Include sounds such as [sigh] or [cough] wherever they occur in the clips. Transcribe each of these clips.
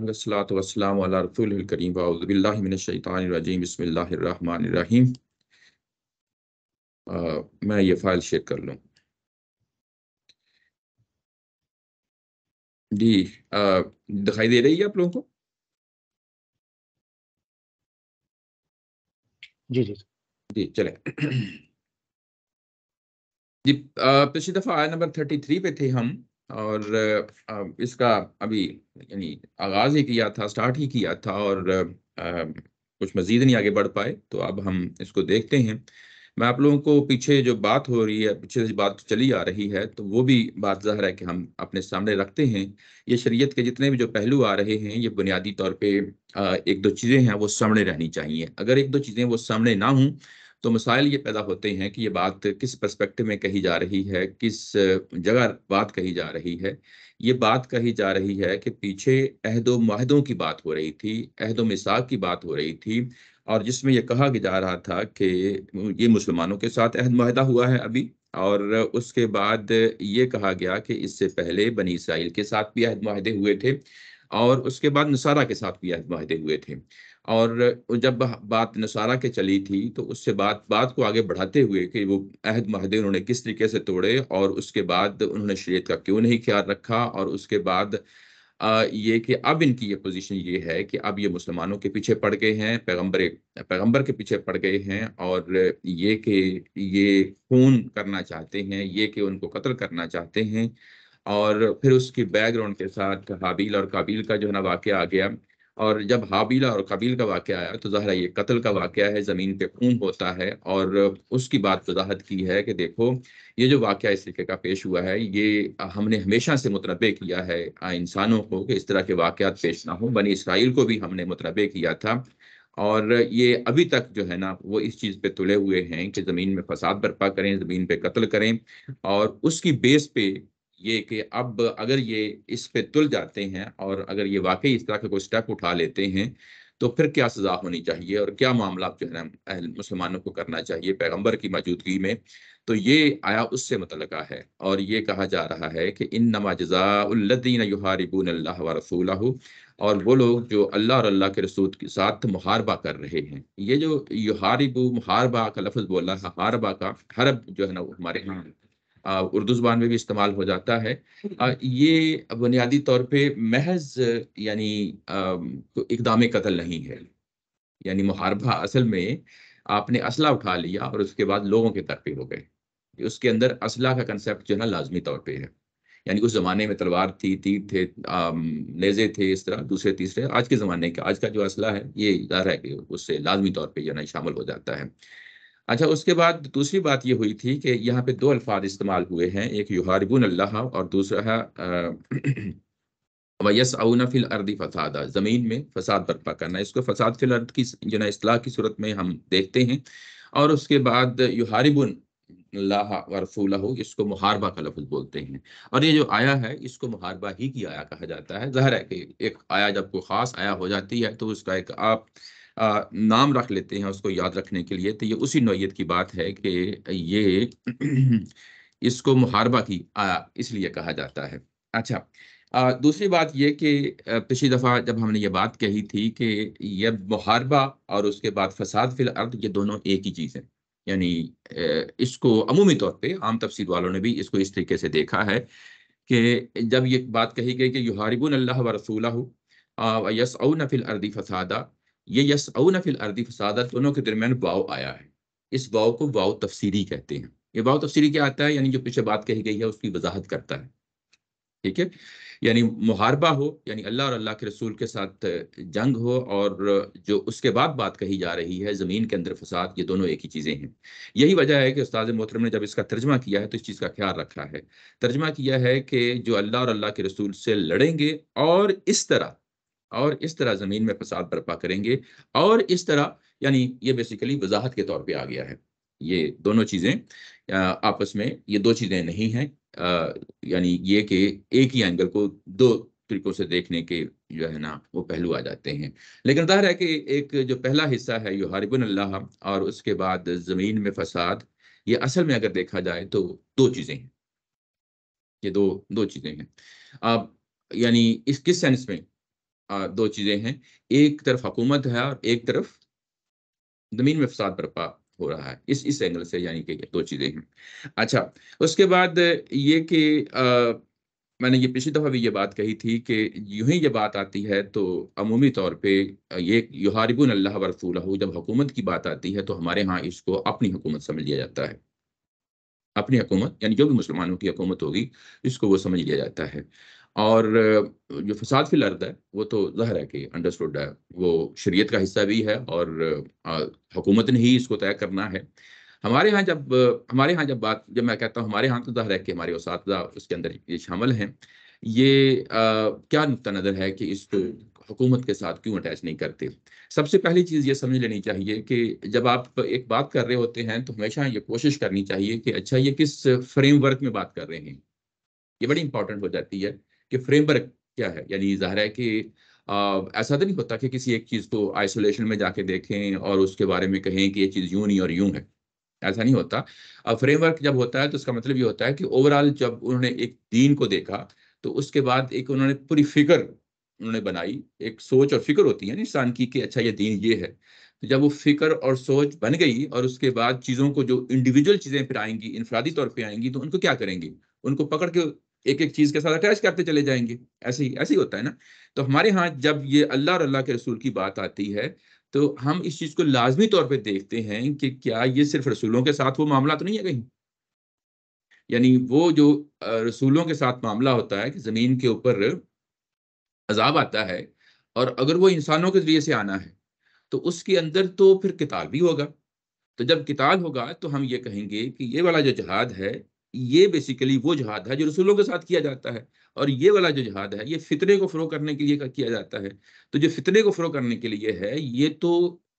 बसमीम मैं ये फ़ाइल शेयर कर लूँ जी दिखाई दे रही है आप लोगों को जी जी जी चले जी पिछली दफ़ा आया नंबर थर्टी थ्री पे थे हम और इसका अभी यानी आगाज़ ही किया था स्टार्ट ही किया था और कुछ मज़ीद नहीं आगे बढ़ पाए तो अब हम इसको देखते हैं मैं आप लोगों को पीछे जो बात हो रही है पीछे से बात चली आ रही है तो वो भी बात ज़ाहिर है कि हम अपने सामने रखते हैं ये शरीयत के जितने भी जो पहलू आ रहे हैं ये बुनियादी तौर पे एक दो चीज़ें हैं वो सामने रहनी चाहिए अगर एक दो चीज़ें वो सामने ना हों तो मसाइल ये पैदा होते हैं कि ये बात किस परस्पेक्टिव में कही जा रही है किस जगह बात कही जा रही है ये बात कही जा रही है कि पीछे अहदो माहदों की बात हो रही थी अहदो मिसाक की बात हो रही थी और जिसमें यह कहा जा रहा था कि ये मुसलमानों के साथ अहद माहदा हुआ है अभी और उसके बाद ये कहा गया कि इससे पहले बनी इसराइल के साथ भी अहद माहदे हुए थे और उसके बाद नसारा के साथ भी अहद माहदे हुए थे और जब बात नसारा के चली थी तो उससे बात बात को आगे बढ़ाते हुए कि वो अहद महदे उन्होंने किस तरीके से तोड़े और उसके बाद उन्होंने शरीयत का क्यों नहीं ख्याल रखा और उसके बाद ये कि अब इनकी ये पोजीशन ये है कि अब ये मुसलमानों के पीछे पड़ गए हैं पैगंबर पैगंबर के पीछे पड़ गए हैं और ये कि ये खून करना चाहते हैं ये कि उनको कत्ल करना चाहते हैं और फिर उसकी बैकग्राउंड के साथ हाबील और काबिल का जो है ना वाक्य आ गया और जब हाबीला और कबील का वाक़ आया तो जहरा ये कत्ल का वाक़ है ज़मीन पे खून हम्म। होता है और उसकी बात वजाहत की है कि देखो ये जो वाक्य इस तरीके का पेश हुआ है ये हमने हमेशा से मुतनबे किया है इंसानों को कि इस तरह के वाक़ पेश ना हो बनी इसराइल को भी हमने मुतनबे किया था और ये अभी तक जो है ना वो इस चीज़ पे तुले हुए हैं कि ज़मीन में फसाद बर्पा करें ज़मीन पे कत्ल करें और उसकी बेस पे ये कि अब अगर ये इस पे तुल जाते हैं और अगर ये वाकई इस तरह का कोई स्टेप उठा लेते हैं तो फिर क्या सजा होनी चाहिए और क्या मामला जो है ना मुसलमानों को करना चाहिए पैगंबर की मौजूदगी में तो ये आया उससे मतलब है और ये कहा जा रहा है कि इन नमा जजाउल्लदीन रसूल और वो लोग जो अल्लाह और अल्लाह के रसूल के साथ मुहारबा कर रहे हैं ये जो युहारिबू मुहारबा का लफ्ज़ बोला है हारबा का हरब जो है ना हमारे यहाँ उर्दू ज़बान में भी इस्तेमाल हो जाता है ये बुनियादी तौर पे महज यानी इकदाम कतल नहीं है यानी मुहारबा असल में आपने असला उठा लिया और उसके बाद लोगों के तरफे हो गए उसके अंदर असला का कंसेप्ट जो है ना लाजमी तौर पे है यानी उस ज़माने में तलवार थी तीर थे नेज़े थे इस तरह दूसरे तीसरे आज के ज़माने का आज का जो असला है ये ज़ाहिर है कि उससे लाजमी तौर पर जो शामिल हो जाता है अच्छा उसके बाद दूसरी बात ये हुई थी कि यहाँ पे दो अल्फाज इस्तेमाल हुए हैं एक युहारिबुन अल्लाह और दूसरा है वयस अउना फिल अर्दी फसादा ज़मीन में फसाद बर्पा करना इसको फसाद फिल अर्द की ना असलाह की सूरत में हम देखते हैं और उसके बाद युहारिबुन अल्लाह इसको मुहारबा का लफ्ज़ बोलते हैं और ये जो आया है इसको मुहारबा ही की आया कहा जाता है जहर है कि एक आया जब कोई ख़ास आया हो जाती है तो उसका एक आप नाम रख लेते हैं उसको याद रखने के लिए तो ये उसी नोयत की बात है कि ये [clears throat] इसको मुहारबा की इसलिए कहा जाता है अच्छा आ, दूसरी बात ये कि पिछली दफ़ा जब हमने ये बात कही थी कि ये मुहारबा और उसके बाद फसाद फिल अर्द ये दोनों एक ही चीज़ है यानी इसको अमूमी तौर पे आम तफसीर वालों ने भी इसको इस तरीके से देखा है कि जब ये बात कही गई कि युहारिबुन अल्लाह व रसूल यसउन फिल अर्दी फसादा ये यस फिल अर्दी फसादा दोनों के दरमियान वाव आया है इस वाव को वाव तफसीरी कहते हैं ये वाव तफसीरी क्या आता है यानी जो पीछे बात कही गई है उसकी वजाहत करता है ठीक है यानी मुहारबा हो यानी अल्लाह और अल्लाह के रसूल के साथ जंग हो और जो उसके बाद बात कही जा रही है ज़मीन के अंदर फसाद ये दोनों एक ही चीज़ें हैं यही वजह है कि उस्ताद मोहतरम ने जब इसका तर्जमा किया है तो इस चीज़ का ख्याल रखा है तर्जमा किया है कि जो अल्लाह और अल्लाह के रसूल से लड़ेंगे और इस तरह और इस तरह ज़मीन में फसाद बर्पा करेंगे और इस तरह यानी ये बेसिकली वजाहत के तौर पे आ गया है ये दोनों चीज़ें आपस में ये दो चीज़ें नहीं हैं यानी ये कि एक ही एंगल को दो तरीकों से देखने के जो है ना वो पहलू आ जाते हैं लेकिन जाहिर है कि एक जो पहला हिस्सा है यो हारिबन अल्लाह और उसके बाद ज़मीन में फसाद ये असल में अगर देखा जाए तो दो चीज़ें हैं ये दो दो चीज़ें हैं अब यानी इस किस सेंस में दो चीज़ें हैं एक तरफ हकूमत है और एक तरफ ज़मीन में फसाद बर्पा हो रहा है इस इस एंगल से यानी कि दो चीज़ें हैं अच्छा उसके बाद ये कि मैंने ये पिछली दफ़ा भी ये बात कही थी कि यूं ही ये बात आती है तो अमूमी तौर पे ये युहारिबुन अल्लाह वरसूल जब हुकूमत की बात आती है तो हमारे यहाँ इसको अपनी हुकूमत समझ लिया जाता है अपनी हुकूमत यानी जो भी मुसलमानों की हुकूमत होगी इसको वो समझ लिया जाता है और जो फसाद फिल अर्द है वो तो जहर है कि अंडरस्टूड है वो शरीयत का हिस्सा भी है और हुकूमत ने ही इसको तय करना है हमारे यहाँ जब हमारे यहाँ जब बात जब मैं कहता हूँ हमारे यहाँ तो जहर है कि हमारे उस उसके अंदर ये शामिल हैं ये आ, क्या नुकता नज़र है कि इसको हुकूमत के साथ क्यों अटैच नहीं करते सबसे पहली चीज़ ये समझ लेनी चाहिए कि जब आप एक बात कर रहे होते हैं तो हमेशा ये कोशिश करनी चाहिए कि अच्छा ये किस फ्रेमवर्क में बात कर रहे हैं ये बड़ी इंपॉर्टेंट हो जाती है कि फ्रेमवर्क क्या है यानी जाहिर है कि आ, ऐसा तो नहीं होता कि किसी एक चीज़ को आइसोलेशन में जाके देखें और उसके बारे में कहें कि ये चीज़ यूं नहीं और यूं है ऐसा नहीं होता अब फ्रेमवर्क जब होता है तो उसका मतलब ये होता है कि ओवरऑल जब उन्होंने एक दीन को देखा तो उसके बाद एक उन्होंने पूरी फिगर उन्होंने बनाई एक सोच और फिक्र होती है इंसान की कि अच्छा ये दीन ये है तो जब वो फिक्र और सोच बन गई और उसके बाद चीज़ों को जो इंडिविजुअल चीज़ें फिर आएंगी इनफरादी तौर पर आएंगी तो उनको क्या करेंगी उनको पकड़ के एक एक चीज के साथ अटैच करते चले जाएंगे ऐसे ही ऐसे ही होता है ना तो हमारे यहाँ जब ये अल्लाह और अल्लाह के रसूल की बात आती है तो हम इस चीज को लाजमी तौर पर देखते हैं कि क्या ये सिर्फ रसूलों के साथ वो मामला तो नहीं है कहीं यानी वो जो रसूलों के साथ मामला होता है कि ज़मीन के ऊपर अजाब आता है और अगर वो इंसानों के ज़रिए से आना है तो उसके अंदर तो फिर किताल भी होगा तो जब किताल होगा तो हम ये कहेंगे कि ये वाला जो जहाद है ये बेसिकली वो जहाद है जो रसूलों के साथ किया जाता है और ये वाला जो जहाद है ये फितने को फ़रो करने के लिए किया जाता है तो जो फितने को फ़रो करने के लिए है ये तो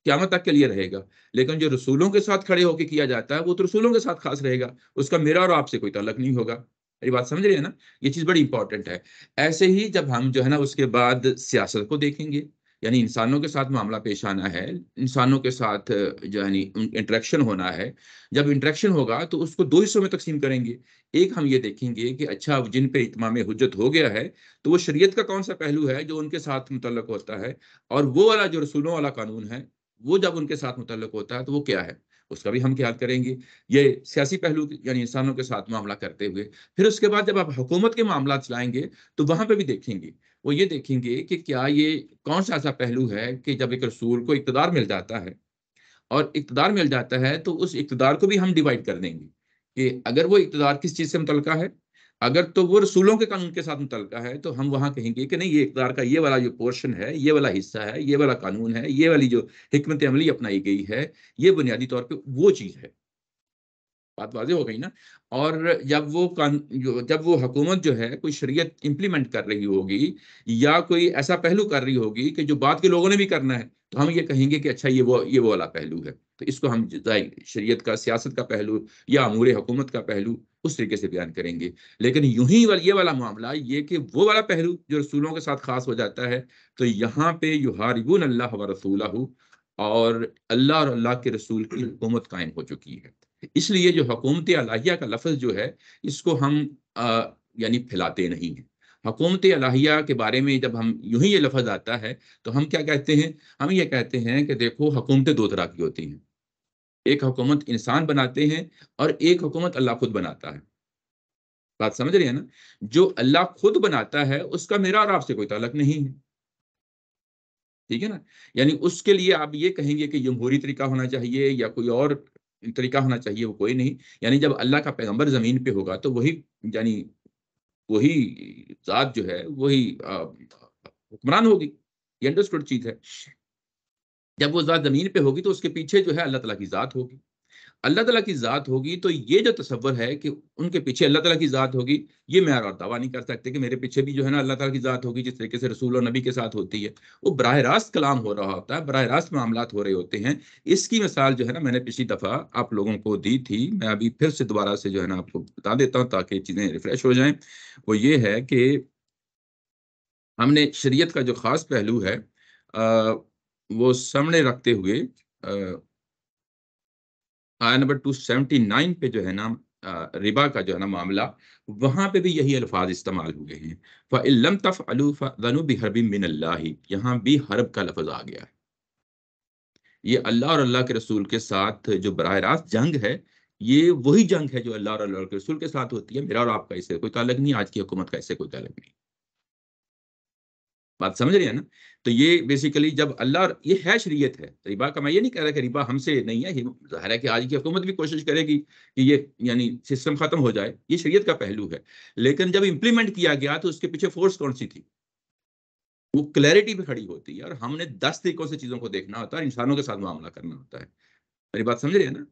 क्यामत तक के लिए रहेगा लेकिन जो रसूलों के साथ खड़े होकर किया जाता है वो तो रसूलों के साथ खास रहेगा उसका मेरा और आपसे कोई तलक नहीं होगा ये बात समझ रहे हैं ना ये चीज़ बड़ी इंपॉर्टेंट है ऐसे ही जब हम जो है ना उसके बाद सियासत को देखेंगे यानी इंसानों के साथ मामला पेश आना है इंसानों के साथ जो है इंट्रैक्शन होना है जब इंट्रैक्शन होगा तो उसको दो हिस्सों में तकसीम करेंगे एक हम ये देखेंगे कि अच्छा जिन पे इतमा में हजत हो गया है तो वो शरीयत का कौन सा पहलू है जो उनके साथ मुतल होता है और वो वाला जो रसूलों वाला कानून है वो जब उनके साथ मुतल होता है तो वो क्या है उसका भी हम ख्याल करेंगे ये सियासी पहलू यानी इंसानों के साथ मामला करते हुए फिर उसके बाद जब आप हुकूमत के मामला चलाएंगे तो वहां पर भी देखेंगे वो ये देखेंगे कि क्या ये कौन सा ऐसा पहलू है कि जब एक रसूल को इकतदार मिल जाता है और इकतदार मिल जाता है तो उस इकतदार को भी हम डिवाइड कर देंगे कि अगर वो इकतदार किस चीज़ से मुतल है अगर तो वो रसूलों के कानून के साथ मुतलका है तो हम वहाँ कहेंगे कि नहीं ये इकदार का ये वाला जो पोर्शन है ये वाला हिस्सा है ये वाला कानून है ये वाली जो हमत अमली अपनाई गई है ये बुनियादी तौर पर वो चीज़ है बात वाजे हो गई ना और जब वो कान जब वो हुकूमत जो है कोई शरीयत इम्प्लीमेंट कर रही होगी या कोई ऐसा पहलू कर रही होगी कि जो बात के लोगों ने भी करना है तो हम ये कहेंगे कि अच्छा ये वो ये वो वाला पहलू है तो इसको हम शरीयत का सियासत का पहलू या अमूर हुकूमत का पहलू उस तरीके से बयान करेंगे लेकिन यूं ही वाल, ये वाला मामला ये कि वो वाला पहलू जो रसूलों के साथ खास हो जाता है तो यहाँ पे युहारिबुन अल्लाह व रसूल और अल्लाह और अल्लाह के रसूल की हुकूमत कायम हो चुकी है इसलिए जो हकूमत अलाहिया का लफ्ज़ जो है इसको हम यानी फैलाते नहीं हैं हकूमत अलाहिया के बारे में जब हम यूं ही ये लफज आता है तो हम क्या कहते हैं हम ये कहते हैं कि देखो हकूमतें दो तरह की होती हैं एक हुकूमत इंसान बनाते हैं और एक हुकूमत अल्लाह खुद बनाता है बात समझ रही है ना जो अल्लाह खुद बनाता है उसका मेरा और आपसे कोई तालक नहीं है ठीक है ना यानी उसके लिए आप ये कहेंगे कि जमहूरी तरीका होना चाहिए या कोई और तरीका होना चाहिए वो कोई नहीं यानी जब अल्लाह का पैगंबर ज़मीन पे होगा तो वही यानी वही ज़ात जो है वही हुक्मरान होगी ये अंडरस्टूड चीज़ है जब वो ज़ात ज़मीन पे होगी तो उसके पीछे जो है अल्लाह ताला की ज़ात होगी अल्लाह ताला की ज़ात होगी तो ये जो तस्वर है कि उनके पीछे अल्लाह ताला की ज़ात होगी ये मैं और दावा नहीं कर सकते कि मेरे पीछे भी जो है ना अल्लाह ताला की ज़ात होगी जिस तरीके से रसूल और नबी के साथ होती है वो बरह रास्त कलाम हो रहा होता है बरह रास्त मामला हो रहे होते हैं इसकी मिसाल जो है ना मैंने पिछली दफ़ा आप लोगों को दी थी मैं अभी फिर से दोबारा से जो है ना आपको बता देता हूँ ताकि चीज़ें रिफ्रेश हो जाएँ वो ये है कि हमने शरीय का जो ख़ास पहलू है वो सामने रखते हुए आया नंबर टू सेवेंटी नाइन पे जो है ना रिबा का जो है ना मामला वहां पे भी यही अल्फाज इस्तेमाल हुए हैं फ़लम तफ़ अलू भी हरबी मिन यहाँ भी हरब का लफज आ गया है ये अल्लाह और अल्लाह के रसूल के साथ जो बरह रास्त जंग है ये वही जंग है जो अल्लाह और अल्लाह के रसूल के साथ होती है मेरा और आपका इससे कोई तालक नहीं आज की हुकूमत का इससे कोई तालक नहीं बात समझ रहे हैं ना तो ये बेसिकली जब अल्लाह ये है शरीयत है तो रिबा का मैं ये नहीं कह रहा कि रिबा हमसे नहीं है जाहिर है कि आज की हुकूमत भी कोशिश करेगी कि ये यानी सिस्टम ख़त्म हो जाए ये शरीयत का पहलू है लेकिन जब इम्प्लीमेंट किया गया तो उसके पीछे फोर्स कौन सी थी वो क्लैरिटी भी खड़ी होती है और हमने दस तरीकों से चीज़ों को देखना होता है इंसानों के साथ मामला करना होता है मेरी बात समझ रहे हैं ना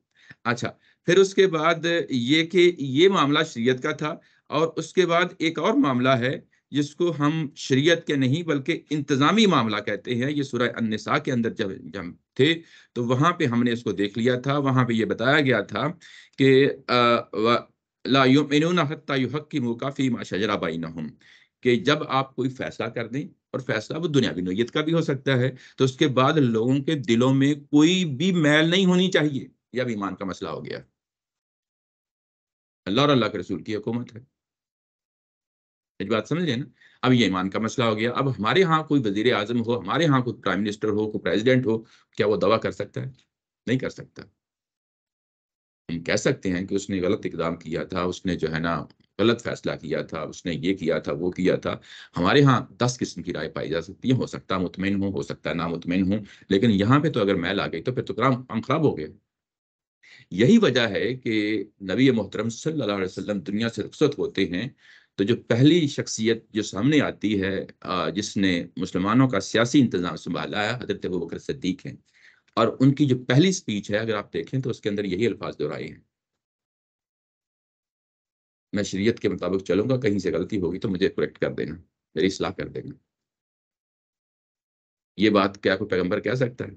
अच्छा फिर उसके बाद ये कि ये मामला शरीयत का था और उसके बाद एक और मामला है जिसको हम शरीयत के नहीं बल्कि इंतज़ामी मामला कहते हैं ये सुरह अनसा के अंदर जब जब थे तो वहां पे हमने इसको देख लिया था वहां पे ये बताया गया था कि लाता मौका बाई शजरा कि जब आप कोई फैसला कर दें और फैसला वो दुनियावी नोयत का भी हो सकता है तो उसके बाद लोगों के दिलों में कोई भी मैल नहीं होनी चाहिए यह ईमान का मसला हो गया अल्लाह और अल्लाह के रसूल की हुकूमत है मेरी बात समझ रहे हैं ना अब ये ईमान का मसला हो गया अब हमारे यहाँ कोई वजीर आजम हो हमारे यहाँ कोई प्राइम मिनिस्टर हो कोई प्रेजिडेंट हो क्या वो दवा कर सकता है नहीं कर सकता हम कह सकते हैं कि उसने गलत इकदाम किया था उसने जो है ना गलत फैसला किया था उसने ये किया था वो किया था हमारे यहाँ दस किस्म की राय पाई जा सकती है हो सकता है मुतमिन हूँ हो सकता है ना मुतमिन हो लेकिन यहाँ पे तो अगर मैल आ गई तो फिर तो काम काम खराब हो गया यही वजह है कि नबी मोहतरम सल्लल्लाहु अलैहि वसल्लम दुनिया से रुखसत होते हैं तो जो पहली शख्सियत जो सामने आती है जिसने मुसलमानों का सियासी इंतज़ाम संभाला है हजरत अबू बकर सद्दीक हैं और उनकी जो पहली स्पीच है अगर आप देखें तो उसके अंदर यही अल्फाज दोहराए हैं मैं शरीयत के मुताबिक चलूंगा कहीं से गलती होगी तो मुझे करेक्ट कर देना मेरी सलाह कर देना ये बात क्या कोई पैगंबर कह सकता है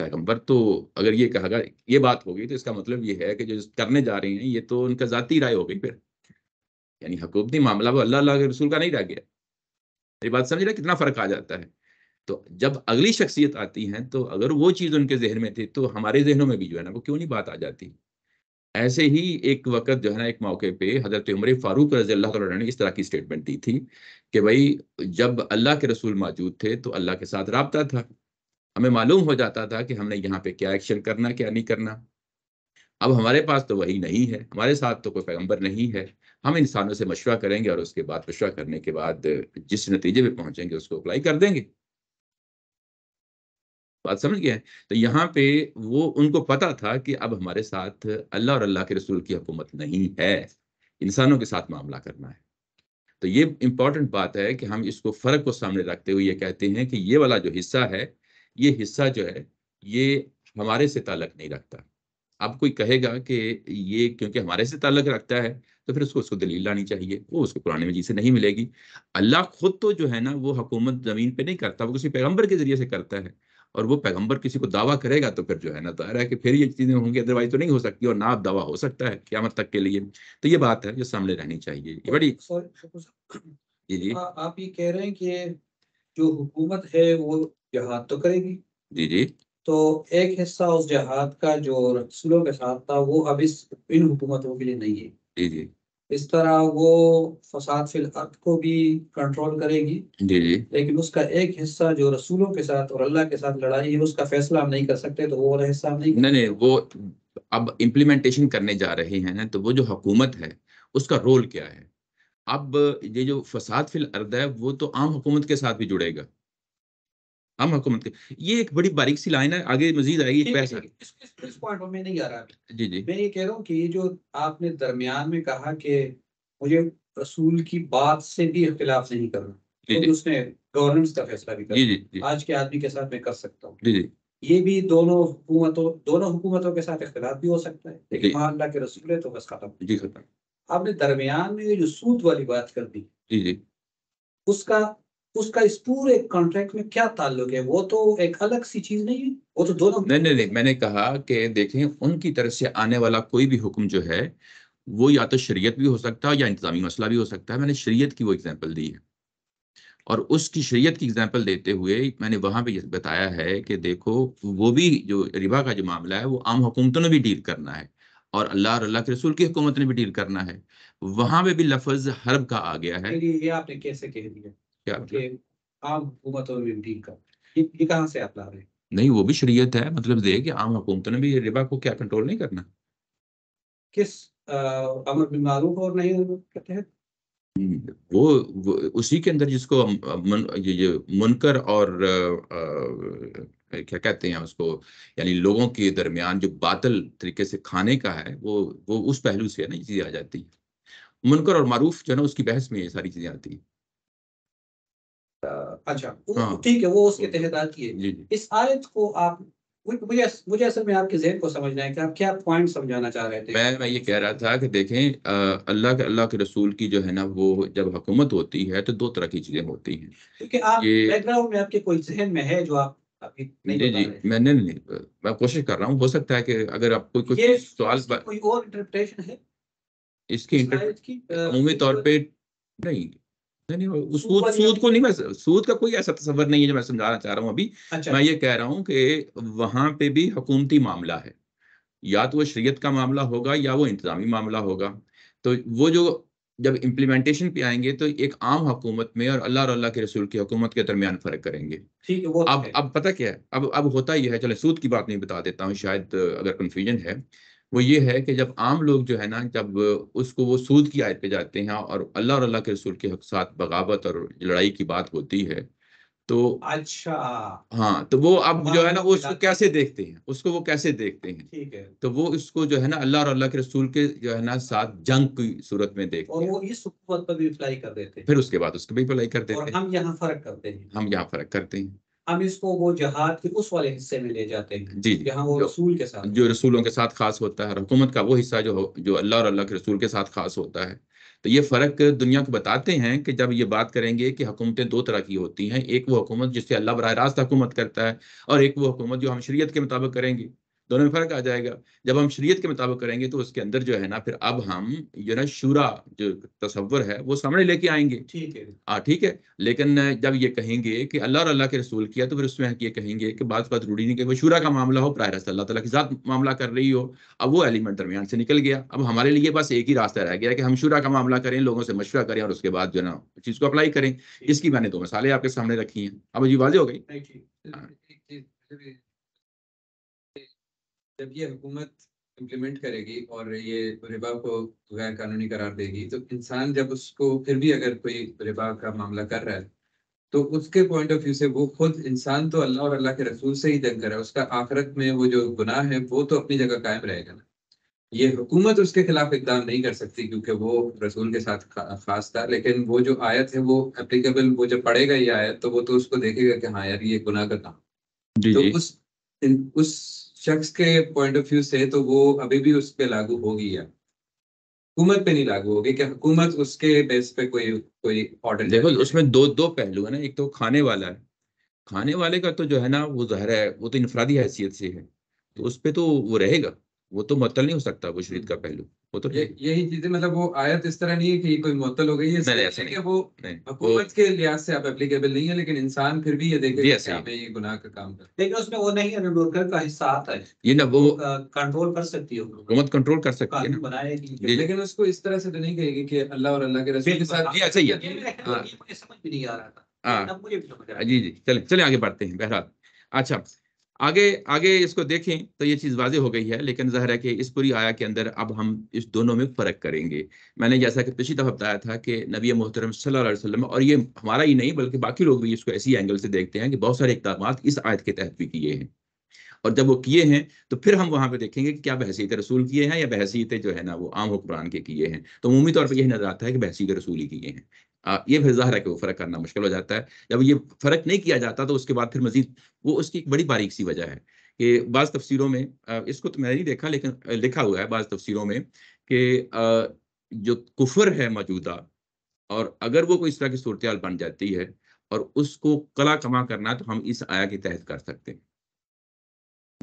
पैगंबर तो अगर ये कहा गया ये बात हो गई तो इसका मतलब ये है कि जो करने जा रहे हैं ये तो उनका जाती राय हो गई फिर यानी हकूमती मामला वो अल्लाह अल्लाह के रसूल का नहीं रह गया ये बात समझ रहे कितना फ़र्क आ जाता है तो जब अगली शख्सियत आती है तो अगर वो चीज़ उनके जहन में थी तो हमारे जहनों में भी जो है ना वो क्यों नहीं बात आ जाती ऐसे ही एक वक्त जो है ना एक मौके पे हज़रत उम्र फारूक रजी अल्लाह ने इस तरह की स्टेटमेंट दी थी कि भाई जब अल्लाह के रसूल मौजूद थे तो अल्लाह के साथ रबता था हमें मालूम हो जाता था कि हमने यहाँ पे क्या एक्शन करना क्या नहीं करना अब हमारे पास तो वही नहीं है हमारे साथ तो कोई पैगंबर नहीं है हम इंसानों से मशवरा करेंगे और उसके बाद मशवरा करने के बाद जिस नतीजे पे पहुंचेंगे उसको अप्लाई कर देंगे बात समझ गए तो यहाँ पे वो उनको पता था कि अब हमारे साथ अल्लाह और अल्लाह के रसूल की हुकूमत नहीं है इंसानों के साथ मामला करना है तो ये इंपॉर्टेंट बात है कि हम इसको फ़र्क को सामने रखते हुए ये कहते हैं कि ये वाला जो हिस्सा है ये हिस्सा जो है ये हमारे से ताल्लक नहीं रखता अब कोई कहेगा कि ये क्योंकि हमारे से ताल्लक रखता है तो फिर उसको उसको दलील लानी चाहिए वो उसको पुराने में से नहीं मिलेगी अल्लाह खुद तो जो है ना वो हकूमत ज़मीन पे नहीं करता वो किसी पैगम्बर के ज़रिए से करता है और वो पैगम्बर किसी को दावा करेगा तो फिर जो है ना तो है कि फिर ये चीज़ें होंगी अदरवाइज तो नहीं हो सकती और ना दावा हो सकता है क्यामत तक के लिए तो ये बात है जो सामने रहनी चाहिए ये बड़ी आप ये कह रहे हैं कि जो हुकूमत है वो जहाद तो करेगी जी जी तो एक हिस्सा उस जहाद का जो रसूलों के साथ था वो अब इस इन हुकूमतों के लिए नहीं है जी जी इस तरह वो फसाद फिल अर्थ को भी कंट्रोल करेगी जी जी लेकिन उसका एक हिस्सा जो रसूलों के साथ और अल्लाह के साथ लड़ाई है उसका फैसला हम नहीं कर सकते तो वो वाला हिस्सा नहीं नहीं नहीं वो अब इम्प्लीमेंटेशन करने जा रहे हैं ना तो वो जो हुकूमत है उसका रोल क्या है अब ये जो फसाद फिल अर्द है वो तो आम हुकूमत के साथ भी जुड़ेगा हम हुकूमत के ये एक बड़ी बारीक सी लाइन है आगे मजीद आएगी इस, इस, इस पॉइंट में नहीं आ रहा जी जी मैं ये कह रहा हूँ कि ये जो आपने दरमियान में कहा कि मुझे रसूल की बात से भी इख्तिलाफ नहीं करना तो उसने गवर्नेंस का फैसला भी कर आज के आदमी के साथ मैं कर सकता हूँ ये भी दोनों हुकूमतों दोनों हुकूमतों के साथ इख्तिलाफ भी हो सकता है लेकिन वहाँ अल्लाह के रसूल है तो बस खत्म खत्म आपने दरमियान में ये जो सूद वाली बात कर दी जी जी उसका उसका इस पूरे कॉन्ट्रैक्ट में क्या ताल्लुक है वो तो एक अलग सी चीज नहीं है वो तो दोनों नहीं नहीं नहीं मैंने कहा कि देखें उनकी तरफ से आने वाला कोई भी हुक्म जो है वो या तो शरीयत भी हो सकता है या इंतजामी मसला भी हो सकता है मैंने शरीयत की वो एग्जाम्पल दी है और उसकी शरीयत की एग्जाम्पल देते हुए मैंने वहां पे बताया है कि देखो वो भी जो रिबा का जो मामला है वो आम हुकूमतों ने भी डील करना है और अल्लाह और अल्लाह के रसूल की हुकूमत ने भी डील करना है वहां पे भी लफज हर्ब का आ गया है ये आपने कैसे कह दिया मतलब? नहीं वो भी शरीयत है मतलब ये कि आम हुकूमतों ने भी रिबा को क्या कंट्रोल नहीं करना किस अमर बीमारों को और नहीं के तहत हम्म, वो, वो उसी के अंदर जिसको मन, ये, ये मुनकर और आ, आ, क्या कहते हैं उसको यानी लोगों के दरमियान जो बातल तरीके से खाने का है वो वो उस पहलू से है ना ये चीज़ें आ जाती है मुनकर और मारूफ जो है ना उसकी बहस में ये सारी चीज़ें आती है अच्छा हाँ। ठीक है वो उसके तहत आती है इस आयत को आप मुझे मुझे असल में आपके जहन को समझना है कि आप क्या पॉइंट समझाना चाह रहे थे मैं मैं ये कह रहा था कि देखें अल्लाह के अल्लाह के रसूल की जो है ना वो जब हुकूमत होती है तो दो तरह की चीज़ें होती हैं क्योंकि आप बैकग्राउंड में आपके कोई जहन में है जो आप जी जी मैंने नहीं मैं कोशिश कर रहा हूँ हो सकता है कि अगर आपको कुछ सवाल कोई और इंटरप्रिटेशन है इसकी इंटरप्रेट की तौर पे नहीं सूद सूद को नहीं मैं सूद का कोई ऐसा तस्वर नहीं है जो मैं समझाना चाह रहा हूँ अभी अच्छा, मैं ये कह रहा हूँ कि वहां पे भी हकूमती मामला है या तो वो शरीयत का मामला होगा या वो इंतजामी मामला होगा तो वो जो जब इम्प्लीमेंटेशन पे आएंगे तो एक आम हुकूमत में और अल्लाह और अल्लाह के रसूल की हुकूमत के दरमियान फर्क करेंगे ठीक है वो तो अब अब पता क्या है अब अब होता यह है चले सूद की बात नहीं बता देता हूँ शायद अगर कन्फ्यूजन है वो ये है कि जब आम लोग जो है ना जब उसको वो सूद की आयत पे जाते हैं और अल्लाह और अल्लाह के रसूल के हक साथ बगावत और लड़ाई की बात होती है तो अच्छा हाँ तो वो अब जो है ना वो उसको कैसे देखते हैं उसको वो कैसे देखते हैं ठीक है तो वो इसको जो है ना अल्लाह और अल्लाह के रसूल के जो है ना साथ जंग की सूरत में देखते और वो इस पर भी अप्लाई कर देते हैं फिर उसके बाद उसको भी अप्लाई कर देते हैं हम यहाँ फर्क करते हैं हम यहाँ फर्क करते हैं हम इसको वो जहाद के उस वाले हिस्से में ले जाते हैं जी जहाँ वो रसूल के साथ जो रसूलों के साथ खास होता है हुकूमत का वो हिस्सा जो जो अल्लाह और अल्लाह के रसूल के साथ खास होता है तो ये फ़र्क दुनिया को बताते हैं कि जब ये बात करेंगे कि हुकूमतें दो तरह की होती हैं एक वो हुकूमत जिससे अल्लाह बर रास्त हुकूमत करता है और एक वो हुकूमत जो हम शरीयत के मुताबिक करेंगे दोनों में फर्क आ जाएगा जब हम शरीयत के मुताबिक करेंगे तो उसके अंदर जो है ना फिर अब हम जो ना शुरा जो तस्वर है वो सामने लेके आएंगे ठीक है हाँ ठीक है लेकिन जब ये कहेंगे कि अल्लाह और अल्लाह के रसूल किया तो फिर उसमें ये कहेंगे कि बात बात रूढ़ी नहीं कि वो शुरा का मामला हो प्राय अल्लाह तला के साथ मामला कर रही हो अब वो एलिमेंट दरमियान से निकल गया अब हमारे लिए बस एक ही रास्ता रह गया कि हम शुरा का मामला करें लोगों से मशुरा करें और उसके बाद जो ना चीज़ को अप्लाई करें इसकी मैंने दो मसाले आपके सामने रखी हैं अब ये वाजे हो गई जब ये हुकूमत इम्प्लीमेंट करेगी और ये रिबा को गैर कानूनी करार देगी तो इंसान जब उसको फिर भी अगर कोई रिबा का मामला कर रहा है तो उसके पॉइंट ऑफ व्यू से वो खुद इंसान तो अल्लाह और अल्लाह के रसूल से ही जंग कर रहा है उसका आखिरत में वो जो गुनाह है वो तो अपनी जगह कायम रहेगा ना ये हुकूमत उसके खिलाफ इकदाम नहीं कर सकती क्योंकि वो रसूल के साथ खास था लेकिन वो जो आयत है वो एप्लीकेबल वो जब पड़ेगा ये आयत तो वो तो उसको देखेगा कि हाँ यार ये गुनाह का काम तो उस उस शख्स के पॉइंट ऑफ व्यू से तो वो अभी भी उस पर लागू होगी या हुकूमत पे नहीं लागू होगी क्या हुकूमत उसके बेस पे कोई कोई ऑर्डर देखो उसमें दो दो पहलू है ना एक तो खाने वाला है खाने वाले का तो जो है ना वो जहर है वो तो इनफरादी हैसियत से है तो उस पर तो वो रहेगा वो तो मतलब नहीं हो सकता वो शरीद का पहलू वो तो ये, यही चीजें मतलब वो आयत इस तरह नहीं है कि कोई मुअत्तल हो गई है वो हुकूमत के लिहाज से आप एप्लीकेबल नहीं है लेकिन इंसान फिर भी ये देखे ये गुनाह का काम कर लेकिन उसमें वो नहीं है रोडकर का हिस्सा आता है ये ना वो कंट्रोल कर सकती है हुकूमत कंट्रोल कर सकती है बनाएगी लेकिन उसको इस तरह से तो नहीं कहेगी कि अल्लाह और अल्लाह के रसूल के साथ जी अच्छा ही हाँ। समझ भी नहीं आ रहा था हाँ। हाँ, जी जी चले चले आगे बढ़ते हैं बहरहाल अच्छा आगे आगे इसको देखें तो ये चीज़ वाजे हो गई है लेकिन जहर है कि इस पूरी आया के अंदर अब हम इस दोनों में फ़र्क करेंगे मैंने जैसा कि पिछली दफ़ा बताया था कि नबी मोहतरम सल्लल्लाहु और ये हमारा ही नहीं बल्कि बाकी लोग भी इसको ऐसी एंगल से देखते हैं कि बहुत सारे इकदाम इस आयत के तहत भी किए हैं और जब वो किए हैं तो फिर हम वहाँ पे देखेंगे कि क्या बहसीत रसूल किए हैं या बहसीत जो है ना वो आम हुक्मरान के किए हैं तो उमूमी तौर पर यह नजर आता है कि बहसीत रसूल ही किए हैं ये फिर जाहिर है कि वो फ़र्क करना मुश्किल हो जाता है जब ये फ़र्क नहीं किया जाता तो उसके बाद फिर मजीद वो उसकी एक बड़ी बारीक सी वजह है कि बाज़ तफसीरों में इसको तो मैंने नहीं देखा लेकिन लिखा हुआ है बाज़ तफसीरों में कि जो कुफर है मौजूदा और अगर वो कोई इस तरह की सूरत बन जाती है और उसको कला कमा करना तो हम इस आया के तहत कर सकते हैं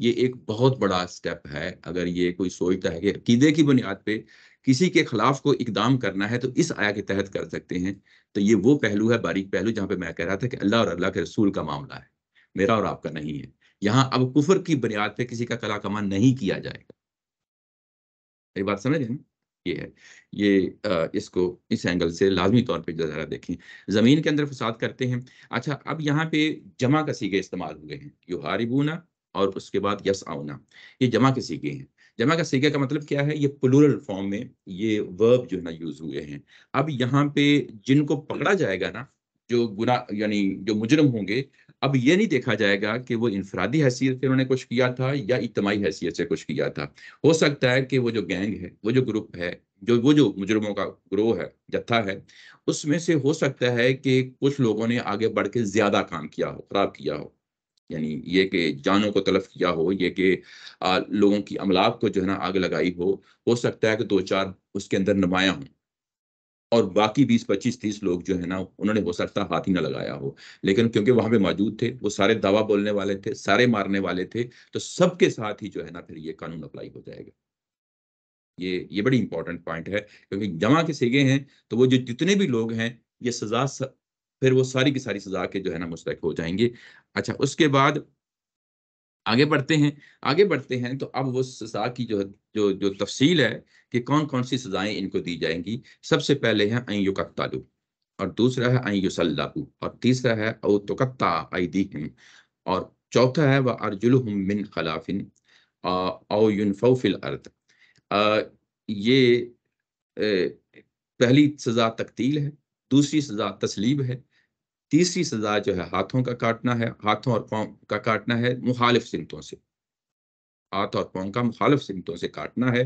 ये एक बहुत बड़ा स्टेप है अगर ये कोई सोचता है कि अकीदे की बुनियाद पे किसी के खिलाफ को इकदाम करना है तो इस आया के तहत कर सकते हैं तो ये वो पहलू है बारीक पहलू जहाँ पे मैं कह रहा था कि अल्लाह और अल्लाह के रसूल का मामला है मेरा और आपका नहीं है यहाँ अब कुफर की बुनियाद पे किसी का कला कमा नहीं किया जाएगा ये बात समझ रहे ये है ये इसको इस एंगल से लाजमी तौर पर ज़रा देखें ज़मीन के अंदर फसाद करते हैं अच्छा अब यहाँ पे जमा का सीगे इस्तेमाल हुए हैं यू हारिबूना और उसके बाद यस आउना ये जमा के हैं जमा का सीगा का मतलब क्या है ये प्लूरल फॉर्म में ये वर्ब जो है ना यूज हुए हैं अब यहाँ पे जिनको पकड़ा जाएगा ना जो गुना यानी जो मुजरम होंगे अब ये नहीं देखा जाएगा कि वो इंफरादी हैसियत से उन्होंने कुछ किया था या इतमाही हैसियत से कुछ किया था हो सकता है कि वो जो गैंग है वो जो ग्रुप है जो वो जो मुजरमों का ग्रोह है जत्था है उसमें से हो सकता है कि कुछ लोगों ने आगे बढ़ के ज्यादा काम किया हो खराब किया हो यानी ये कि जानों को तलफ किया हो ये कि लोगों की अमलाक को जो है ना आग लगाई हो हो सकता है कि दो चार उसके अंदर नमाया हों और बाकी बीस पच्चीस तीस लोग जो है ना उन्होंने हो सकता हाथ ही ना लगाया हो लेकिन क्योंकि वहां पे मौजूद थे वो सारे दावा बोलने वाले थे सारे मारने वाले थे तो सबके साथ ही जो है ना फिर ये कानून अप्लाई हो जाएगा ये ये बड़ी इंपॉर्टेंट पॉइंट है क्योंकि जमा के सिगे हैं तो वो जो जितने भी लोग हैं ये सजा फिर वो सारी की सारी सजा के जो है ना मुस्तक हो जाएंगे अच्छा उसके बाद आगे बढ़ते हैं आगे बढ़ते हैं तो अब वो सजा की जो जो जो तफसील है कि कौन कौन सी सजाएं इनको दी जाएंगी सबसे पहले है अयुँ और दूसरा है अयुँ सल्लाहू और तीसरा है ओ तोकत्ता आईदी और चौथा है वह अर्जुल मिन खलाफिन औफिल अर्थ ये पहली सज़ा तकतील है दूसरी सज़ा तस्लीब है तीसरी सजा जो है हाथों का काटना है हाथों और पाँव का काटना है मुखालिफ सिमतों से हाथ और पाँव का मुखालिफ सिमतों से काटना है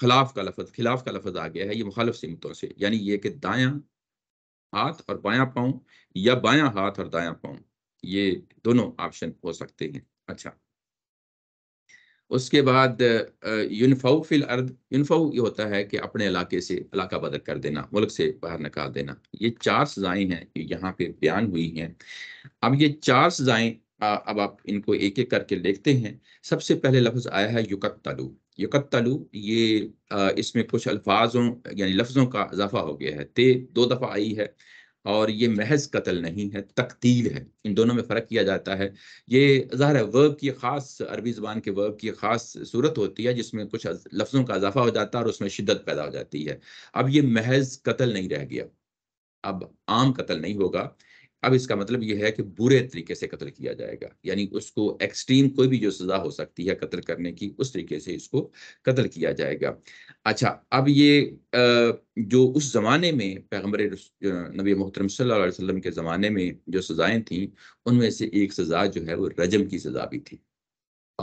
खिलाफ का लफज खिलाफ का लफज आ गया है ये मुखालिफ सिमतों से यानी ये कि दाया हाथ और बाया पाँव या बाया हाथ और दाया पाँव ये दोनों ऑप्शन हो सकते हैं अच्छा उसके बाद यूनिफाउ फिल अर्द यूनिफाउ ये होता है कि अपने इलाके से इलाका बदल कर देना मुल्क से बाहर निकाल देना ये चार सजाएं हैं जो यहाँ पे बयान हुई हैं अब ये चार सजाएं अब आप इनको एक एक करके देखते हैं सबसे पहले लफ्ज़ आया है युकत तलु ये इसमें कुछ अल्फाजों यानी लफ्ज़ों का इजाफा हो गया है ते दो दफ़ा आई है और ये महज कत्ल नहीं है तकतील है इन दोनों में फ़र्क किया जाता है ये ज़ाहिर है वर्ब की ख़ास अरबी ज़बान के वर्ब की ख़ास सूरत होती है जिसमें कुछ लफ्ज़ों का इजाफा हो जाता है और उसमें शिद्दत पैदा हो जाती है अब ये महज कत्ल नहीं रह गया अब आम कत्ल नहीं होगा अब इसका मतलब यह है कि बुरे तरीके से कत्ल किया जाएगा यानी उसको एक्सट्रीम कोई भी जो सजा हो सकती है कत्ल करने की उस तरीके से इसको कत्ल किया जाएगा अच्छा अब ये जो उस ज़माने में पैगम्बर नबी मोहतरम सल्लाम वसल्लम के ज़माने में जो सजाएं थीं उनमें से एक सज़ा जो है वो रजम की सज़ा भी थी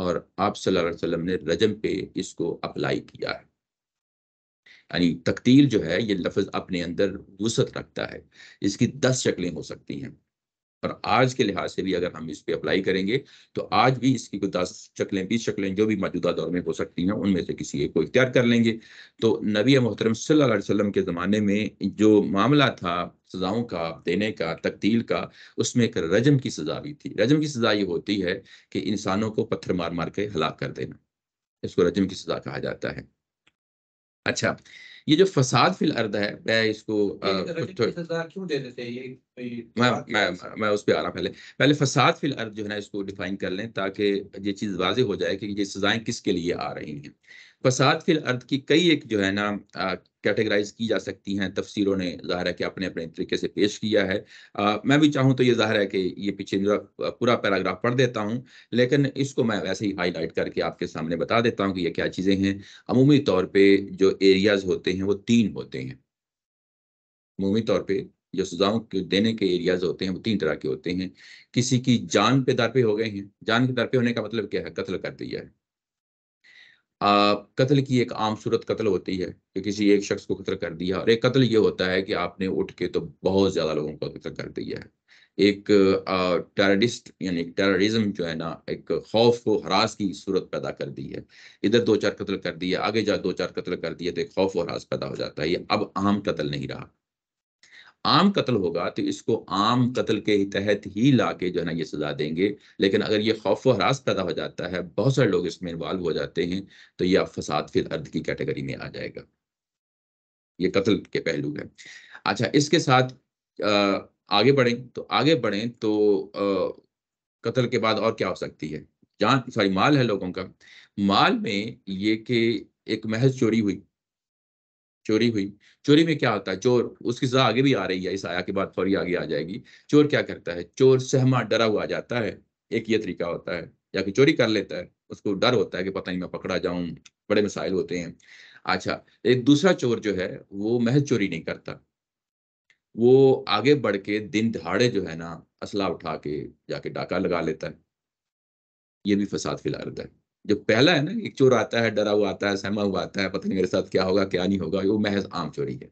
और आप सल्लल्लाहु ने रजम पे इसको अप्लाई किया है यानी तकतील जो है ये लफ्ज़ अपने अंदर वसत रखता है इसकी दस शक्लें हो सकती हैं और आज के लिहाज से भी अगर हम इस पर अप्लाई करेंगे तो आज भी इसकी कोई दस शक्लें बीस शक्लें जो भी मौजूदा दौर में हो सकती हैं उनमें से किसी एक को इख्तियार कर लेंगे तो नबी मोहतरम सल्लल्लाहु अलैहि वसल्लम के ज़माने में जो मामला था सज़ाओं का देने का तकतील का उसमें एक रजम की सज़ा भी थी रजम की सज़ा ये होती है कि इंसानों को पत्थर मार मार के हलाक कर देना इसको रजम की सज़ा कहा जाता है अच्छा ये जो फसाद फिल अर्द है मैं इसको तो क्यों देते मैं, उस पर आ रहा पहले पहले फसाद फिल अर्द जो है ना इसको डिफाइन कर लें ताकि ये चीज़ वाजे हो जाए कि ये सजाएं किसके लिए आ रही हैं फसाद फिल अर्द की कई एक जो है ना कैटेगराइज की जा सकती हैं तफसीरों ने ज़ाहिर है कि अपने अपने तरीके से पेश किया है आ, मैं भी चाहूँ तो ये ज़ाहिर है कि ये पीछे पूरा पैराग्राफ पढ़ देता हूँ लेकिन इसको मैं वैसे ही हाईलाइट करके आपके सामने बता देता हूँ कि ये क्या चीज़ें हैं अमूमी तौर पर जो एरियाज होते हैं वो तीन होते हैं अमूमी तौर पर जो सजाओं के देने के एरियाज होते हैं वो तीन तरह के होते हैं किसी की जान पे दर पे हो गए हैं जान के दर पे होने का मतलब क्या है कत्ल कर दिया है कत्ल की एक आम सूरत कत्ल होती है कि किसी एक शख्स को कत्ल कर दिया और एक कत्ल ये होता है कि आपने उठ के तो बहुत ज़्यादा लोगों को कत्ल कर दिया है एक टेररिस्ट यानी टेररिज्म जो है ना एक खौफ व हरास की सूरत पैदा कर दी है इधर दो चार कत्ल कर दिया आगे जा दो चार कत्ल कर दिया तो एक खौफ व हरास पैदा हो जाता है ये अब आम कत्ल नहीं रहा आम कत्ल होगा तो इसको आम कत्ल के तहत ही ला के जो है ना ये सजा देंगे लेकिन अगर ये खौफ हरास पैदा हो जाता है बहुत सारे लोग इसमें इन्वॉल्व हो जाते हैं तो यह फसाद फिर अर्द की कैटेगरी में आ जाएगा ये कत्ल के पहलू है अच्छा इसके साथ आगे बढ़ें तो आगे बढ़ें तो कत्ल के बाद और क्या हो सकती है जान सॉरी माल है लोगों का माल में ये कि एक महज चोरी हुई चोरी हुई चोरी में क्या होता है चोर उसकी सजा आगे भी आ रही है इस आया के बाद फौरी आगे आ जाएगी चोर क्या करता है चोर सहमा डरा हुआ जाता है एक ये तरीका होता है या कि चोरी कर लेता है उसको डर होता है कि पता नहीं मैं पकड़ा जाऊं बड़े मिसाइल होते हैं अच्छा एक दूसरा चोर जो है वो महज चोरी नहीं करता वो आगे बढ़ के दिन दहाड़े जो है ना असला उठा के जाके डाका लगा लेता है ये भी फसाद फैला देता है जो पहला है ना एक चोर आता है डरा हुआ आता है सहमा हुआ आता है पता नहीं मेरे साथ क्या होगा क्या नहीं होगा वो महज आम चोरी है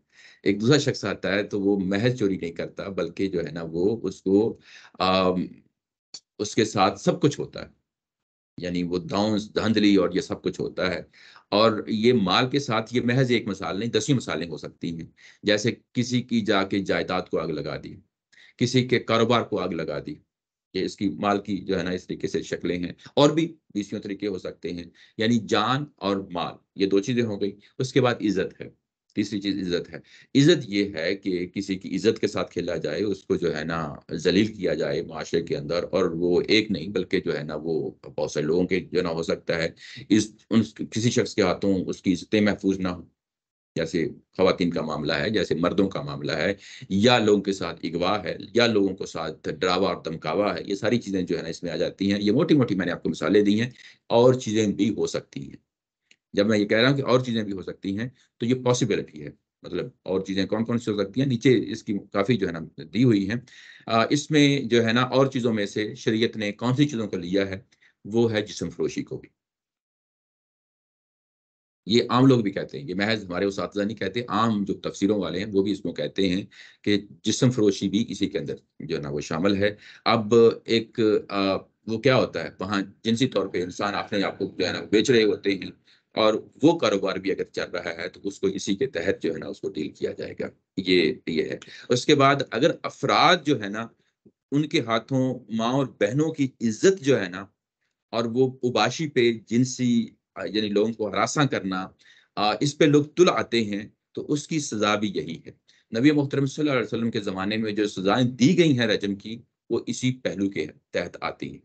एक दूसरा शख्स आता है तो वो महज चोरी नहीं करता बल्कि जो है ना वो उसको आ, उसके साथ सब कुछ होता है यानी वो दाउंस धांधली और ये सब कुछ होता है और ये माल के साथ ये महज एक मसाल नहीं दसवीं मसाले हो सकती हैं जैसे किसी की जाके जायदाद को आग लगा दी किसी के कारोबार को आग लगा दी ये इसकी माल की जो है ना इस तरीके से शक्लें हैं और भी बीसियों तरीके हो सकते हैं यानी जान और माल ये दो चीज़ें हो गई उसके बाद इज्जत है तीसरी चीज़ इज्जत है इज्जत ये है कि किसी की इज्जत के साथ खेला जाए उसको जो है ना जलील किया जाए माशरे के अंदर और वो एक नहीं बल्कि जो है ना वो बहुत से लोगों के जो ना हो सकता है इस उन किसी शख्स के हाथों उसकी इज्जतें महफूज ना हो जैसे खातन का मामला है जैसे मर्दों का मामला है या लोगों के साथ अगवा है या लोगों को साथ डरावा और धमकावा है ये सारी चीज़ें जो है ना इसमें आ जाती हैं ये मोटी मोटी मैंने आपको मिसालें दी हैं और चीज़ें भी हो सकती हैं जब मैं ये कह रहा हूँ कि और चीज़ें भी हो सकती हैं तो ये पॉसिबिलिटी है मतलब और चीज़ें कौन कौन सी हो सकती हैं नीचे इसकी काफ़ी जो है ना दी हुई है इसमें जो है ना और चीज़ों में से शरीय ने कौन सी चीज़ों को लिया है वो है जिसम फरोशी को भी ये आम लोग भी कहते हैं ये महज हमारे उस नहीं कहते आम जो तफसीरों वाले हैं वो भी इसको कहते हैं कि जिसम फरोशी भी इसी के अंदर जो है ना वो शामिल है अब एक आ, वो क्या होता है वहाँ जिनसी तौर पे इंसान अपने आप को जो है ना बेच रहे होते हैं और वो कारोबार भी अगर चल रहा है तो उसको इसी के तहत जो है ना उसको डील किया जाएगा ये ये है उसके बाद अगर अफराद जो है ना उनके हाथों माँ और बहनों की इज्जत जो है ना और वो उबाशी पे जिनसी यानी लोगों को हरासा करना इस पे लोग तुल आते हैं तो उसकी सजा भी यही है नबी मोहतरम वसल्लम के ज़माने में जो सजाएं दी गई हैं रजम की वो इसी पहलू के तहत आती हैं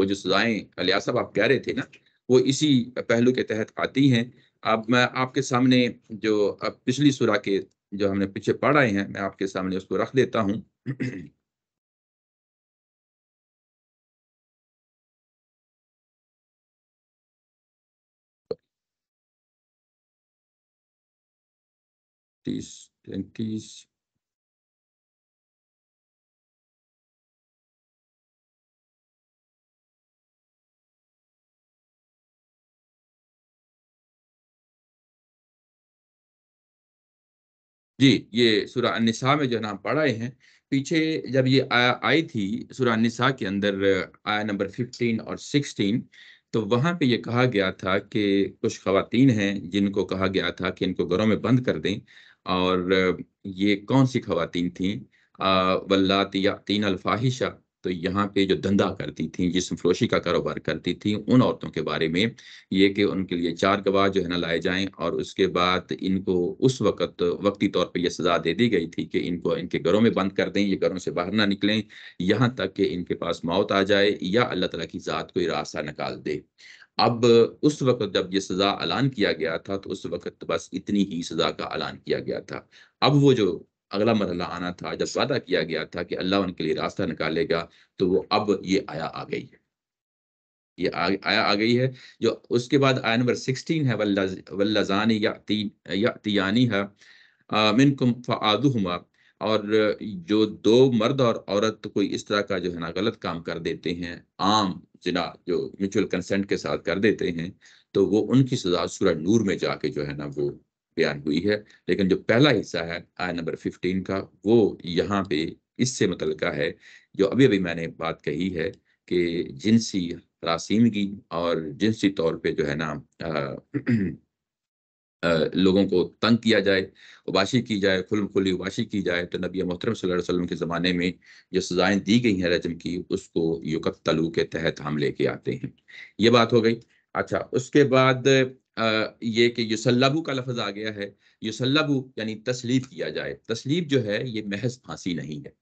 वो जो सजाएं अलिया साहब आप कह रहे थे ना वो इसी पहलू के तहत आती हैं अब मैं आपके सामने जो पिछली सुरा के जो हमने पीछे पढ़ आए हैं मैं आपके सामने उसको रख देता हूँ these and जी ये सूरा अनिसा में जो नाम पढ़ाए हैं पीछे जब ये आया आई थी सूरा अनिसा के अंदर आया नंबर फिफ्टीन और सिक्सटीन तो वहां पे ये कहा गया था कि कुछ खातन हैं जिनको कहा गया था कि इनको घरों में बंद कर दें और ये कौन सी खातन थी वल्लातीन अलफाहिशा तो यहाँ पे जो धंधा करती थी जिसम फ्रोशी का कारोबार करती थी उन औरतों के बारे में ये कि उनके लिए चार गवाह जो है ना लाए जाएं और उसके बाद इनको उस वक्त वक्ती तौर पे ये सज़ा दे दी गई थी कि इनको इनके घरों में बंद कर दें ये घरों से बाहर ना निकलें यहाँ तक कि इनके पास मौत आ जाए या अल्लाह तला की ज़ात कोई रास्ता निकाल दे अब उस वक्त जब ये सज़ा ऐलान किया गया था तो उस वक्त बस इतनी ही सज़ा का ऐलान किया गया था अब वो जो अगला मरला आना था जब वादा किया गया था कि अल्लाह उनके लिए रास्ता निकालेगा तो वो अब ये आया आ गई है ये आ, आया आ गई है जो उसके बाद आया नंबर सिक्सटीन है वल्लाजानी यातियानी है मिनकुम और जो दो मर्द और औरत कोई इस तरह का जो है ना गलत काम कर देते हैं आम जिना जो म्यूचुअल कंसेंट के साथ कर देते हैं तो वो उनकी सजा सूर नूर में जाके जो है ना वो बयान हुई है लेकिन जो पहला हिस्सा है आय नंबर फिफ्टीन का वो यहाँ पे इससे मुतल है जो अभी अभी मैंने बात कही है कि जिनसी रासीमगी और जिनसी तौर पे जो है ना आ, लोगों को तंग किया जाए उबाशी की जाए खुल खुली उबाशी की जाए तो नबी मोहतरम वसल्लम के ज़माने में जो सजाएं दी गई हैं रजम की उसको युकत तलू के तहत हम लेके आते हैं ये बात हो गई अच्छा उसके बाद ये कि युसल्लबू का लफज आ गया है युसल्लबू यानी तस्लीब किया जाए तस्लीब जो है ये महज फांसी नहीं है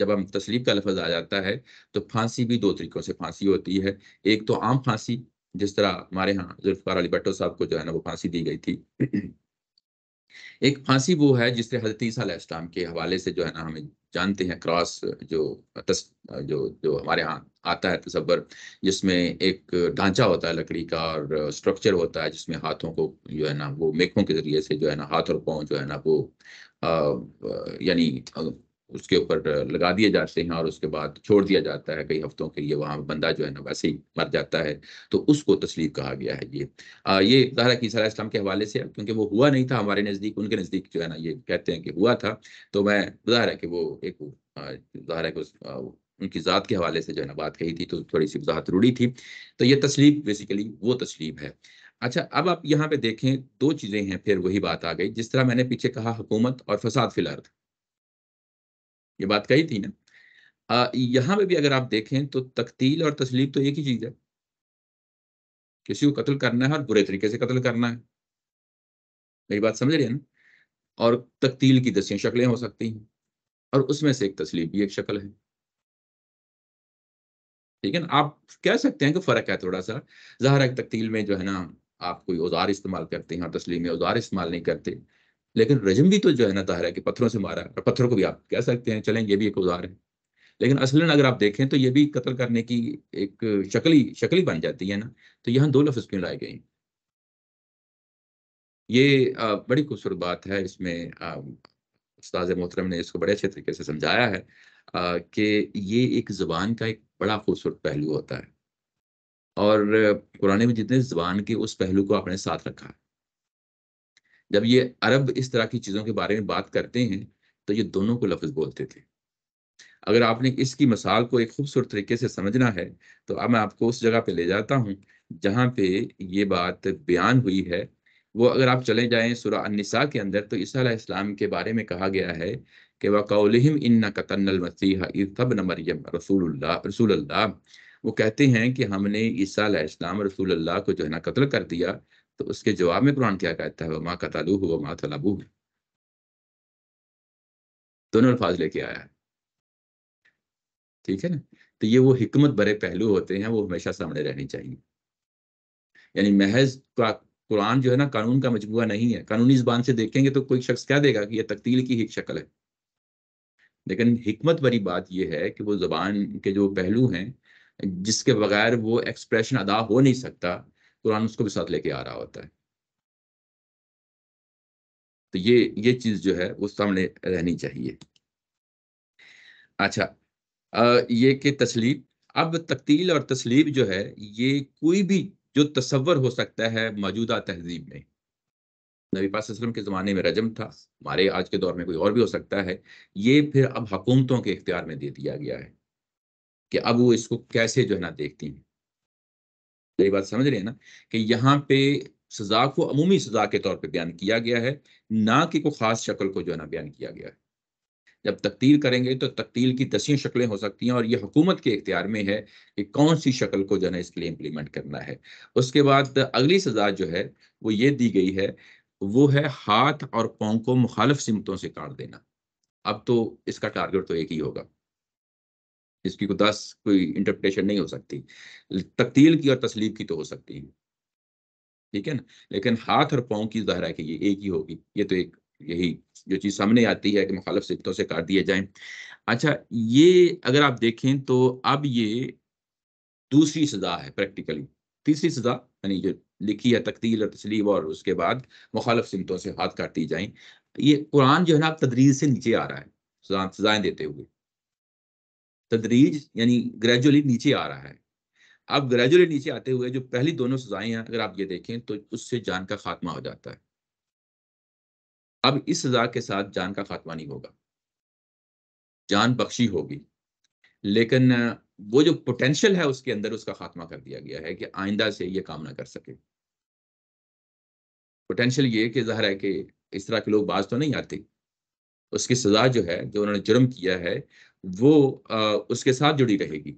जब हम तस्लीब का लफज आ जाता है तो फांसी भी दो तरीक़ों से फांसी होती है एक तो आम फांसी जिस तरह हमारे यहाँ जुल्फार अली भट्टो साहब को जो है ना वो फांसी दी गई थी एक फांसी वो है जिससे हजरत ईसा के हवाले से जो है ना हमें जानते हैं क्रॉस जो तस, जो जो हमारे यहाँ आता है तस्वर जिसमें एक ढांचा होता है लकड़ी का और स्ट्रक्चर होता है जिसमें हाथों को जो है ना वो मेखों के जरिए से जो है ना हाथ और पाँव जो है ना वो यानी उसके ऊपर लगा दिए जाते हैं और उसके बाद छोड़ दिया जाता है कई हफ्तों के लिए वहाँ बंदा जो है ना वैसे ही मर जाता है तो उसको तस्लीफ कहा गया है ये आ, ये दारा की इस्लाम के हवाले से क्योंकि वो हुआ नहीं था हमारे नज़दीक उनके नज़दीक जो है ना ये कहते हैं कि हुआ था तो मैं ज़ाहरा कि वो एक ज़ाहरा को उनकी ज़ात के हवाले से जो है ना बात कही थी तो थोड़ी सी वजाहत रूढ़ी थी तो ये तस्लीफ बेसिकली वो तस्लीफ है अच्छा अब आप यहाँ पे देखें दो चीज़ें हैं फिर वही बात आ गई जिस तरह मैंने पीछे कहा हुकूमत और फसाद फिलर्थ ये बात कही थी ना आ, यहाँ पे भी अगर आप देखें तो तकतील और तस्लीब तो एक ही चीज़ है किसी को कत्ल करना है और बुरे तरीके से कत्ल करना है मेरी बात समझ रहे हैं ना और तकतील की दस शक्लें हो सकती हैं और उसमें से एक तस्लीब भी एक शक्ल है ठीक है ना आप कह सकते हैं कि फ़र्क है थोड़ा सा जहर तकतील में जो है ना आप कोई औजार इस्तेमाल करते हैं और तस्लीम में औजार इस्तेमाल नहीं करते लेकिन रजम भी तो जो है ना है कि पत्थरों से मारा है पत्थरों को भी आप कह सकते हैं चलें ये भी एक उदाहरण है लेकिन असलन अगर आप देखें तो ये भी कत्ल करने की एक शक्ली शक्ली बन जाती है ना तो यहाँ दो लफ्ज क्यों लाए गए ये आ, बड़ी खूबसूरत बात है इसमें उस्ताद मोहतरम ने इसको बड़े अच्छे तरीके से समझाया है कि ये एक ज़बान का एक बड़ा खूबसूरत पहलू होता है और पुराने में जितने ज़बान के उस पहलू को आपने साथ रखा है जब ये अरब इस तरह की चीज़ों के बारे में बात करते हैं तो ये दोनों को लफ्ज़ बोलते थे अगर आपने इसकी मिसाल को एक खूबसूरत तरीके से समझना है तो अब मैं आपको उस जगह पे ले जाता हूँ जहाँ पे ये बात बयान हुई है वो अगर आप चले जाएं सुरा अनिसा के अंदर तो ईसा इस्लाम के बारे में कहा गया है कि वकाउलम इन्ना कतनल मसीह सब न मरियम रसूल रसूल वो कहते हैं कि हमने ईसा इस्लाम रसूल को जो है ना कत्ल कर दिया तो उसके जवाब में कुरान क्या कहता है माँ कतालू माँ तलाबू हो दोनों अल्फाज लेके आया है ठीक है ना तो ये वो हिकमत भरे पहलू होते हैं वो हमेशा सामने रहनी चाहिए यानी महज का कुरान जो है ना कानून का मजबूआ नहीं है कानूनी जबान से देखेंगे तो कोई शख्स क्या देगा कि यह तकतील की ही शक्ल है लेकिन हमत भरी बात यह है कि वो जबान के जो पहलू हैं जिसके बगैर वो एक्सप्रेशन अदा हो नहीं सकता कुरान उसको भी साथ लेके आ रहा होता है तो ये ये चीज जो है वो सामने रहनी चाहिए अच्छा आ, ये कि तस्लीब अब तकतील और तस्लीब जो है ये कोई भी जो तस्वर हो सकता है मौजूदा तहजीब में नबी पासम के ज़माने में रजम था हमारे आज के दौर में कोई और भी हो सकता है ये फिर अब हकूमतों के इख्तियार में दे दिया गया है कि अब वो इसको कैसे जो है ना देखती हैं तो ये बात समझ रहे हैं ना कि यहाँ पे सजा को अमूमी सजा के तौर पे बयान किया गया है ना कि कोई ख़ास शक्ल को जो है ना बयान किया गया है जब तकतील करेंगे तो तकतील की दसियों शक्लें हो सकती हैं और ये हुकूमत के इख्तियार में है कि कौन सी शक्ल को जो है ना इसके लिए इम्प्लीमेंट करना है उसके बाद अगली सजा जो है वो ये दी गई है वो है हाथ और पाँव को मुखालफ सिमतों से काट देना अब तो इसका टारगेट तो एक ही होगा इसकी को दस कोई इंटरप्रिटेशन नहीं हो सकती तकतील की और तस्लीब की तो हो सकती है ठीक है ना लेकिन हाथ और पाँव की जहरा की ये एक ही होगी ये तो एक यही जो चीज़ सामने आती है कि मुखालफ सिफतों से काट दिए जाए अच्छा ये अगर आप देखें तो अब ये दूसरी सजा है प्रैक्टिकली तीसरी सजा यानी जो लिखी है तकतील और तस्लीब और उसके बाद मुखालफ सिमतों से हाथ काट दी जाए ये कुरान जो है ना आप तदरीज से नीचे आ रहा है सजाएं देते हुए तदरीज यानी ग्रेजुअली नीचे आ रहा है अब ग्रेजुअली नीचे आते हुए जो पहली दोनों सजाएं हैं अगर आप ये देखें तो उससे जान का खात्मा हो जाता है अब इस सजा के साथ जान का खात्मा नहीं होगा जान बख्शी होगी लेकिन वो जो पोटेंशियल है उसके अंदर उसका खात्मा कर दिया गया है कि आइंदा से ये काम ना कर सके पोटेंशियल ये कि जाहिर है कि इस तरह के लोग बाज तो नहीं आते उसकी सजा जो है जो उन्होंने जुर्म किया है वो आ, उसके साथ जुड़ी रहेगी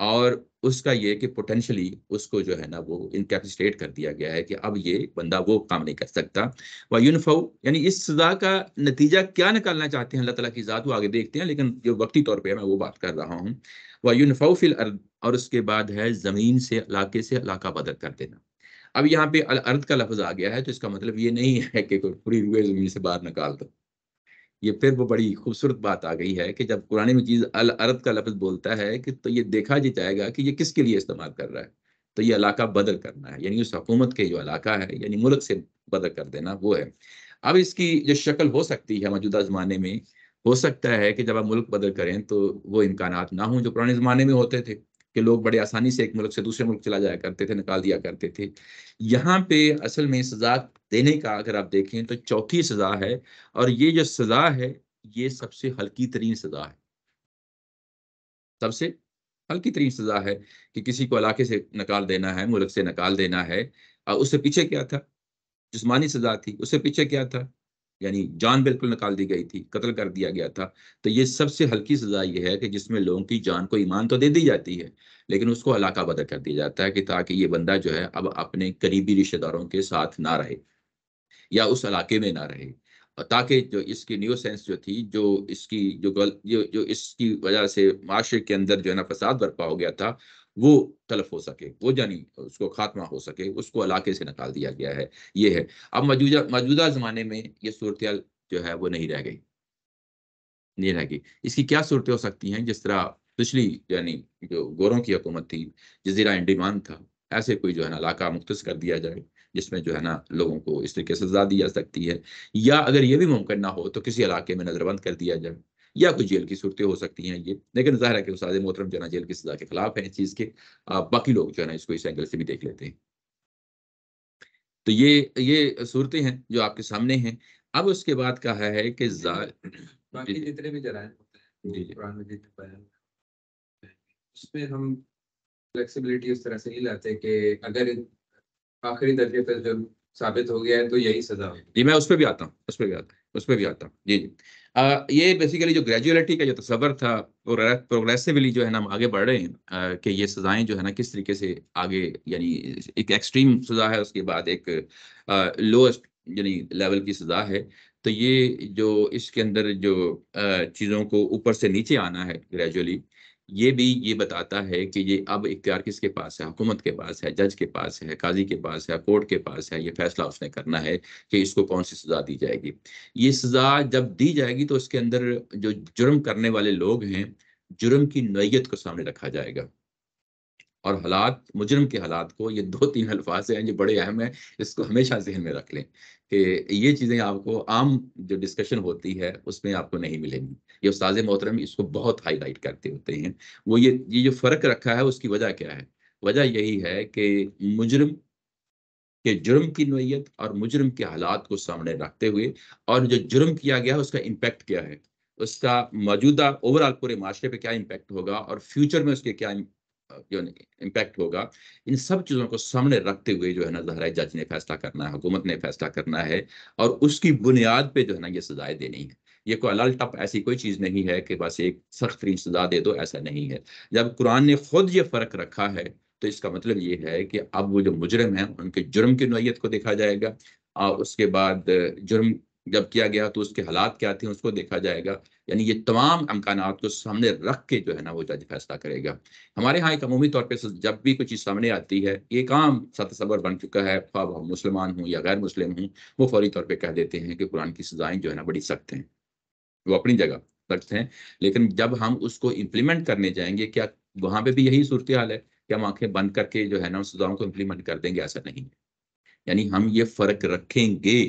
और उसका ये कि पोटेंशली उसको जो है ना वो इनकेपेसिटेट कर दिया गया है कि अब ये बंदा वो काम नहीं कर सकता वह यूनफो यानी इस सजा का नतीजा क्या निकालना चाहते हैं अल्लाह तला की ज़ात वो आगे देखते हैं लेकिन जो वक्ती तौर पर मैं वो बात कर रहा हूँ वह यूनफो फिल अर्द और उसके बाद है ज़मीन से इलाके से इलाका बदल कर देना अब यहाँ पे अर्द का लफ्ज़ आ गया है तो इसका मतलब ये नहीं है कि कोई पूरी रुए ज़मीन से बाहर निकाल दो ये फिर वो बड़ी खूबसूरत बात आ गई है कि जब में चीज़ अल अरत का लफ्ज बोलता है कि तो ये देखा जी जाएगा कि ये किसके लिए इस्तेमाल कर रहा है तो ये इलाका बदल करना है यानी उस हकूमत के जो इलाका है यानी मुल्क से बदल कर देना वो है अब इसकी जो शक्ल हो सकती है मौजूदा ज़माने में हो सकता है कि जब आप मुल्क बदल करें तो वो इम्कान ना हों जो पुराने ज़माने में होते थे कि लोग बड़े आसानी से एक मुल्क से दूसरे मुल्क चला जाया करते थे निकाल दिया करते थे यहाँ पे असल में सजा देने का अगर आप देखें तो चौथी सजा है और ये जो सजा है ये सबसे हल्की तरीन सजा है सबसे हल्की तरीन सजा है कि किसी को इलाके से निकाल देना है मुल्क से निकाल देना है और उससे पीछे क्या था जिसमानी सजा थी उससे पीछे क्या था यानी जान बिल्कुल निकाल दी गई थी कत्ल कर दिया गया था तो ये सबसे हल्की सजा ये है कि जिसमें लोगों की जान को ईमान तो दे दी जाती है लेकिन उसको हलाका बदल कर दिया जाता है कि ताकि ये बंदा जो है अब अपने करीबी रिश्तेदारों के साथ ना रहे या उस इलाके में ना रहे ताकि जो इसकी न्यू सेंस जो थी जो इसकी जो गल जो जो इसकी वजह से माशरे के अंदर जो है ना फसाद बर्पा हो गया था वो तलफ हो सके वो यानी उसको खात्मा हो सके उसको इलाके से निकाल दिया गया है ये है अब मौजूदा मौजूदा ज़माने में ये सूरत जो है वो नहीं रह गई नहीं रह गई इसकी क्या सूरतें हो सकती हैं जिस तरह पिछली यानी जो गोरों की हुकूमत थी जजीरा इंडिमान था ऐसे कोई जो है ना इलाका मुख्त कर दिया जाए जिसमें जो है ना लोगों को इस तरीके से सजा दी जा सकती है या अगर ये भी मुमकिन ना हो तो किसी इलाके में नज़रबंद कर दिया जाए या कुछ जेल की सूरतें हो सकती हैं ये लेकिन जाहिर है कि उसाद मोहतरम जो जेल की सजा के खिलाफ है इस चीज़ के बाकी लोग जो है ना इसको इस एंगल से भी देख लेते हैं तो ये ये सूरतें हैं जो आपके सामने हैं अब उसके बाद कहा है कि बाकी जितने भी उसमें हम फ्लेक्सिबिलिटी उस तरह से ही लाते कि अगर आखिरी दर्जे पर साबित हो गया है तो यही सजा होगी जी मैं उस पर भी आता हूँ उस पर भी आता हूँ उस पर भी आता हूँ जी जी आ, ये बेसिकली जो ग्रेजुअलिटी का जो तस्वर था प्रोग्रेसिवली जो है ना हम आगे बढ़ रहे हैं कि ये सज़ाएं जो है ना किस तरीके से आगे यानी एक एक्सट्रीम सज़ा है उसके बाद एक लोएस्ट यानी लेवल की सज़ा है तो ये जो इसके अंदर जो चीज़ों को ऊपर से नीचे आना है ग्रेजुअली ये भी ये बताता है कि ये अब इख्तियार किसके पास है हुकूमत के पास है जज के पास है काजी के पास है कोर्ट के पास है ये फैसला उसने करना है कि इसको कौन सी सज़ा दी जाएगी ये सज़ा जब दी जाएगी तो उसके अंदर जो जुर्म करने वाले लोग हैं जुर्म की नोयत को सामने रखा जाएगा और हालात मुजरम के हालात को ये दो तीन अल्फाज हैं जो बड़े अहम हैं इसको हमेशा जहन में रख लें कि ये चीज़ें आपको आम जो डिस्कशन होती है उसमें आपको नहीं मिलेंगी ये उस्ताद मोहतरम इसको बहुत हाईलाइट करते होते हैं वो ये ये जो फ़र्क रखा है उसकी वजह क्या है वजह यही है कि मुजरम के जुर्म की नोयत और मुजरम के हालात को सामने रखते हुए और जो जुर्म किया गया है उसका इम्पेक्ट क्या है उसका मौजूदा ओवरऑल पूरे माशरे पे क्या इम्पेक्ट होगा और फ्यूचर में उसके क्या इम्पेक्ट इम्पैक्ट होगा इन सब चीज़ों को सामने रखते हुए जो है ना जहरा जज ने फैसला करना है हुकूमत ने फैसला करना है और उसकी बुनियाद पे जो है ना ये सजाएं देनी है ये कोई अलाल टप ऐसी कोई चीज़ नहीं है कि बस एक सख्त तरीन सजा दे दो ऐसा नहीं है जब कुरान ने खुद ये फ़र्क रखा है तो इसका मतलब ये है कि अब वो जो मुजरम है उनके जुर्म की नोयत को देखा जाएगा और उसके बाद जुर्म जब किया गया तो उसके हालात क्या थे उसको देखा जाएगा यानी ये तमाम अमकान को सामने रख के जो है ना वो जज फैसला करेगा हमारे यहाँ एक अमूमी तौर पर जब भी कोई चीज़ सामने आती है एक आम सतसबर बन चुका है हम मुसलमान हूँ या गैर मुस्लिम हूँ वो फौरी तौर पर कह देते हैं कि कुरान की सजाएं जो है ना बड़ी सख्त हैं वो अपनी जगह सख्त हैं लेकिन जब हम उसको इम्प्लीमेंट करने जाएंगे क्या वहां पे भी यही सूरत हाल है कि हम आंखें बंद करके जो है ना उस सजाओं को इम्प्लीमेंट कर देंगे ऐसा नहीं है यानी हम ये फ़र्क रखेंगे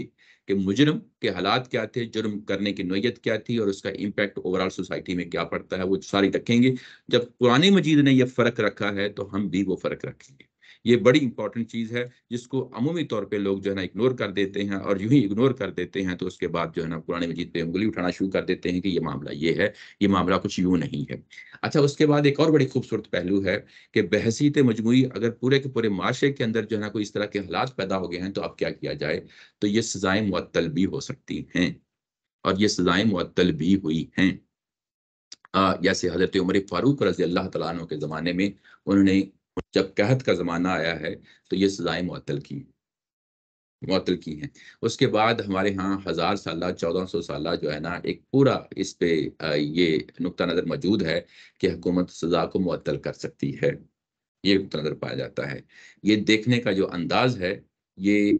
कि मुजरम के हालात क्या थे जुर्म करने की नोयत क्या थी और उसका इम्पैक्ट ओवरऑल सोसाइटी में क्या पड़ता है वो सारी रखेंगे जब पुरानी मजीद ने यह फ़र्क रखा है तो हम भी वो फ़र्क रखेंगे ये बड़ी इंपॉर्टेंट चीज़ है जिसको अमूमी तौर पर लोग जो है ना इग्नोर कर देते हैं और यूं ही इग्नोर कर देते हैं तो उसके बाद जो है ना पुराने मजीद पे उंगली उठाना शुरू कर देते हैं कि ये मामला ये है ये मामला कुछ यूं नहीं है अच्छा उसके बाद एक और बड़ी खूबसूरत पहलू है कि बहसीत मजमू अगर पूरे के पूरे माशरे के अंदर जो है ना कोई इस तरह के हालात पैदा हो गए हैं तो अब क्या किया जाए तो ये सजाएं मअतल भी हो सकती हैं और ये सजाएं मअतल भी हुई हैं जैसे हज़रत उमर फ़ारूक रजी अल्लाह तु के ज़माने में उन्होंने जब कहत का ज़माना आया है तो ये सजाएं मअतल की मअतल की हैं उसके बाद हमारे यहाँ हज़ार साल चौदह सौ साल जो है ना एक पूरा इस पे ये नुकता नज़र मौजूद है कि हुकूमत सज़ा को मअतल कर सकती है ये नुकता नज़र पाया जाता है ये देखने का जो अंदाज़ है ये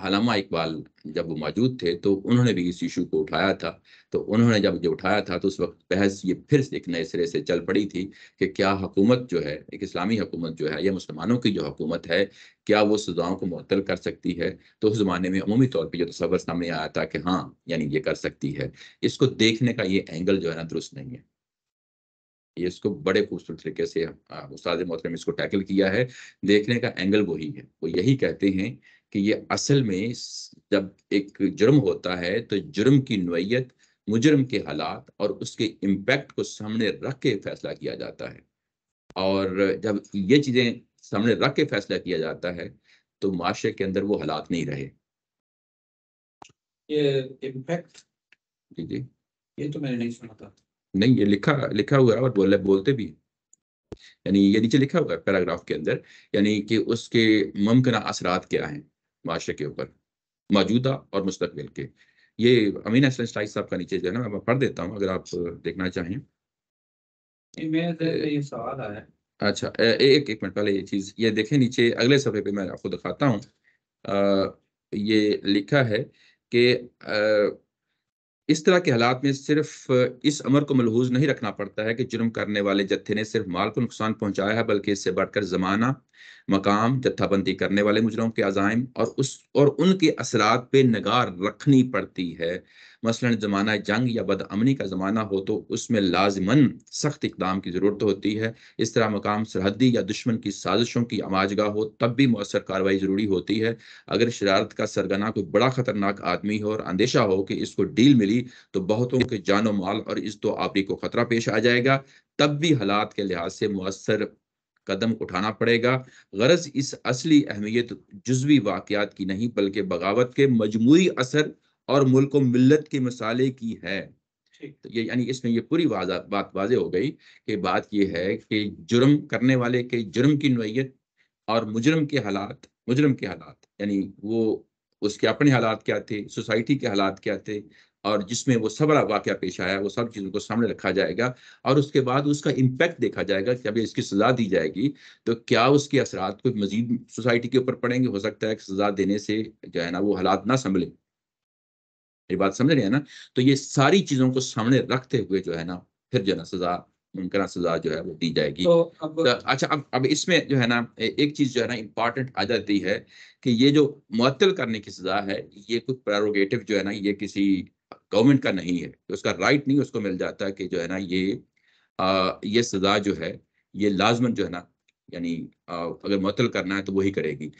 हलामा इकबाल जब वो मौजूद थे तो उन्होंने भी इस इशू को उठाया था तो उन्होंने जब जो उठाया था तो उस वक्त बहस ये फिर एक नए सिरे से चल पड़ी थी कि क्या हुकूमत जो है एक इस्लामी हुकूमत जो है या मुसलमानों की जो हुकूमत है क्या वो सजाओं को मअतल कर सकती है तो उस ज़माने में अमूमी तौर पर जो तस्वर सामने आया था कि हाँ यानी ये कर सकती है इसको देखने का ये एंगल जो है ना दुरुस्त नहीं है इसको बड़े खूबसूरत तरीके से उस्ताद मोहतरम इसको टैकल किया है देखने का एंगल वही है वो यही कहते हैं कि ये असल में जब एक जुर्म होता है तो जुर्म की नोयत मुजरम के हालात और उसके इम्पैक्ट को सामने रख के फैसला किया जाता है और जब ये चीज़ें सामने रख के फैसला किया जाता है तो माशरे के अंदर वो हालात नहीं रहे ये इम्पैक्ट जी जी ये तो मैंने नहीं सुना था नहीं ये लिखा लिखा हुआ है और बोले बोलते भी यानी ये नीचे लिखा हुआ है पैराग्राफ के अंदर यानी कि उसके मुमकिन असरात क्या हैं माशरे के ऊपर मौजूदा और मुस्तबिल के ये अमीन हसन स्टाइक साहब का नीचे जो है ना मैं पढ़ देता हूँ अगर आप देखना चाहें अच्छा एक एक मिनट पहले ये चीज़ ये देखें नीचे अगले सफ़े पे मैं आपको दिखाता हूँ ये लिखा है कि इस तरह के हालात में सिर्फ इस अमर को मलहूज नहीं रखना पड़ता है कि जुर्म करने वाले जत्थे ने सिर्फ माल को नुकसान पहुंचाया है बल्कि इससे बढ़कर जमाना मकाम जत्थाबंदी करने वाले मुजरों के अजायम और उस और उनके असरात पे नगार रखनी पड़ती है मसलन ज़माना जंग या बदअमनी का ज़माना हो तो उसमें लाजमन सख्त इकदाम की ज़रूरत होती है इस तरह मकाम सरहदी या दुश्मन की साजिशों की आमाजगा हो तब भी मौसर कार्रवाई ज़रूरी होती है अगर शरारत का सरगना कोई बड़ा ख़तरनाक आदमी हो और अंदेशा हो कि इसको डील मिली तो बहुतों के जानो माल और इस तो आपी को ख़तरा पेश आ जाएगा तब भी हालात के लिहाज से मौसर कदम उठाना पड़ेगा गरज इस असली अहमियत जुजवी वाकत की नहीं बल्कि बगावत के मजमूरी असर और मुल्क मिलत के मसाले की है तो ये यानी इसमें ये पूरी बात वाजे हो गई कि बात यह है कि जुर्म करने वाले के जुर्म की नोयत और मुजरम के हालात मुजरम के हालात यानी वो उसके अपने हालात क्या थे सोसाइटी के हालात क्या थे और जिसमें वो सबरा वाक्य पेश आया वो सब चीज़ों को सामने रखा जाएगा और उसके बाद उसका इम्पैक्ट देखा जाएगा कि अभी इसकी सज़ा दी जाएगी तो क्या उसके असरात को मजीद सोसाइटी के ऊपर पड़ेंगे हो सकता है कि सज़ा देने से जो है ना वो हालात ना संभलें ये बात समझ रहे हैं ना तो ये सारी चीज़ों को सामने रखते हुए जो है ना फिर जो है ना सज़ा मुमकिन सजा जो है वो दी जाएगी तो अब तो अच्छा अब अब इसमें जो है ना एक चीज़ जो है ना इम्पॉर्टेंट आ जाती है कि ये जो मुअत्तल करने की सजा है ये कुछ प्रारोगेटिव जो है ना ये किसी गवर्नमेंट का नहीं है तो उसका राइट नहीं उसको मिल जाता कि जो है ना ये आ, ये सजा जो है ये लाजमन जो है ना यानी अगर मुअतल करना है तो वही करेगी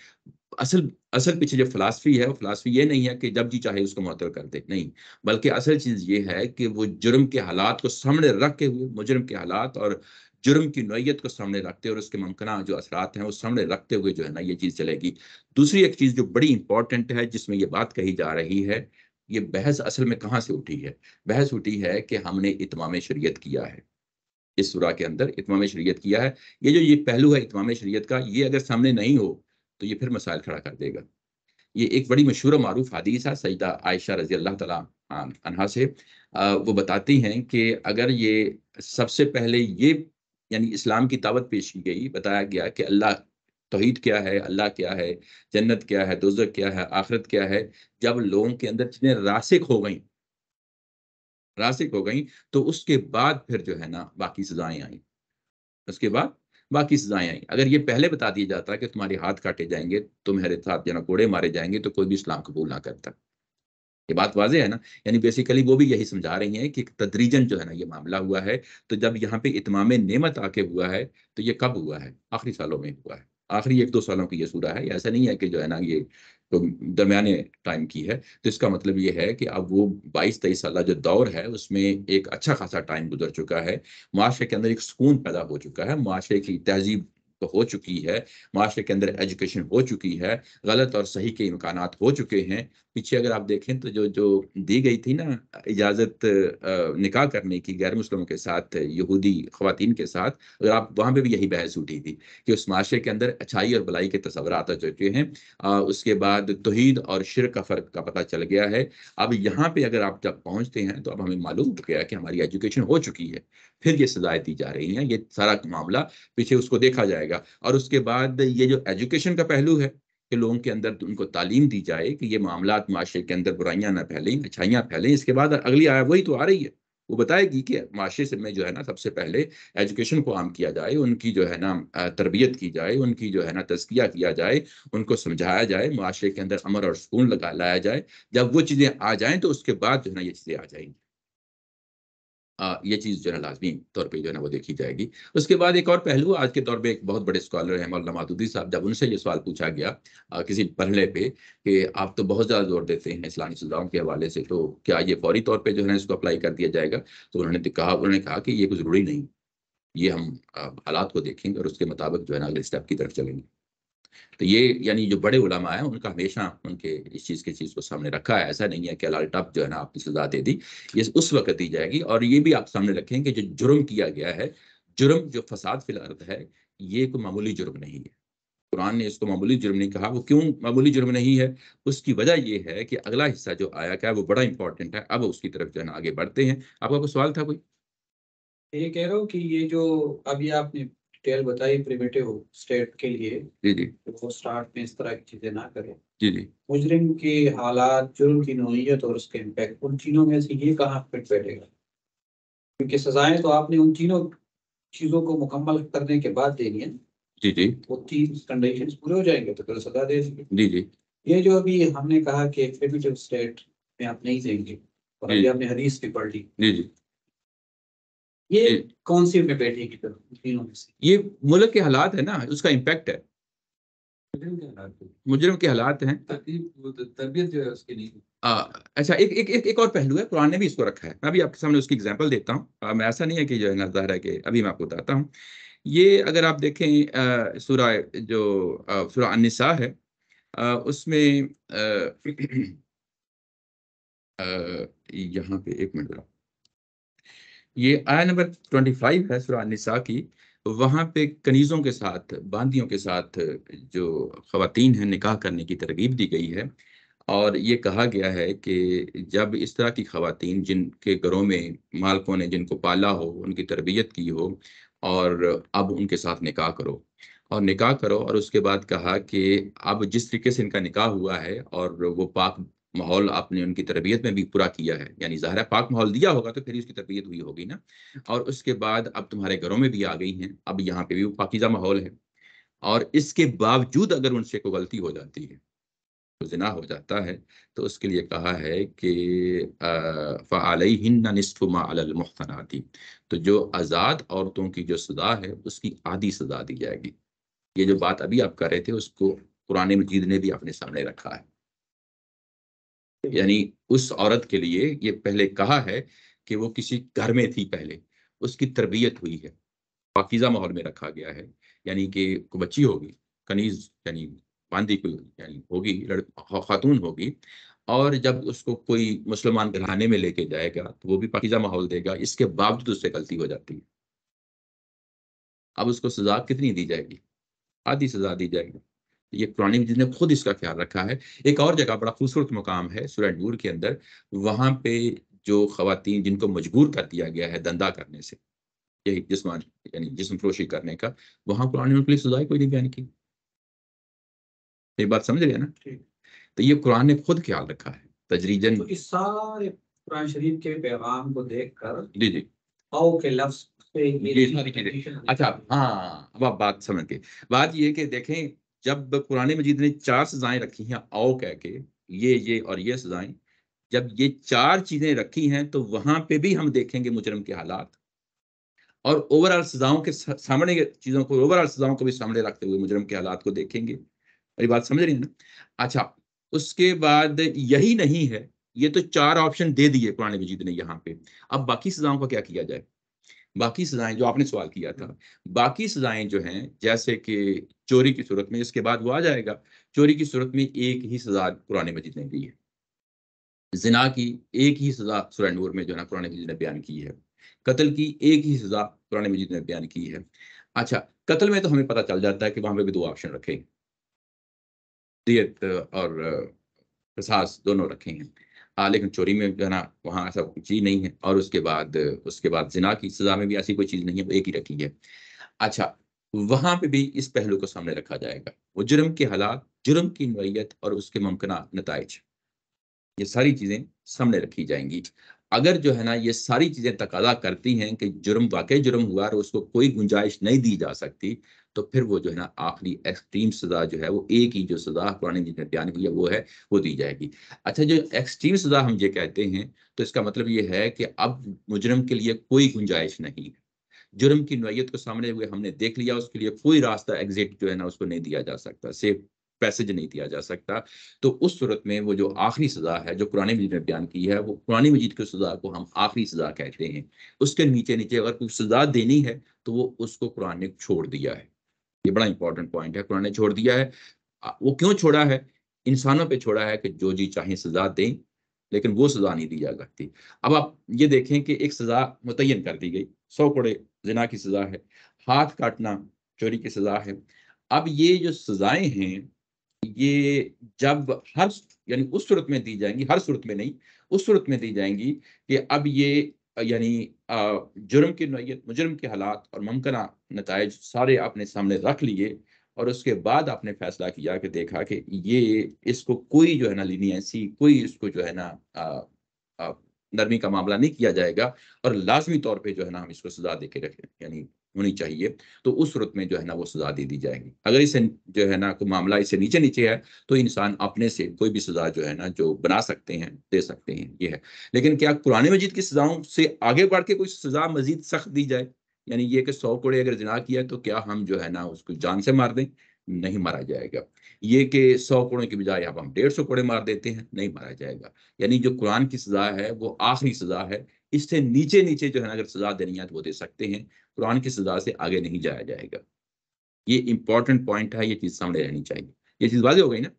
असल असल पीछे जो फिलासफी है वो फिलासफी ये नहीं है कि जब जी चाहे उसको मुतल कर दे नहीं बल्कि असल चीज़ ये है कि वो जुर्म के हालात को सामने रखे हुए मुजरम के हालात और जुर्म की नोयत को सामने रखते और उसके मुमकिन जो असरात हैं वो सामने रखते हुए जो है ना ये चीज़ चलेगी दूसरी एक चीज़ जो बड़ी इंपॉर्टेंट है जिसमें ये बात कही जा रही है ये बहस असल में कहाँ से उठी है बहस उठी है कि हमने इतमाम शरीयत किया है इस सुरा के अंदर इतमाम शरीयत किया है ये जो ये पहलू है इतमाम शरीयत का ये अगर सामने नहीं हो तो ये फिर मसाइल खड़ा कर देगा ये एक बड़ी मशहूर मरूफ हदीस है सईदा आयशा रजी अल्लाह तला से वो बताती हैं कि अगर ये सबसे पहले ये यानी इस्लाम की दावत पेश की गई बताया गया कि अल्लाह तोहद क्या है अल्लाह क्या है जन्नत क्या है दोजक क्या है आखरत क्या है जब लोगों के अंदर चीज़ें रासिक हो गई रासिक हो गई तो उसके बाद फिर जो है ना बाकी सजाएं आई उसके बाद बाकी सजाएं आई अगर ये पहले बता दिया जाता कि तुम्हारे हाथ काटे जाएंगे तुम्हारे साथ जना कोड़े मारे जाएंगे तो कोई भी इस्लाम कबूल ना करता ये बात वाजे है ना यानी बेसिकली वो भी यही समझा रही हैं कि तदरीजन जो है ना ये मामला हुआ है तो जब यहाँ पे इतमाम नेमत आके हुआ है तो ये कब हुआ है आखिरी सालों में हुआ है आखिरी एक दो सालों की ये सूरा है ऐसा नहीं है कि जो है ना ये तो दरमियाने टाइम की है तो इसका मतलब ये है कि अब वो बाईस तेईस साल जो दौर है उसमें एक अच्छा खासा टाइम गुजर चुका है माशरे के अंदर एक सुकून पैदा हो चुका है माशरे की तहजीब तो हो चुकी है माशरे के अंदर एजुकेशन हो चुकी है गलत और सही के इम्कान हो चुके हैं पीछे अगर आप देखें तो जो जो दी गई थी ना इजाज़त निकाह करने की गैर मुस्लिमों के साथ यहूदी खुवान के साथ अगर आप वहाँ पर भी यही बहस उठी थी कि उस माशरे के अंदर अच्छाई और भलाई के तस्वर आ चुके हैं उसके बाद तोहद और शिर का फ़र्क का पता चल गया है अब यहाँ पर अगर आप जब पहुँचते हैं तो अब हमें मालूम हो गया कि हमारी एजुकेशन हो चुकी है फिर ये सजाएं दी जा रही हैं ये सारा मामला पीछे उसको देखा जाएगा और उसके बाद ये जो एजुकेशन का पहलू है कि लोगों के अंदर उनको तालीम दी जाए कि ये मामला माशरे के अंदर बुराइयाँ ना फैलें अच्छाइयाँ फैलें इसके बाद अगली आया वही तो आ रही है वो बताएगी कि माशरे से में जो है ना सबसे पहले एजुकेशन को आम किया जाए उनकी जो है ना तरबियत की जाए उनकी जो है ना तस्किया किया जाए उनको समझाया जाए माशरे के अंदर अमर और सुकून लगा लाया जाए जब वो चीज़ें आ जाएँ तो उसके बाद जो है ना ये चीज़ें आ जाएंगी ये चीज़ जो है लाजमी तौर पर जो है ना वो देखी जाएगी उसके बाद एक और पहलू आज के दौर में एक बहुत बड़े स्कॉलर हैं मौलाना मादुदी साहब जब उनसे ये सवाल पूछा गया आ, किसी पहले पे कि आप तो बहुत ज़्यादा जोर देते हैं इस्लामी सुझावों के हवाले से तो क्या ये फौरी तौर पर जो है इसको अप्लाई कर दिया जाएगा तो उन्होंने तो कहा उन्होंने कहा कि ये कुछ ज़रूरी नहीं ये हम हालात को देखेंगे और उसके मुताबिक जो है ना अगले स्टेप की तरफ चलेंगे तो ये यानी जो बड़े उलमा है उनका हमेशा उनके इस चीज़ के चीज़ को सामने रखा है ऐसा नहीं है कि अलाल टप जो है ना आपकी सजा दे दी ये उस वक्त दी जाएगी और ये भी आप सामने रखें कि जो जुर्म किया गया है जुर्म जो फसाद फिल अर्थ है ये कोई मामूली जुर्म नहीं है कुरान ने इसको मामूली जुर्म नहीं कहा वो क्यों मामूली जुर्म नहीं है उसकी वजह ये है कि अगला हिस्सा जो आया क्या वो बड़ा इंपॉर्टेंट है अब उसकी तरफ जो है ना आगे बढ़ते हैं आपका कोई सवाल था कोई ये कह रहा हूँ कि ये जो अभी आपने डिटेल बताई प्रिमेटिव स्टेट के लिए जी जी तो वो स्टार्ट में इस तरह की चीजें ना करें जी जी मुजरिम के हालात जुर्म की नोयत और उसके इम्पैक्ट उन चीजों में से ये कहाँ फिट बैठेगा क्योंकि सजाएं तो आपने उन तीनों चीजों को मुकम्मल करने के बाद देनी है जी जी वो तीन कंडीशन पूरे हो जाएंगे तो फिर सजा दे सके जी जी ये जो अभी हमने कहा कि प्रिमेटिव स्टेट में आप नहीं देंगे और अभी आपने हदीस भी पढ़ ली जी जी ये कौन सी में बैठेगी तो तीनों में से ये मुल्क के हालात है ना उसका इम्पेक्ट है मुजरम के हालात हैं तबीयत तो जो है उसकी नहीं आ, अच्छा एक एक एक एक और पहलू है कुरान ने भी इसको रखा है मैं अभी आपके सामने उसकी एग्जांपल देता हूँ मैं ऐसा नहीं है कि जो है ना जाहिर है कि अभी मैं आपको बताता हूँ ये अगर आप देखें सूरा जो सूरा अनिसा है आ, उसमें [clears throat] यहाँ पे एक मिनट ये आया नंबर 25 है सुरा निसा की वहाँ पे कनीज़ों के साथ बांदियों के साथ जो खातन हैं निकाह करने की तरगीब दी गई है और ये कहा गया है कि जब इस तरह की खातन जिनके घरों में मालकों ने जिनको पाला हो उनकी तरबियत की हो और अब उनके साथ निकाह करो और निकाह करो और उसके बाद कहा कि अब जिस तरीके से इनका निकाह हुआ है और वो पाक माहौल आपने उनकी तरबियत में भी पूरा किया है यानी जहरा पाक माहौल दिया होगा तो फिर उसकी तरबियत हुई होगी ना और उसके बाद अब तुम्हारे घरों में भी आ गई हैं अब यहाँ पे भी पाकिजा माहौल है और इसके बावजूद अगर उनसे कोई गलती हो जाती है तो जिना हो जाता है तो उसके लिए कहा है कि फ़ालई तो जो आज़ाद औरतों की जो सज़ा है उसकी आधी सज़ा दी जाएगी ये जो बात अभी आप कर रहे थे उसको पुराने मजीद ने भी अपने सामने रखा है यानी उस औरत के लिए ये पहले कहा है कि वो किसी घर में थी पहले उसकी तरबियत हुई है पाकिजा माहौल में रखा गया है यानी कि बच्ची होगी कनीज यानी बांदी को यानी होगी खातून होगी और जब उसको कोई मुसलमान घराने में लेके जाएगा तो वो भी पाकिजा माहौल देगा इसके बावजूद उससे गलती हो जाती है अब उसको सजा कितनी दी जाएगी आधी सजा दी जाएगी ये पुरानी ने खुद इसका ख्याल रखा है एक और जगह बड़ा खूबसूरत मुकाम है नूर के अंदर वहां पे जो खातन जिनको मजबूर कर दिया गया है धंधा करने से यही जिसमान यानी जिसम फ्रोशी करने का वहाँ कुरान में पुलिस सजाई कोई नहीं बयान की तो ये बात समझ रहे हैं ना तो ये कुरान ने खुद ख्याल रखा है तजरीजन तो इस सारे कुरान शरीफ के पैगाम को देखकर जी जी के लफ्ज अच्छा हाँ अब आप बात समझ गए बात ये कि देखें जब कुरान मजीद ने चार सजाएं रखी हैं आओ कह के ये ये और ये सजाएं जब ये चार चीज़ें रखी हैं तो वहां पे भी हम देखेंगे मुजरम के हालात और ओवरऑल सजाओं के सामने चीज़ों को ओवरऑल सजाओं को भी सामने रखते हुए मुजरम के हालात को देखेंगे अरे बात समझ रही है ना अच्छा उसके बाद यही नहीं है ये तो चार ऑप्शन दे दिए कुरान मजीद ने यहाँ पे अब बाकी सजाओं का क्या किया जाए बाकी सजाएं जो आपने सवाल किया था बाकी सजाएं जो हैं जैसे कि चोरी की सूरत में इसके बाद वो आ जाएगा चोरी की सूरत में एक ही सजा कुरान मजिद ने दी है जिना की एक ही सजा सुरह नूर में जो है ना कुरान मजीद ने बयान की है कत्ल की एक ही सजा कुरान मजीद ने बयान की है अच्छा कत्ल में तो हमें पता चल जाता है कि वहां पर भी दो ऑप्शन रखे और प्रसास दोनों रखे हैं आ, लेकिन चोरी में जो है ना वहाँ ऐसा कोई चीज़ नहीं है और उसके बाद उसके बाद जिना की सजा में भी ऐसी कोई चीज़ नहीं है वो एक ही रखी है अच्छा वहां पे भी इस पहलू को सामने रखा जाएगा वो जुर्म के हालात जुर्म की नोयत और उसके मुमकिन नतज ये सारी चीज़ें सामने रखी जाएंगी अगर जो है ना ये सारी चीज़ें तकादा करती हैं कि जुर्म वाकई जुर्म हुआ और उसको कोई गुंजाइश नहीं दी जा सकती तो फिर वो जो है ना आखिरी एक्सट्रीम सज़ा जो है वो एक ही जो सज़ा पुराने दिन बयान हुई है वो है वो दी जाएगी अच्छा जो एक्सट्रीम सज़ा हम ये कहते हैं तो इसका मतलब ये है कि अब मुजरम के लिए कोई गुंजाइश नहीं है जुर्म की नोयत को सामने हुए हमने देख लिया उसके लिए कोई रास्ता एग्जिट जो है ना उसको नहीं दिया जा सकता सेफ पैसेज नहीं दिया जा सकता तो उस सूरत में वो जो आखिरी सजा है जो कुरानी मजीद ने बयान की है वो कुरान मजीद की सजा को हम आखिरी सजा कहते हैं उसके नीचे नीचे अगर कोई सजा देनी है तो वो उसको कुरान ने छोड़ दिया है ये बड़ा इंपॉर्टेंट पॉइंट है कुरान ने छोड़ दिया है वो क्यों छोड़ा है इंसानों पर छोड़ा है कि जो जी चाहे सजा दें लेकिन वो सजा नहीं दी जा सकती अब आप ये देखें कि एक सजा मुतन कर दी गई सौ कोड़े जिना की सजा है हाथ काटना चोरी की सजा है अब ये जो सजाएं हैं ये जब हर यानी उस सूरत में दी जाएंगी हर सूरत में नहीं उस सूरत में दी जाएंगी कि अब ये यानी जुर्म की नोयत मुजरम के हालात और मुमकिन नतज सारे आपने सामने रख लिए और उसके बाद आपने फैसला किया कि देखा कि ये इसको कोई जो है ना लीनियसी कोई इसको जो है ना नरमी का मामला नहीं किया जाएगा और लाजमी तौर पर जो है ना हम इसको सजा दे के रखें यानी होनी चाहिए तो उस सूरत में जो है ना वो सजा दे दी जाएगी अगर इसे जो है ना कोई मामला इसे नीचे नीचे है तो इंसान अपने से कोई भी सजा जो है ना जो बना सकते हैं दे सकते हैं ये है लेकिन क्या पुराने मजीद की सजाओं से आगे बढ़ के कोई सजा मजीद सख्त दी जाए यानी ये कि सौ कोड़े अगर जना किया तो क्या हम जो है ना उसको जान से मार दें नहीं मारा जाएगा ये कि सौ कोड़े के बजाय अब हम डेढ़ सौ कोड़े मार देते हैं नहीं मारा जाएगा यानी जो कुरान की सजा है वो आखिरी सजा है इससे नीचे नीचे जो है अगर सजा देनी है तो वो दे सकते हैं कुरान की सजा से आगे नहीं जाया जाएगा ये इंपॉर्टेंट पॉइंट है ये चीज सामने रहनी चाहिए ये चीज वाजे हो गई ना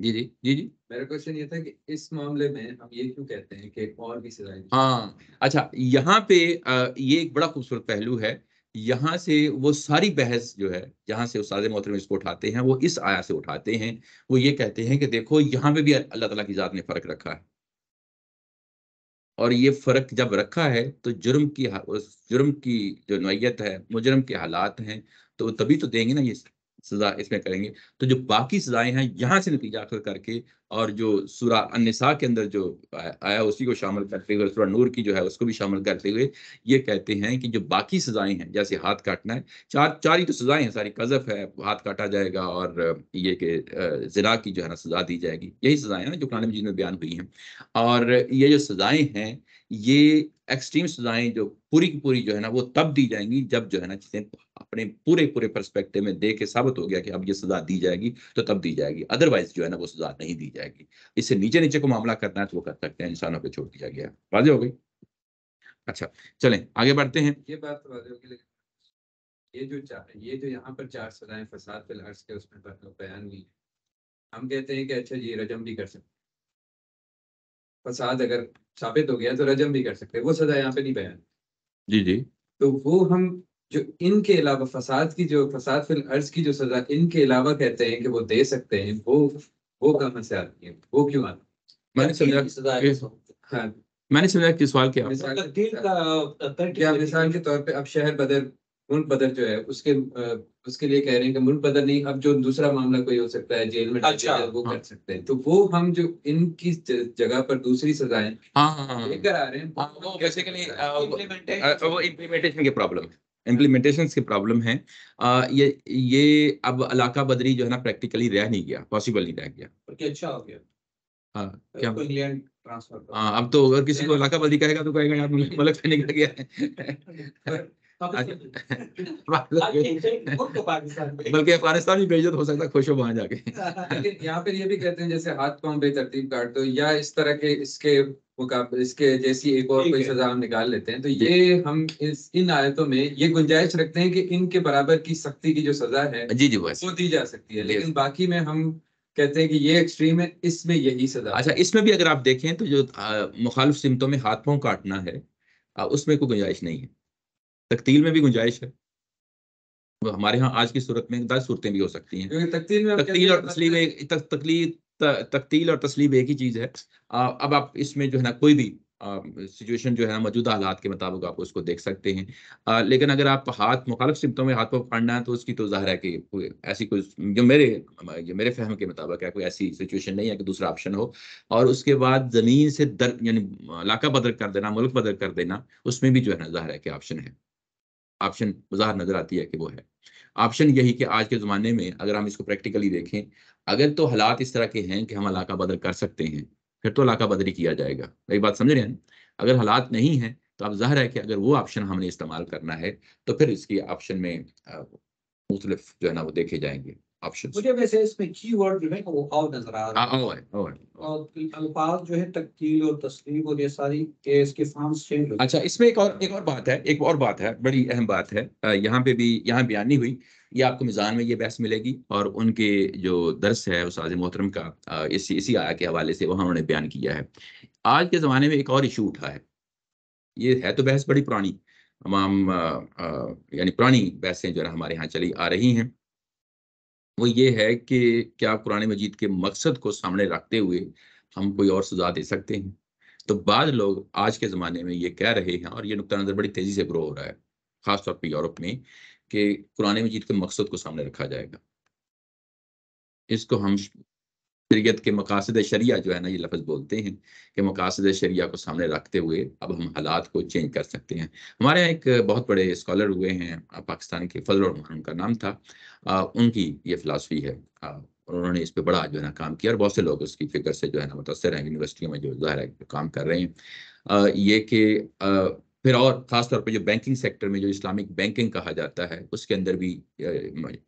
जी जी जी जी मेरा क्वेश्चन ये था कि इस मामले में हम ये क्यों कहते हैं कि और भी सजाएं हाँ अच्छा यहाँ पे ये एक बड़ा खूबसूरत पहलू है यहाँ से वो सारी बहस जो है जहाँ से उसाद मोहतरम इसको उठाते हैं वो इस आया से उठाते हैं वो ये कहते हैं कि देखो यहाँ पे भी अल्लाह तला की ज़ात ने फ़र्क रखा है और ये फ़र्क जब रखा है तो जुर्म की जुर्म की जो नोयत है मुजरम के हालात हैं तो तभी तो देंगे ना ये सजा इसमें करेंगे तो जो बाकी सजाएं हैं यहाँ से नतीजा आखिर करके और जो सूरा अनसा के अंदर जो आया उसी को शामिल करते हुए सूरा नूर की जो है उसको भी शामिल करते हुए ये कहते हैं कि जो बाकी सजाएं हैं जैसे हाथ काटना है चार चार ही तो सजाएं हैं सारी कजफ है हाथ काटा जाएगा और ये के ज़रा की जो है ना सजा दी जाएगी यही सजाएं हैं जो कुरान मजीद में बयान हुई हैं और ये जो सजाएं हैं ये एक्सट्रीम सजाएं जो पूरी की पूरी जो है ना वो तब दी जाएंगी जब जो है ना चीजें अपने पूरे पूरे परस्पेक्टिव में देख के साबित हो गया कि अब ये सजा दी जाएगी तो तब दी जाएगी अदरवाइज जो है ना वो सजा नहीं दी जाएगी इससे नीचे नीचे को मामला करना है तो वो कर सकते हैं इंसानों पर छोड़ दिया गया वाजे हो गई अच्छा चलें आगे बढ़ते हैं ये बात तो वाजे होगी ये जो चार ये जो यहाँ पर चार सजाएं फसाद के अर्ज के उसमें तो बयान नहीं हम कहते हैं कि अच्छा ये रजम भी कर सकते फसाद अगर साबित हो गया तो रजम भी कर सकते वो सजा यहाँ पे नहीं बयान जी जी तो वो हम जो इनके अलावा फसाद की जो फसाद फिल अर्ज की जो सजा इनके अलावा कहते हैं कि वो दे सकते हैं वो वो कहाँ से आती है वो क्यों आती मैंने समझा हाँ मैंने समझा कि सवाल क्या मिसाल के तौर पे अब शहर बदर मुल्क बदर जो है उसके उसके लिए कह रहे हैं कि मुल्क बदल नहीं अब जो दूसरा मामला कोई हो सकता है जेल में अच्छा, वो हाँ, कर सकते हैं तो वो हम जो इनकी जगह पर दूसरी सजाएं हाँ, हाँ, हाँ, लेकर आ रहे हैं हाँ, इम्प्लीमेंटेशन की प्रॉब्लम है आ, ये ये अब अलाका बदरी जो है ना प्रैक्टिकली रह नहीं गया पॉसिबल नहीं रह गया अच्छा हो गया हाँ क्या ट्रांसफर हाँ, अब तो अगर किसी को अलाका बदरी कहेगा तो कहेगा यार मुल्क [laughs] से निकल गया [laughs] बल्कि अफगानिस्तान भी बेइज्जत तो हो सकता खुश हो वहां जाके [laughs] लेकिन यहाँ पर ये भी कहते हैं जैसे हाथ पाँव बेतरतीब काट दो या इस तरह के इसके मुकाबले इसके जैसी एक और कोई सजा हम निकाल लेते हैं तो ये हम इस इन आयतों में ये गुंजाइश रखते हैं कि इनके बराबर की सख्ती की जो सजा है जी जी वो दी जा सकती है लेकिन बाकी में हम कहते हैं कि ये एक्सट्रीम है इसमें यही सजा अच्छा इसमें भी अगर आप देखें तो जो मुखालफ सिमतों में हाथ पाँव काटना है उसमें कोई गुंजाइश नहीं है तकतील में भी गुंजाइश है हमारे यहाँ आज की सूरत में दस सूरतें भी हो सकती हैं तकतील और तस्लीम एक तकली तकतील और तस्लीम एक ही चीज़ है अब आप इसमें जो है ना कोई भी सिचुएशन जो है ना मौजूदा हालात के मुताबिक आप उसको देख सकते हैं आ, लेकिन अगर आप हाथ मुखालफ सिमतों में हाथ पर पड़ना है तो उसकी तो जाहिर है कि ऐसी कोई जो मेरे जो मेरे फहम के मुताबिक है कोई ऐसी सिचुएशन नहीं है कि दूसरा ऑप्शन हो और उसके बाद ज़मीन से दर यानी इलाका बदल कर देना मुल्क बदल कर देना उसमें भी जो है ना जाहिर है कि ऑप्शन है ऑप्शन बाजार नजर आती है कि वो है ऑप्शन यही कि आज के ज़माने में अगर हम इसको प्रैक्टिकली देखें अगर तो हालात इस तरह के हैं कि हम इलाका बदल कर सकते हैं फिर तो इलाका बदली किया जाएगा एक बात समझ रहे हैं अगर हालात नहीं है तो अब जाहिर है कि अगर वो ऑप्शन हमने इस्तेमाल करना है तो फिर इसकी ऑप्शन में मुख्तलिफ जो है ना वो देखे जाएंगे ऑप्शन मुझे वैसे इसमें कीवर्ड जो है वो और नजर आ रहा हाँ, है और अल्फाज जो है तकतील और तस्लीम और ये सारी इसके फॉर्म्स चेंज हो अच्छा इसमें एक और एक और बात है एक और बात है बड़ी अहम बात है यहाँ पे भी यहाँ बयानी हुई ये आपको मिज़ान में ये बहस मिलेगी और उनके जो दर्स है उस आज़ मोहतरम का इसी इसी आया के हवाले से वहाँ उन्होंने बयान किया है आज के ज़माने में एक और इशू उठा है ये है तो बहस बड़ी पुरानी तमाम यानी पुरानी बहसें जो है हमारे यहाँ चली आ रही हैं वो ये है कि क्या कुरान मजीद के मकसद को सामने रखते हुए हम कोई और सजा दे सकते हैं तो बाद लोग आज के ज़माने में ये कह रहे हैं और ये नुकता नज़र बड़ी तेज़ी से ग्रो हो रहा है ख़ासतौर पर यूरोप में कि कुरान मजीद के मकसद को सामने रखा जाएगा इसको हम शरीयत के मकासद शरिया जो है ना ये लफ्ज़ बोलते हैं कि मकासद शरिया को सामने रखते हुए अब हम हालात को चेंज कर सकते हैं हमारे यहाँ एक बहुत बड़े स्कॉलर हुए हैं पाकिस्तान के फजल रहमान उनका नाम था उनकी ये फिलासफी है और उन्होंने इस पर बड़ा जो है ना काम किया और बहुत से लोग उसकी फिक्र से जो है ना मुतासर हैं यूनिवर्सिटियों में जो ज़ाहिर है काम कर रहे हैं ये कि फिर और ख़ास तौर पर जो बैंकिंग सेक्टर में जो इस्लामिक बैंकिंग कहा जाता है उसके अंदर भी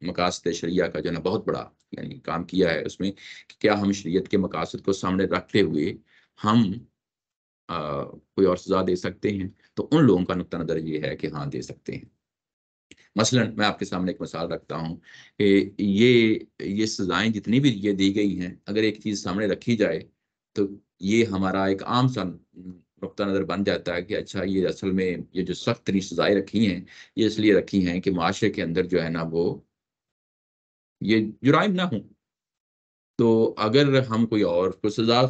मकासद शरिया का जो है ना बहुत बड़ा यानी काम किया है उसमें कि क्या हम शरीयत के मकासद को सामने रखते हुए हम आ, कोई और सज़ा दे सकते हैं तो उन लोगों का नुकता नज़र ये है कि हाँ दे सकते हैं मसलन मैं आपके सामने एक मिसाल रखता हूँ कि ये ये सजाएं जितनी भी ये दी गई हैं अगर एक चीज़ सामने रखी जाए तो ये हमारा एक आम सा नुकता नज़र बन जाता है कि अच्छा ये असल में ये जो सख्त तरीन सजाएं रखी हैं ये इसलिए रखी हैं कि माशरे के अंदर जो है ना वो ये जुराइम ना हों तो अगर हम कोई और को सजा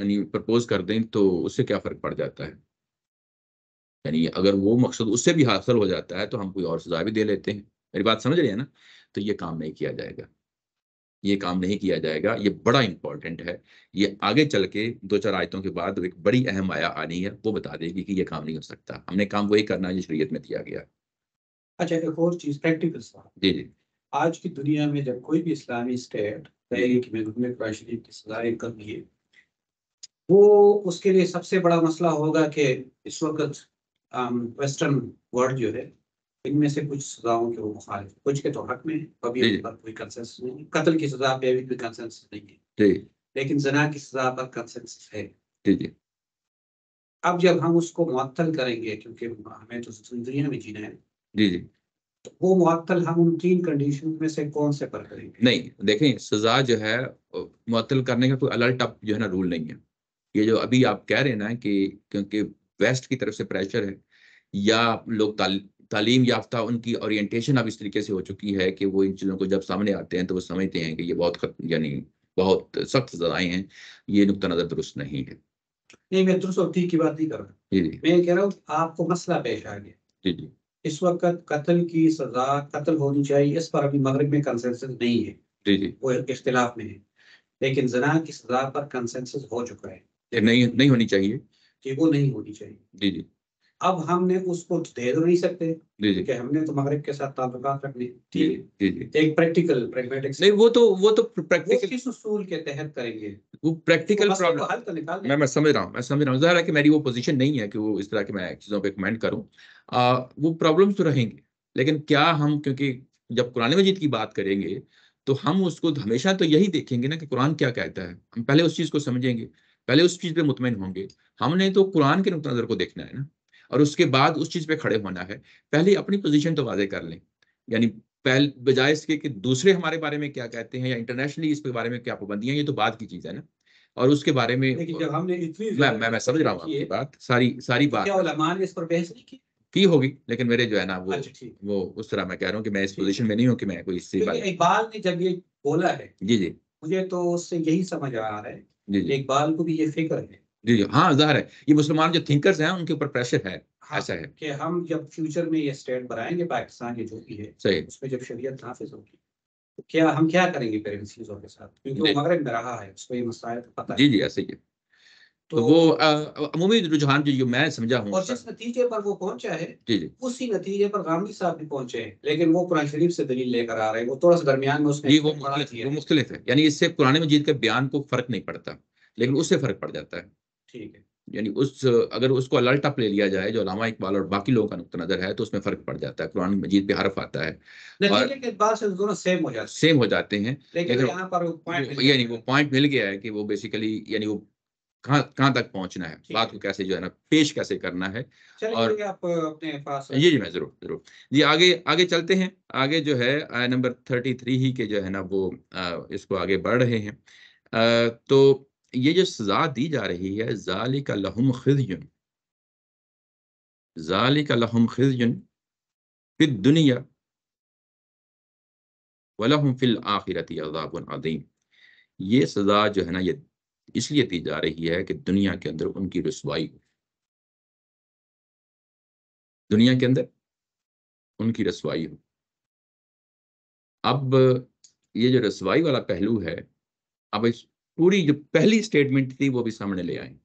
यानी प्रपोज कर दें तो उससे क्या फ़र्क पड़ जाता है यानी अगर वो मकसद उससे भी हासिल हो जाता है तो हम कोई और सजा भी दे लेते हैं मेरी बात समझ रही है ना तो ये काम नहीं किया जाएगा ये काम नहीं किया जाएगा ये बड़ा इंपॉर्टेंट है ये आगे चल के दो चार आयतों के बाद एक बड़ी अहम आया आनी है वो बता देगी कि ये काम नहीं हो सकता हमने काम वही करना है जो शरीयत में दिया गया अच्छा एक और चीज प्रैक्टिकल जी जी आज की दुनिया में जब कोई भी इस्लामी स्टेट की सजाएं कर वो उसके लिए सबसे बड़ा मसला होगा कि इस वक्त वेस्टर्न um, वर्ल्ड जो है इनमें से कुछ सजाओं के वो मुखालिफ कुछ के तो हक में कभी पर कोई कंसेंस नहीं कत्ल की सजा पे भी कोई कंसेंस नहीं है लेकिन जना की सजा पर कंसेंस है अब जब हम उसको मअतल करेंगे क्योंकि हमें तो दुनिया में जीना है जी जी तो वो मअतल हम उन तीन कंडीशन में से कौन से पर करेंगे नहीं देखें सजा जो है मअतल करने का कोई अलर्ट अप जो है ना रूल नहीं है ये जो अभी आप कह रहे हैं ना कि क्योंकि वेस्ट की तरफ से प्रेशर है या लोग ताल, तालीम याफ्ता उनकी ओरिएंटेशन अब इस तरीके से हो चुकी है कि वो इन चीज़ों को जब सामने आते हैं तो वो समझते हैं कि ये बहुत यानी बहुत सख्त सजाएं हैं ये नुकता नज़र दुरुस्त नहीं है नहीं मैं दुरुस्त और ठीक की बात नहीं कर रहा मैं कह रहा हूँ आपको मसला पेश आ गया जी जी इस वक्त कत्ल की सजा कत्ल होनी चाहिए इस पर अभी मगरब में कंसेंसस नहीं है जी जी वो इख्तलाफ में है लेकिन जना की सजा पर कंसेंसस हो चुका है नहीं नहीं होनी चाहिए कि वो नहीं होनी चाहिए जी जी अब हमने उसको दे तो नहीं सकते कि हमने तो मगरब के साथ ताल्लुक रखने ठीक है एक प्रैक्टिकल प्रैग्मेटिक्स नहीं वो तो वो तो प्रैक्टिकल किस उसूल के तहत करेंगे वो प्रैक्टिकल प्रॉब्लम हल तो निकाल मैं मैं समझ रहा हूं मैं समझ रहा हूं जाहिर है कि मेरी वो पोजीशन नहीं है कि वो इस तरह के मैं चीज़ों पे कमेंट करूं आ, वो प्रॉब्लम्स तो रहेंगे लेकिन क्या हम क्योंकि जब कुरान मजीद की बात करेंगे तो हम उसको हमेशा तो यही देखेंगे ना कि कुरान क्या कहता है हम पहले उस चीज़ को समझेंगे पहले उस चीज पे मुतमिन होंगे हमने तो कुरान के नुकता नजर को देखना है ना और उसके बाद उस चीज पे खड़े होना है पहले अपनी पोजीशन तो वाजे कर लें यानी पहले बजाय इसके कि दूसरे हमारे बारे में क्या कहते हैं या इंटरनेशनली इसके बारे में क्या पाबंदियां ये तो बाद की चीज है ना और उसके बारे में जब हमने इतनी मैं, मैं मैं समझ रहा हूँ आपकी बात सारी सारी बात इस पर बहस नहीं की की होगी लेकिन मेरे जो है ना वो अच्छा, वो उस तरह मैं कह रहा हूँ कि मैं इस पोजीशन में नहीं हूँ कि मैं कोई इससे इकबाल ने जब ये बोला है जी जी मुझे तो उससे यही समझ आ रहा है इकबाल को भी ये फिक्र है जी जी हाँ जाहिर है ये मुसलमान जो थिंकर्स हैं उनके ऊपर प्रेशर है हाँ, ऐसा है कि हम जब फ्यूचर में ये स्टेट बनाएंगे पाकिस्तान की जो भी है सही उसमें जब शरीयत नाफिज होगी तो क्या हम क्या करेंगे पेरेंट्स के साथ क्योंकि मगरब में रहा है उसको ये मसाइल पता जी जी ऐसे ही है तो, तो वो अमूमी रुझान जो मैं समझा हूँ और जिस नतीजे पर वो पहुंचा है जी जी उसी नतीजे पर गांधी साहब भी पहुंचे हैं लेकिन वो कुरान शरीफ से दलील लेकर आ रहे हैं वो थोड़ा सा दरमियान में उसने वो वो मुख्तलि है यानी इससे पुराने मजीद के बयान को फर्क नहीं पड़ता लेकिन उससे फर्क पड़ जाता है ठीक है यानी उस अगर उसको अलर्ट अप ले लिया जाए जो अलामा इकबाल और बाकी लोगों का नुकता नजर है तो उसमें फर्क पड़ जाता है कुरान मजीद पे हरफ आता है और से दोनों सेम हो जाते हैं सेम हो जाते हैं लेकिन, यहाँ पर यानी वो पॉइंट मिल गया है कि वो बेसिकली यानी वो कहाँ कहाँ तक पहुंचना है बात को कैसे जो है ना पेश कैसे करना है और आप अपने पास जी जी मैं जरूर जरूर जी आगे आगे चलते हैं आगे जो है आई नंबर थर्टी थ्री ही के जो है ना वो आ, इसको आगे बढ़ रहे हैं आ, तो ये जो सजा दी जा रही है जाली का लहम खिजुन जाली का लहम खिजुन फिर दुनिया वलहम फिल आखिरत अजाबन अदीम ये सजा जो है ना ये इसलिए दी जा रही है कि दुनिया के अंदर उनकी रसवाई हो दुनिया के अंदर उनकी रसवाई हो अब ये जो रसवाई वाला पहलू है अब इस पूरी जो पहली स्टेटमेंट थी वो भी सामने ले आए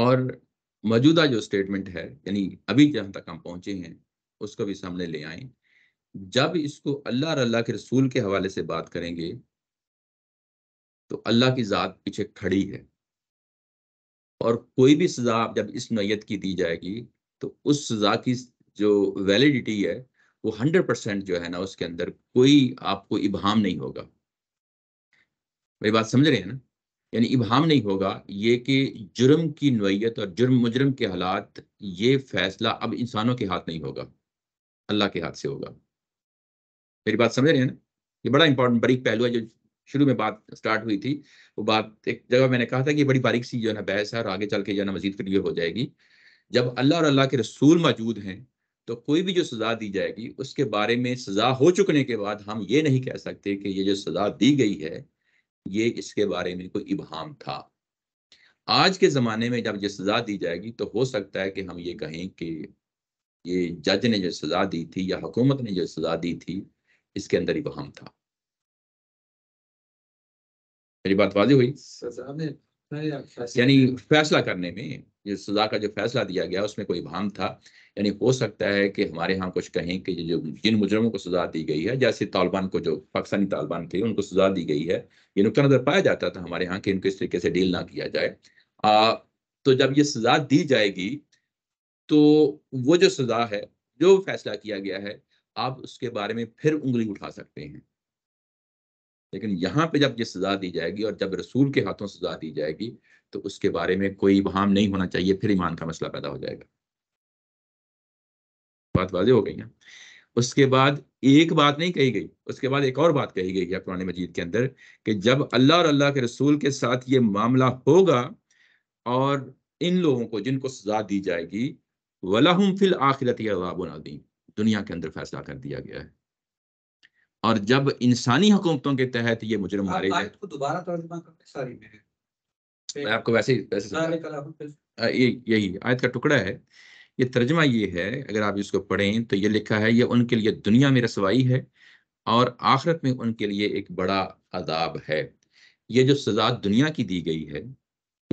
और मौजूदा जो स्टेटमेंट है यानी अभी जहां तक हम पहुंचे हैं उसको भी सामने ले आए जब इसको अल्लाह और अल्लाह के रसूल के हवाले से बात करेंगे तो अल्लाह की ज़ात पीछे खड़ी है और कोई भी सज़ा जब इस नोयत की दी जाएगी तो उस सज़ा की जो वैलिडिटी है वो हंड्रेड परसेंट जो है ना उसके अंदर कोई आपको इबहाम नहीं होगा मेरी बात समझ रहे हैं ना यानी इबहाम नहीं होगा ये कि जुर्म की नोयत और जुर्म मुजरम के हालात ये फैसला अब इंसानों के हाथ नहीं होगा अल्लाह के हाथ से होगा मेरी बात समझ रहे हैं ना ये बड़ा इंपॉर्टेंट बड़ी पहलू है जो शुरू में बात स्टार्ट हुई थी वो बात एक जगह मैंने कहा था कि बड़ी बारीक सी जो है ना बहस है और आगे चल के जो है ना मजीद फिर हो जाएगी जब अल्लाह और अल्लाह के रसूल मौजूद हैं तो कोई भी जो सज़ा दी जाएगी उसके बारे में सज़ा हो चुकने के बाद हम ये नहीं कह सकते कि ये जो सज़ा दी गई है ये इसके बारे में कोई इबहम था आज के ज़माने में जब ये सज़ा दी जाएगी तो हो सकता है कि हम ये कहें कि ये जज ने जो सज़ा दी थी या हुकूमत ने जो सज़ा दी थी इसके अंदर इबहम था मेरी बात वाजी हुई यानी फैसला करने में ये सजा का जो फैसला दिया गया उसमें कोई भाम था यानी हो सकता है कि हमारे यहाँ कुछ कहें कि जो जिन मुजरमों को सजा दी गई है जैसे तालिबान को जो पाकिस्तानी तालिबान थे उनको सजा दी गई है ये नुकसान नजर पाया जाता था हमारे यहाँ कि इनको इस तरीके से डील ना किया जाए आ, तो जब ये सजा दी जाएगी तो वो जो सजा है जो फैसला किया गया है आप उसके बारे में फिर उंगली उठा सकते हैं लेकिन यहाँ पे जब ये सजा दी जाएगी और जब रसूल के हाथों सजा दी जाएगी तो उसके बारे में कोई बहाम नहीं होना चाहिए फिर ईमान का मसला पैदा हो जाएगा बात वाजे हो गई है उसके बाद एक बात नहीं कही गई उसके बाद एक और बात कही गई है पुराने मजीद के अंदर कि जब अल्लाह और अल्लाह के रसूल के साथ ये मामला होगा और इन लोगों को जिनको सजा दी जाएगी वलाहम फिल आखिरत अजाब दुनिया के अंदर फैसला कर दिया गया है और जब इंसानी हुकूमतों के तहत ये मुजरम मारे जाए दोबारा आपको वैसे ही वैसे ये यही आयत का टुकड़ा है ये तर्जमा ये है अगर आप इसको पढ़ें तो ये लिखा है ये उनके लिए दुनिया में रसवाई है और आखिरत में उनके लिए एक बड़ा अदाब है ये जो सजा दुनिया की दी गई है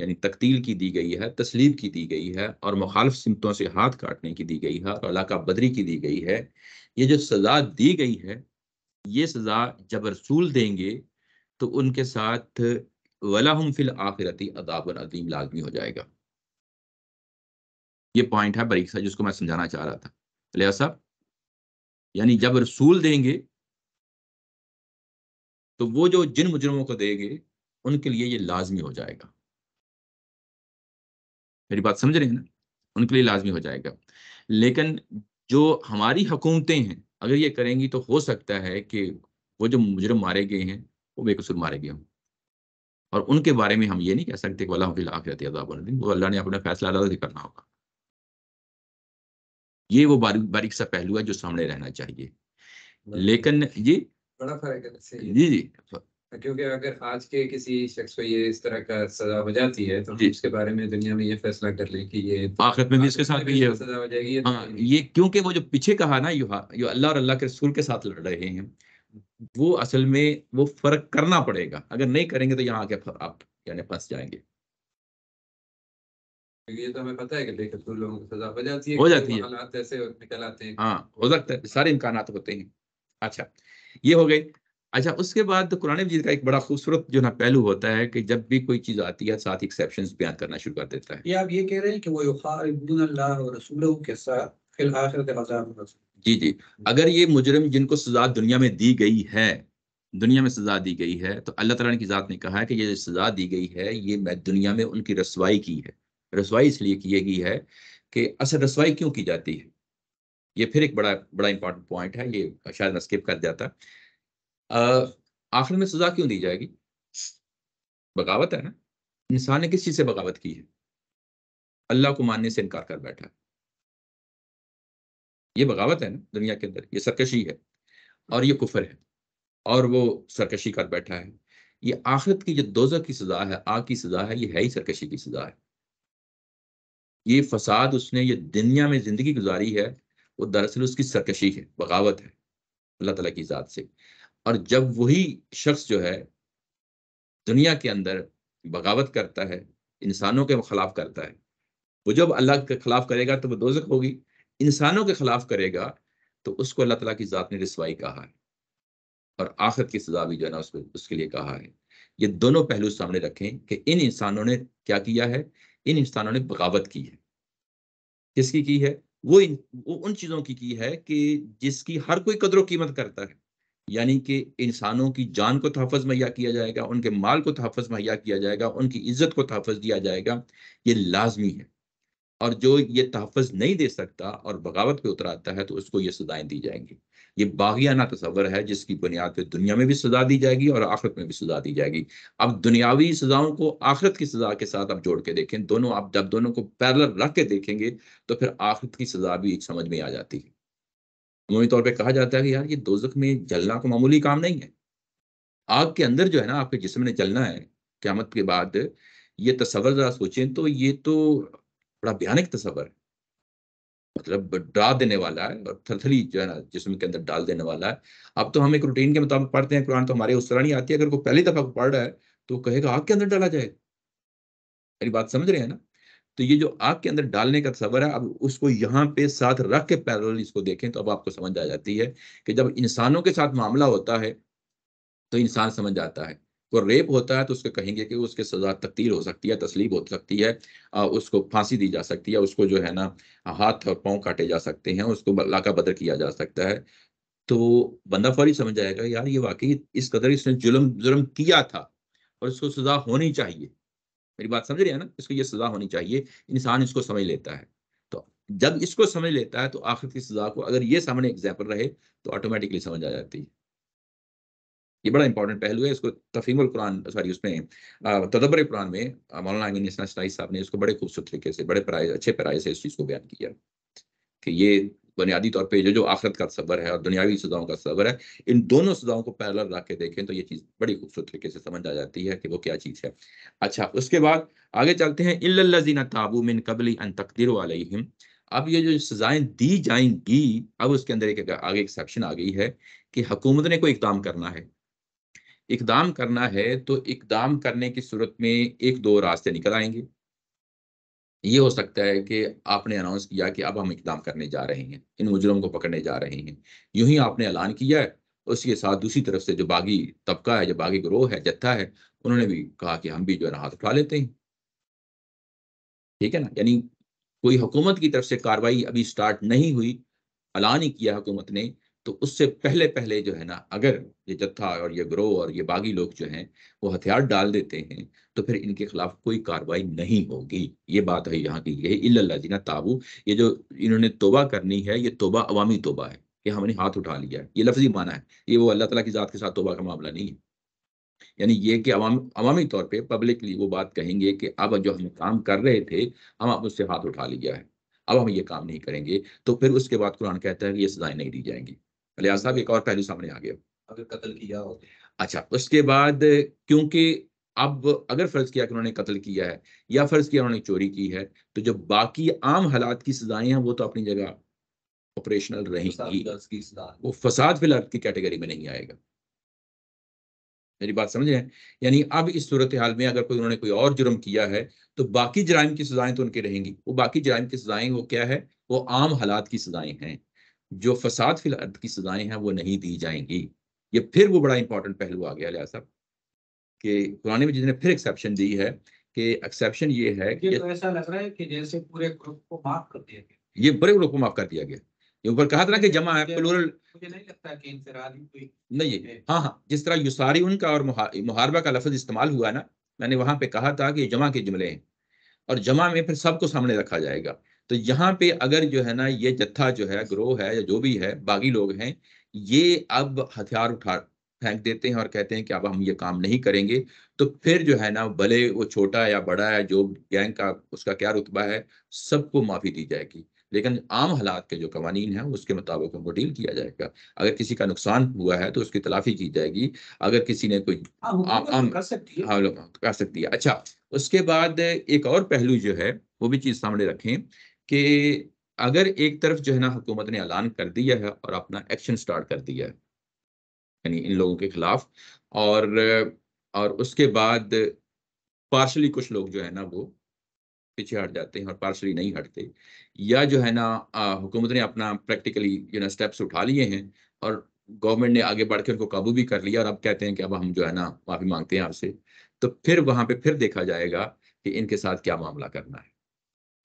यानी तकतील की दी गई है तस्लीब की दी गई है और मुखालफ सिमतों से हाथ काटने की दी गई है और अलाका बदरी की दी गई है ये जो सजा दी गई है ये सज़ा जब रसूल देंगे तो उनके साथ वलाहम फिल आखिरती अदाबन अदीम लाजमी हो जाएगा ये पॉइंट है बरीक सा जिसको मैं समझाना चाह रहा था लिया साहब यानी जब रसूल देंगे तो वो जो जिन मुजरमों को देंगे उनके लिए ये लाजमी हो जाएगा मेरी बात समझ रहे हैं ना उनके लिए लाजमी हो जाएगा लेकिन जो हमारी हकूमतें हैं अगर ये करेंगी तो हो सकता है कि वो जो मुजरम मारे गए हैं वो बेकसूर मारे गए हों और उनके बारे में हम ये नहीं कह सकते वो अल्लाह ने अपना फैसला अदालत ही करना होगा ये वो बारीक बारीक सा पहलू है जो सामने रहना चाहिए लेकिन जी बड़ा फर्क है जी जी क्योंकि अगर आज के किसी शख्स को ये इस तरह का सजा हो जाती है तो हम उसके बारे में दुनिया में ये फैसला कर ले कि ये तो आखिर में भी इसके साथ भी ये सजा हो जाएगी हाँ ये क्योंकि वो जो पीछे कहा ना यो यो अल्लाह और अल्लाह के रसूल के साथ लड़ रहे हैं वो असल में वो फर्क करना पड़ेगा अगर नहीं करेंगे तो यहाँ आके आप यानी फंस जाएंगे ये तो हमें पता है कि बेकसूर लोगों को सजा हो जाती है हो जाती है हालात ऐसे निकल आते हैं हाँ हो सकता है सारे इम्कान होते हैं अच्छा ये हो गए अच्छा उसके बाद कुरान मजीद का एक बड़ा खूबसूरत जो ना पहलू होता है कि जब भी कोई चीज़ आती है साथ एक्सेप्शन बयान करना शुरू कर देता है ये आप ये कह रहे हैं कि वो के साथ जी जी अगर ये मुजरम जिनको सजा दुनिया में दी गई है दुनिया में सजा दी गई है तो अल्लाह तला की ज़ात ने कहा है कि ये सजा दी गई है ये मैं दुनिया में उनकी रसवाई की है रसवाई इसलिए की गई है कि असल रसवाई क्यों की जाती है ये फिर एक बड़ा बड़ा इंपॉर्टेंट पॉइंट है ये शायद मैं स्किप कर जाता आखिर में सजा क्यों दी जाएगी बगावत है ना इंसान ने किस चीज से बगावत की है अल्लाह को मानने से इनकार कर बैठा है ये बगावत है ना दुनिया के अंदर ये सरकशी है और ये कुफर है और वो सरकशी कर बैठा है ये आखिरत की जो दोजा की सजा है आग की सजा है ये है ही सरकशी की सजा है ये फसाद उसने ये दुनिया में जिंदगी गुजारी है वो दरअसल उसकी सरकशी है बगावत है अल्लाह तला की ज़ात से और जब वही शख्स जो है दुनिया के अंदर बगावत करता है इंसानों के खिलाफ करता है वो जब अल्लाह के खिलाफ करेगा तो वो दोजक होगी इंसानों के खिलाफ करेगा तो उसको अल्लाह तला की ज़ात ने रसवाई कहा है और आखिर की सजा भी जो है ना उसको उसके लिए कहा है ये दोनों पहलू सामने रखें कि इन इंसानों ने क्या किया है इन इंसानों ने बगावत की है किसकी की है वो, इन, वो उन चीज़ों की की है कि जिसकी हर कोई कदर कीमत करता है यानी कि इंसानों की जान को तहफ़ मुहैया किया जाएगा उनके माल को तहफ़ मुहैया किया जाएगा उनकी इज्जत को तहफ़ दिया जाएगा ये लाजमी है और जो ये तहफ़ नहीं दे सकता और बगावत पे उतर आता है तो उसको ये सजाएं दी जाएंगी ये बागियाना तस्वर है जिसकी बुनियाद पर दुनिया में भी सजा दी जाएगी और आखिरत में भी सजा दी जाएगी अब दुनियावी सजाओं को आखिरत की सजा के साथ आप जोड़ के देखें दोनों आप जब दोनों को पैरल रख के देखेंगे तो फिर आखिरत की सजा भी समझ में आ जाती है अमूमी तौर पर कहा जाता है कि यार ये दोजख में जलना को तो मामूली काम नहीं है आग के अंदर जो है ना आपके जिसम ने जलना है क्यामत के बाद ये तस्वर जरा सोचें तो ये तो बड़ा भयानक तस्वर है मतलब डरा देने वाला है और थरथली जो है ना जिसम के अंदर डाल देने वाला है अब तो हम एक रूटीन के मुताबिक पढ़ते हैं कुरान तो हमारे उस तरह नहीं आती है अगर कोई पहली दफा पढ़ रहा है तो कहेगा आग के अंदर डाला जाएगा मेरी बात समझ रहे हैं ना तो ये जो आग के अंदर डालने का सबर है अब उसको यहाँ पे साथ रख के पैरल इसको देखें तो अब आपको समझ आ जाती है कि जब इंसानों के साथ मामला होता है तो इंसान समझ जाता है को रेप होता है तो उसको कहेंगे कि उसके सजा तकतील हो सकती है तस्लीब हो सकती है उसको फांसी दी जा सकती है उसको जो है ना हाथ और पाँव काटे जा सकते हैं उसको लाका बदर किया जा सकता है तो बंदा फौरी समझ जाएगा यार ये वाकई इस कदर इसने जुल्म जुल्म किया था और इसको सजा होनी चाहिए मेरी बात समझ रहे हैं ना इसको ये सजा होनी चाहिए इंसान इसको समझ लेता है तो जब इसको समझ लेता है तो आखिर की सजा को अगर ये सामने एग्जाम्पल रहे तो ऑटोमेटिकली समझ आ जाती है ये बड़ा इंपॉर्टेंट पहलू है इसको तफीमुल कुरान सॉरी उसमें तदबर कुरान में मौलाना अमीन इसना साहब ने इसको बड़े खूबसूरत तरीके से बड़े पराय अच्छे पराय से इस चीज़ को बयान किया कि ये बुनियादी तौर पर जो आखरत का सबर है और दुनियावी सजाओं का सबर है इन दोनों सजाओं को पैरल रख के देखें तो ये चीज़ बड़ी खूबसूरत तरीके से समझ आ जाती है कि वो क्या चीज़ है अच्छा उसके बाद आगे चलते हैं इल्लजीना ताबू मिन कबली अन तकदीर वालम अब ये जो सजाएं दी जाएंगी अब उसके अंदर एक आगे एक सेक्शन आ गई है कि हुकूमत ने कोई इकदाम करना है इकदाम करना है तो इकदाम करने की सूरत में एक दो रास्ते निकल आएंगे ये हो सकता है कि आपने अनाउंस किया कि अब हम इकदाम करने जा रहे हैं इन मुजरम को पकड़ने जा रहे हैं यूं ही आपने ऐलान किया है उसके साथ दूसरी तरफ से जो बागी तबका है जो बागी ग्रोह है जत्था है उन्होंने भी कहा कि हम भी जो है ना हाथ उठा लेते हैं ठीक है ना यानी कोई हुकूमत की तरफ से कार्रवाई अभी स्टार्ट नहीं हुई ऐलान ही किया हुकूमत ने तो उससे पहले पहले जो है ना अगर ये जत्था और ये ग्रोह और ये बागी लोग जो हैं वो हथियार डाल देते हैं तो फिर इनके खिलाफ कोई कार्रवाई नहीं होगी ये बात है यहाँ की यही इल्लाजीना ताबू ये जो इन्होंने तोबा करनी है ये तोबा अवामी तोबा है कि हमने हाथ उठा लिया है ये लफ्जी माना है ये वो अल्लाह तला की ज़ात के साथ तोबा का मामला नहीं है यानी ये कि अवामी तौर पर पब्लिकली वो बात कहेंगे कि अब जो हम काम कर रहे थे हम अब उससे हाथ उठा लिया है अब हम ये काम नहीं करेंगे तो फिर उसके बाद कुरान कहता है कि ये सजाएं नहीं दी जाएंगी लिहाज साहब एक और पहलू सामने आ गया अगर कत्ल किया हो तो। अच्छा उसके बाद क्योंकि अब अगर फर्ज किया कि उन्होंने कत्ल किया है या फर्ज किया उन्होंने चोरी की है तो जो बाकी आम हालात की सजाएं हैं वो तो अपनी जगह ऑपरेशनल रहेंगी वो फसाद फिलहाल की कैटेगरी में नहीं आएगा मेरी बात समझ रहे हैं यानी अब इस सूरत हाल में अगर कोई उन्होंने कोई और जुर्म किया है तो बाकी जराइम की सजाएं तो उनकी रहेंगी वो बाकी जराइम की सजाएं वो क्या है वो आम हालात की सजाएं हैं जो फसाद फिल अर्द की सजाएं हैं वो नहीं दी जाएंगी ये फिर वो बड़ा इंपॉर्टेंट पहलू आ गया लिया साहब कि पुराने में जिसने फिर एक्सेप्शन दी है कि एक्सेप्शन ये है कि ये तो ऐसा लग रहा है कि जैसे पूरे ग्रुप को माफ कर दिया गया ये बड़े ग्रुप को माफ कर दिया गया ये ऊपर कहा था ना कि जमा है प्लूरल मुझे नहीं लगता कि इंफराद कोई नहीं है हाँ हाँ जिस तरह युसारी उनका और मुहारबा का लफ्ज इस्तेमाल हुआ ना मैंने वहां पे कहा था कि जमा के जुमले हैं और जमा में फिर सबको सामने रखा जाएगा तो यहाँ पे अगर जो है ना ये जत्था जो है ग्रोह है या जो भी है बागी लोग हैं ये अब हथियार उठा फेंक देते हैं और कहते हैं कि अब हम ये काम नहीं करेंगे तो फिर जो है ना भले वो छोटा या बड़ा है जो गैंग का उसका क्या रुतबा है सबको माफी दी जाएगी लेकिन आम हालात के जो कवानीन हैं उसके मुताबिक उनको डील किया जाएगा अगर किसी का नुकसान हुआ है तो उसकी तलाफी की जाएगी अगर किसी ने कोई हाँ, आम कर सकती है हाँ, कर सकती है अच्छा उसके बाद एक और पहलू जो है वो भी चीज़ सामने रखें कि अगर एक तरफ जो है ना हुकूमत ने ऐलान कर दिया है और अपना एक्शन स्टार्ट कर दिया है यानी इन लोगों के खिलाफ और और उसके बाद पार्शली कुछ लोग जो है ना वो पीछे हट जाते हैं और पार्शली नहीं हटते या जो है ना हुकूमत ने अपना प्रैक्टिकली यू ना स्टेप्स उठा लिए हैं और गवर्नमेंट ने आगे बढ़ के उनको काबू भी कर लिया और अब कहते हैं कि अब हम जो है ना माफ़ी मांगते हैं आपसे तो फिर वहाँ पे फिर देखा जाएगा कि इनके साथ क्या मामला करना है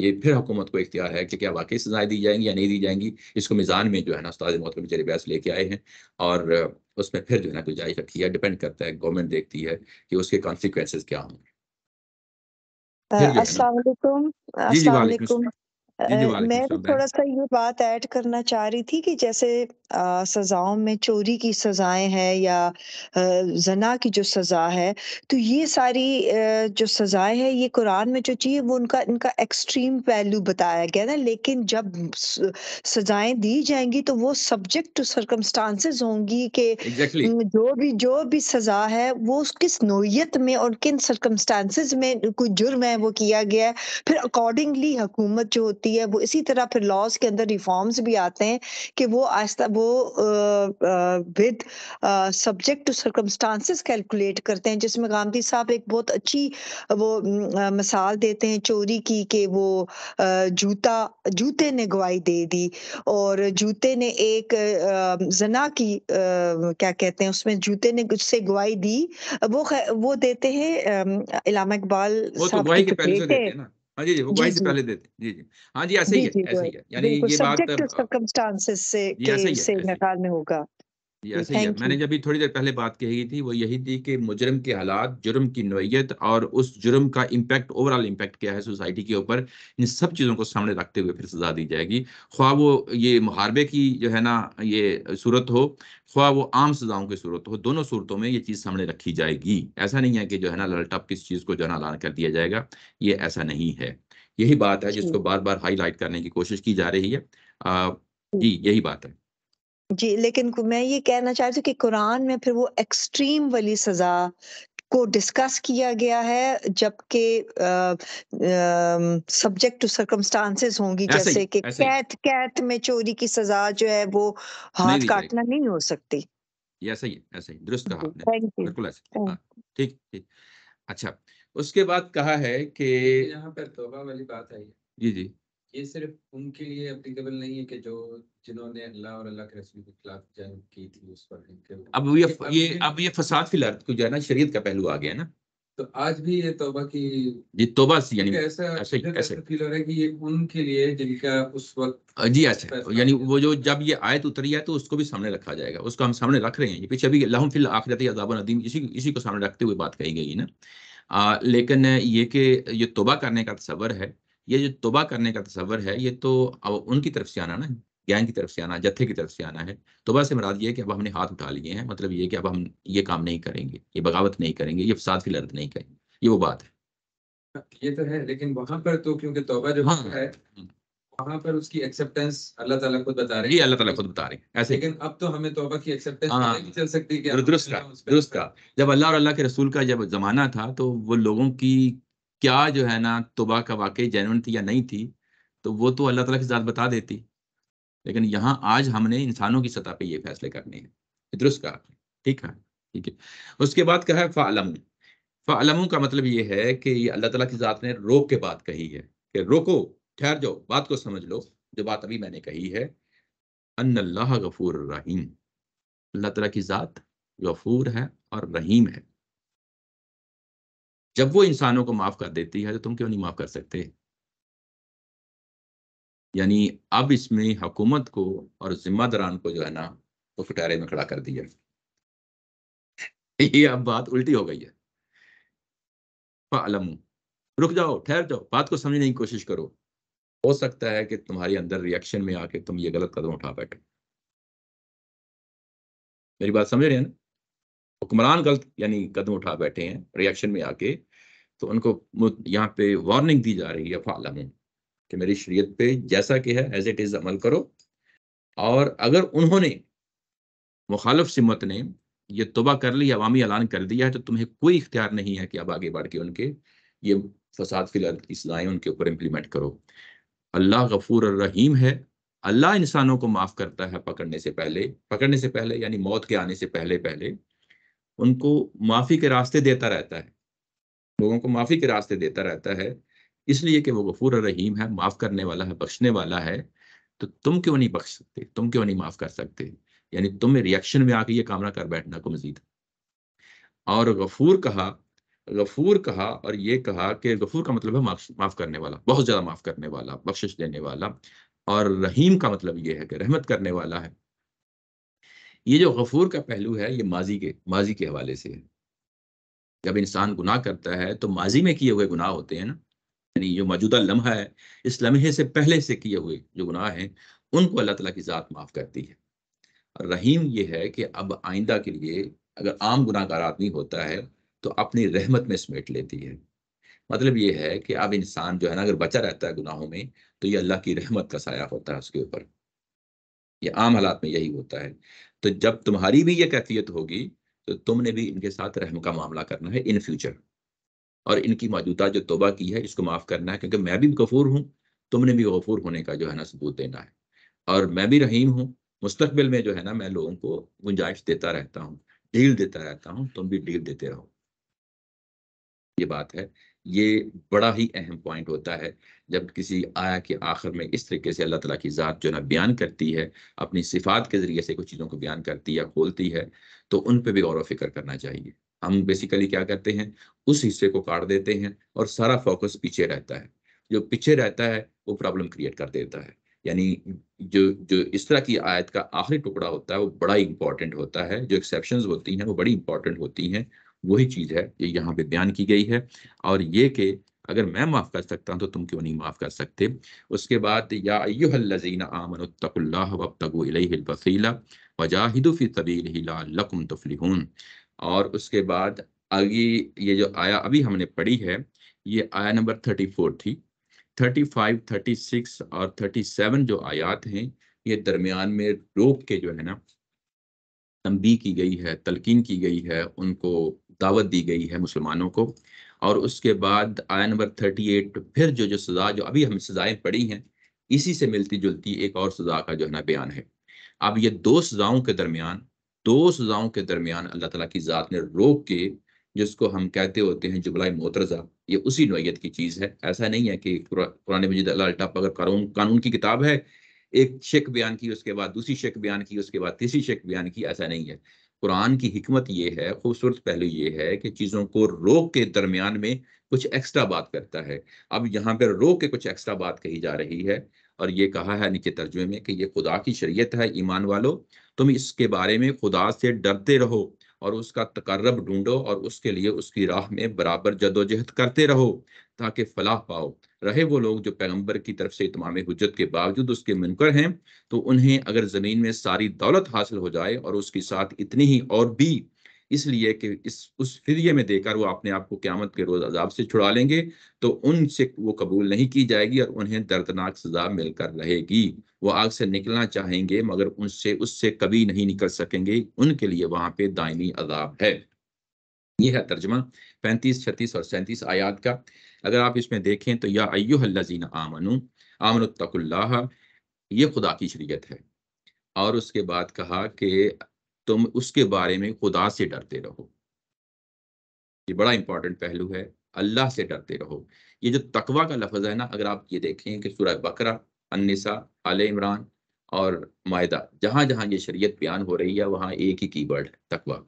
ये फिर हुकूमत को इख्तियार है कि क्या वाकई सजाएं दी जाएंगी या नहीं दी जाएंगी इसको मिज़ान में जो है ना उस्ताद मोहतरम जर बहस लेके आए हैं और उसमें फिर जो है ना गुंजाइश रखी है डिपेंड करता है गवर्नमेंट देखती है कि उसके कॉन्सिक्वेंसेस क्या होंगे मैं भी थोड़ा सा ये बात ऐड करना चाह रही थी कि जैसे सजाओं में चोरी की सजाएं हैं या जना की जो सजा है तो ये सारी अ, जो सजाएं हैं ये कुरान में जो चीज़ वो उनका इनका एक्सट्रीम वैल्यू बताया गया ना लेकिन जब सजाएं दी जाएंगी तो वो सब्जेक्ट टू सरकमस्टांसेस होंगी कि exactly. जो भी जो भी सजा है वो उस- किस नोयत में और किन सरकमस्टांसिस में कोई जुर्म है वो किया गया है फिर अकॉर्डिंगली हुकूमत जो होती होती है वो इसी तरह फिर लॉज के अंदर रिफॉर्म्स भी आते हैं कि वो आस्ता वो with subject to circumstances calculate करते हैं जिसमें गांधी साहब एक बहुत अच्छी वो आ, मिसाल देते हैं चोरी की कि वो आ, जूता जूते ने गवाही दे दी और जूते ने एक आ, जना की आ, क्या कहते हैं उसमें जूते ने उससे गवाही दी वो वो देते हैं इलामा इकबाल तो साहब के बेटे हाँ जी जी वो वाई से पहले देते जी जी हाँ जी ऐसे ही है ऐसे ही है यानी ये बात सर्कमस्टांसेस से के से में होगा तो ऐसे ही मैंने जब भी थोड़ी देर पहले बात कही थी वो यही थी कि मुजरम के हालात जुर्म की नोयत और उस जुर्म का इम्पैक्ट ओवरऑल इम्पैक्ट क्या है सोसाइटी के ऊपर इन सब चीज़ों को सामने रखते हुए फिर सजा दी जाएगी ख्वा वो ये मुहारबे की जो है ना ये सूरत हो ख्वा वो आम सजाओं की सूरत हो दोनों सूरतों में ये चीज़ सामने रखी जाएगी ऐसा नहीं है कि जो है ना ललटप किस चीज़ को जो है ना कर दिया जाएगा ये ऐसा नहीं है यही बात है जिसको बार बार हाईलाइट करने की कोशिश की जा रही है जी यही बात है जी, लेकिन मैं ये कहना चाह रही थी कि कुरान में फिर वो एक्सट्रीम वाली सज़ा को डिस्कस किया गया है जबकि सब्जेक्ट टू सर्कमस्टांसेस होंगी जैसे कि ऐसे ही। कैद कैद में चोरी की सज़ा जो है वो हाथ काटना नहीं हो सकती। ये ऐसा ही है, ऐसा ही दुरुस्त कहा बिल्कुल ऐसा हाँ, ठीक ठीक अच्छा उसके बाद कहा है कि यहाँ पर तोबा वाली बात आई है जी जी ये सिर्फ उनके लिए एप्लीकेबल नहीं है कि जो जिन्होंने अल्लाह और अल्लाह के रसूल के खिलाफ जंग की थी उस पर अब ये ये अब ये फसाद फिल जो है ना शरीयत का पहलू आ गया ना तो आज भी ये की यानी ऐसा फील हो रहा है कि ये उनके लिए जिनका उस वक्त जी अच्छा यानी वो जो जब ये आयत उतरी है तो उसको भी सामने रखा जाएगा उसको हम सामने रख रहे हैं ये पीछे अभी लहम फिल आखिरत अजाब नदीम इसी इसी को सामने रखते हुए बात कही गई ना आ, लेकिन ये कि ये तोबा करने का तस्वर है ये जो तोबा करने का तस्वर है ये तो उनकी तरफ से आना ना गैंग की तरफ से आना जत्थे की तरफ से आना है तोबा से इमराद ये है कि अब हमने हाथ उठा लिए हैं मतलब ये कि अब हम ये काम नहीं करेंगे ये बगावत नहीं करेंगे ये फसाद की लर्द नहीं करेंगे ये वो बात है हाँ, ये तो है लेकिन वहां पर तो क्योंकि तोबा जो हाँ, है वहां पर उसकी एक्सेप्टेंस अल्लाह ताला खुद बता रहे हैं अल्लाह ताला खुद बता रहे हैं ऐसे लेकिन अब तो हमें तोबा की एक्सेप्टेंस हाँ, नहीं चल सकती कि दुरुस्त का दुरुस्त का जब अल्लाह और अल्लाह के रसूल का जब जमाना था तो वो लोगों की क्या जो है ना तोबा का वाकई जेनवन थी या नहीं थी तो वो तो अल्लाह तला के साथ बता देती लेकिन यहाँ आज हमने इंसानों की सतह पे ये फैसले करने हैं दुरुस्त कहा ठीक है ठीक है उसके बाद कहा फालम फ़ालम का मतलब ये है कि ये अल्लाह तला की ज़ात ने रोक के बात कही है कि रोको ठहर जाओ बात को समझ लो जो बात अभी मैंने कही है अल्लाह गफूर रहीम अल्लाह तला की ज़ात गफूर है और रहीम है जब वो इंसानों को माफ़ कर देती है तो तुम क्यों नहीं माफ़ कर सकते यानी अब इसमें हुकूमत को और जिम्मेदारान को जो है ना वो तो फुटारे में खड़ा कर दिया ये अब बात उल्टी हो गई है फालमू रुक जाओ ठहर जाओ बात को समझने की कोशिश करो हो सकता है कि तुम्हारे अंदर रिएक्शन में आके तुम ये गलत कदम उठा बैठे मेरी बात समझ रहे हैं ना हुक्मरान गलत यानी कदम उठा बैठे हैं रिएक्शन में आके तो उनको यहाँ पे वार्निंग दी जा रही है फालमू कि मेरी शरीयत पे जैसा कि है एज इट इज़ अमल करो और अगर उन्होंने मुखालफ सिमत ने ये तोबा कर ली अवामी ऐलान कर दिया है तो तुम्हें कोई इख्तियार नहीं है कि अब आगे बढ़ के उनके ये फसाद फिलहाल इसलाएं उनके ऊपर इम्प्लीमेंट करो अल्लाह गफूर रहीम है अल्लाह इंसानों को माफ़ करता है पकड़ने से पहले पकड़ने से पहले यानी मौत के आने से पहले पहले उनको माफ़ी के रास्ते देता रहता है लोगों को माफ़ी के रास्ते देता रहता है इसलिए कि वो गफूर रहीम है माफ़ करने वाला है बख्शने वाला है तो तुम क्यों नहीं बख्श सकते तुम क्यों नहीं माफ़ कर सकते यानी तुम रिएक्शन में आके ये कामना कर बैठना को मजीद और गफूर कहा गफूर कहा और ये कहा कि गफूर का मतलब है माफ़ करने वाला बहुत ज़्यादा माफ़ करने वाला बख्शिश देने वाला और रहीम का मतलब ये है कि रहमत करने वाला है ये जो गफूर का पहलू है ये माजी के माजी के हवाले से है जब इंसान गुनाह करता है तो माजी में किए हुए गुनाह होते हैं ना यानी जो मौजूदा लम्हा है इस लम्हे से पहले से किए हुए जो गुनाह हैं उनको अल्लाह तला की ज़ात माफ़ करती है और रहीम ये है कि अब आइंदा के लिए अगर आम गुनाहगार आदमी होता है तो अपनी रहमत में समेट लेती है मतलब ये है कि अब इंसान जो है ना अगर बचा रहता है गुनाहों में तो ये अल्लाह की रहमत का साया होता है उसके ऊपर ये आम हालात में यही होता है तो जब तुम्हारी भी ये कैफियत होगी तो तुमने भी इनके साथ रहम का मामला करना है इन फ्यूचर और इनकी मौजूदा जो तोबा की है इसको माफ़ करना है क्योंकि मैं भी गफूर हूँ तुमने भी गफूर होने का जो है ना सबूत देना है और मैं भी रहीम हूँ मुस्तबिल में जो है ना मैं लोगों को गुंजाइश देता रहता हूँ डील देता रहता हूँ तुम भी डील देते रहो ये बात है ये बड़ा ही अहम पॉइंट होता है जब किसी आया के आखिर में इस तरीके से अल्लाह तला की ज़ात जो ना बयान करती है अपनी सिफात के ज़रिए से कुछ चीज़ों को बयान करती है खोलती है तो उन पर भी गौर व फिक्र करना चाहिए हम बेसिकली क्या करते हैं उस हिस्से को काट देते हैं और सारा फोकस पीछे रहता है जो पीछे रहता है वो प्रॉब्लम क्रिएट कर देता है यानी जो जो इस तरह की आयत का आखिरी टुकड़ा होता है वो बड़ा इंपॉर्टेंट होता है जो एक्सेप्शन होती हैं वो बड़ी इंपॉर्टेंट होती हैं वही चीज़ है ये यहाँ पे बयान की गई है और ये कि अगर मैं माफ़ कर सकता हूँ तो तुम क्यों नहीं माफ़ कर सकते उसके बाद याजीन आमनतल्ला वबतगो इलबसीला वजाहिदफ़ी तबील तफलिहून और उसके बाद आगे ये जो आया अभी हमने पढ़ी है ये आया नंबर थर्टी फोर थी थर्टी फाइव थर्टी सिक्स और थर्टी सेवन जो आयात हैं ये दरमियान में रोक के जो है ना तंबी की गई है तलकिन की गई है उनको दावत दी गई है मुसलमानों को और उसके बाद आया नंबर थर्टी एट फिर जो जो सज़ा जो अभी हम सज़ाएं पड़ी हैं इसी से मिलती जुलती एक और सज़ा का जो है ना बयान है अब ये दो सज़ाओं के दरमियान दो सजाओं के दरमियान अल्लाह तला की ज़ात ने रोक के जिसको हम कहते होते हैं जुबलाई मोतरजा ये उसी नोयत की चीज़ है ऐसा नहीं है कि कुरान मजिद अल्लाह अगर कानून कानून की किताब है एक शेख बयान की उसके बाद दूसरी शेख बयान की उसके बाद तीसरी शेख बयान की ऐसा नहीं है कुरान की हमत ये है खूबसूरत पहलू ये है कि चीज़ों को रोक के दरमियान में कुछ एक्स्ट्रा बात करता है अब यहाँ पर रोक के कुछ एक्स्ट्रा बात कही जा रही है और ये कहा है नीचे तर्जुमे में कि ये खुदा की शरीयत है ईमान वालों तुम इसके बारे में खुदा से डरते रहो और उसका तकर्रब ढूंढो और उसके लिए उसकी राह में बराबर जदोजहद करते रहो ताकि फलाह पाओ रहे वो लोग जो पैगंबर की तरफ से इतमाम हजत के बावजूद उसके मुनकर हैं तो उन्हें अगर ज़मीन में सारी दौलत हासिल हो जाए और उसके साथ इतनी ही और भी इसलिए कि इस उस फिरिए में देकर वो अपने आप को क्यामत के रोज़ अजाब से छुड़ा लेंगे तो उनसे वो कबूल नहीं की जाएगी और उन्हें दर्दनाक सजा मिलकर रहेगी वो आग से निकलना चाहेंगे मगर उनसे उससे कभी नहीं निकल सकेंगे उनके लिए वहां पे दायनी अजाब है ये है तर्जमा पैंतीस छत्तीस और सैंतीस आयात का अगर आप इसमें देखें तो या अयुहल्लाजीन आमनु आमन तकुल्लाह ये खुदा की शरीयत है और उसके बाद कहा कि तुम उसके बारे में खुदा से डरते रहो ये बड़ा इंपॉर्टेंट पहलू है अल्लाह से डरते रहो ये जो तकवा का लफज है ना अगर आप ये देखें कि सूरह बकरा अनसा आल इमरान और मायदा जहां जहां ये शरीयत बयान हो रही है वहां एक ही कीवर्ड है तकवा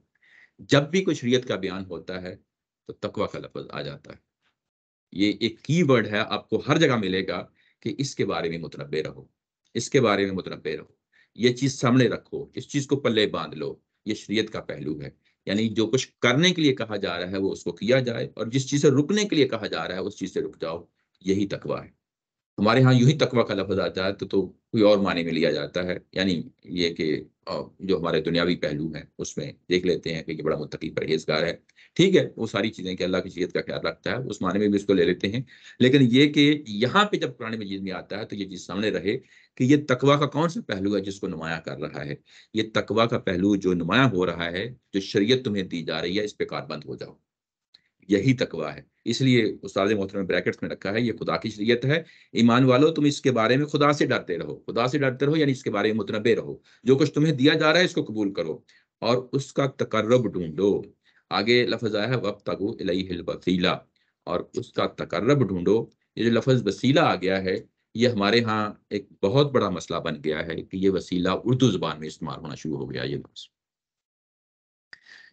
जब भी कोई शरीयत का बयान होता है तो तकवा का लफज आ जाता है ये एक कीवर्ड है आपको हर जगह मिलेगा कि इसके बारे में मुतनबे रहो इसके बारे में मुतनबे रहो ये चीज सामने रखो इस चीज को पल्ले बांध लो ये शरीयत का पहलू है यानी जो कुछ करने के लिए कहा जा रहा है वो उसको किया जाए और जिस चीज से रुकने के लिए कहा जा रहा है उस चीज से रुक जाओ यही तकवा है हमारे यहाँ यूं ही तकवा का लफ्ज आता है तो तो कोई और माने में लिया जाता है यानी ये कि जो हमारे दुनियावी पहलू हैं उसमें देख लेते हैं कि ये बड़ा मुतकी परहेजगार है ठीक है वो सारी चीज़ें कि अल्लाह की शरीयत का ख्याल रखता है उस माने में भी इसको ले लेते हैं लेकिन ये कि यहाँ पे जब पुराने मजीद में आता है तो ये चीज़ सामने रहे कि ये तकवा का कौन सा पहलू है जिसको नुमाया कर रहा है ये तकवा का पहलू जो नुमाया हो रहा है जो शरीय तुम्हें दी जा रही है इस पर कारबंद हो जाओ यही तकवा है इसलिए उस्ताद ने ब्रैकेट्स में रखा है ये खुदा की शरीयत है ईमान वालों तुम इसके बारे में खुदा से डरते रहो खुदा से डरते रहो यानी इसके बारे में मुतनबे रहो जो कुछ तुम्हें दिया जा रहा है इसको कबूल करो और उसका तकर्रब ढूंढो आगे लफज आया है वब तगो वसीला और उसका तकर्रब ढूंढो ये जो लफज वसीला आ गया है ये हमारे यहाँ एक बहुत बड़ा मसला बन गया है कि ये वसीला उर्दू ज़ुबान में इस्तेमाल होना शुरू हो गया ये लफ्ज़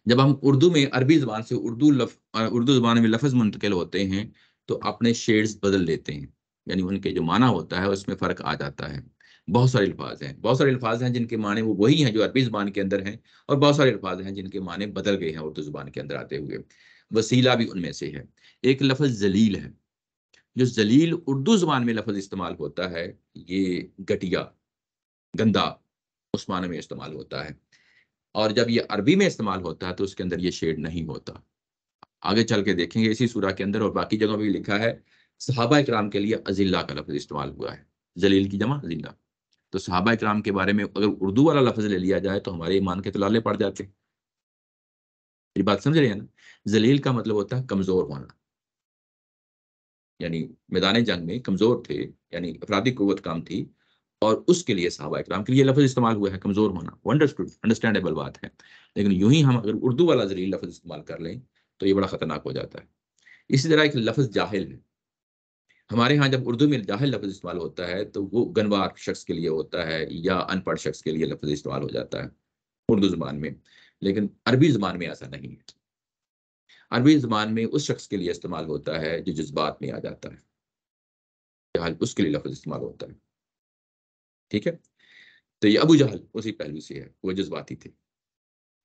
जब हम उर्दू में अरबी ज़बान से उर्दू लफ, उर्दू ज़बान में लफज मुंतकिल होते हैं तो अपने शेड्स बदल देते हैं यानी उनके जो माना होता है उसमें फ़र्क आ जाता है बहुत सारे अल्फाज हैं बहुत सारे अल्फाज हैं जिनके माने वो वही हैं जो अरबी ज़बान के अंदर हैं और बहुत सारे अल्फाज हैं जिनके माने बदल गए हैं उर्दू ज़बान के अंदर आते हुए वसीला भी उनमें से है एक लफज जलील है जो जलील उर्दू ज़बान में लफज इस्तेमाल होता है ये घटिया गंदा उस माने में इस्तेमाल होता है और जब ये अरबी में इस्तेमाल होता है तो उसके अंदर ये शेड नहीं होता आगे चल के देखेंगे इसी सूरा के अंदर और बाकी जगह भी लिखा है सहाबा इक्राम के लिए अजिल्ला का लफ्ज़ इस्तेमाल हुआ है जलील की जमा अजिल्ला तो सहाबा इक्राम के बारे में अगर उर्दू वाला लफ्ज़ ले लिया जाए तो हमारे ईमान के तलाले पड़ जाते ये बात समझ रहे हैं ना जलील का मतलब होता है कमज़ोर होना यानी मैदान जंग में कमज़ोर थे यानी अफराधी कुत काम थी और उसके लिए साहबा इक्राम के लिए लफ्ज इस्तेमाल हुआ है कमजोर होना वो अंडरस्टूड अंडरस्टैंडेबल बात है लेकिन यूं ही हम अगर उर्दू वाला जरिए लफ्ज इस्तेमाल कर लें तो ये बड़ा खतरनाक हो जाता है इसी तरह एक लफ्ज जाहिल है हमारे यहाँ जब उर्दू में जाहिल लफ्ज इस्तेमाल होता है तो वो गनवार शख्स के लिए होता है या अनपढ़ शख्स के लिए लफ्ज इस्तेमाल हो जाता है उर्दू ज़बान में लेकिन अरबी जुबान में ऐसा नहीं है अरबी ज़बान में उस शख्स के लिए इस्तेमाल होता है जो जज्बात में आ जाता है उसके लिए लफ्ज इस्तेमाल होता है ठीक है तो ये अबू जहल उसी पहलू से है वो जज्बाती थे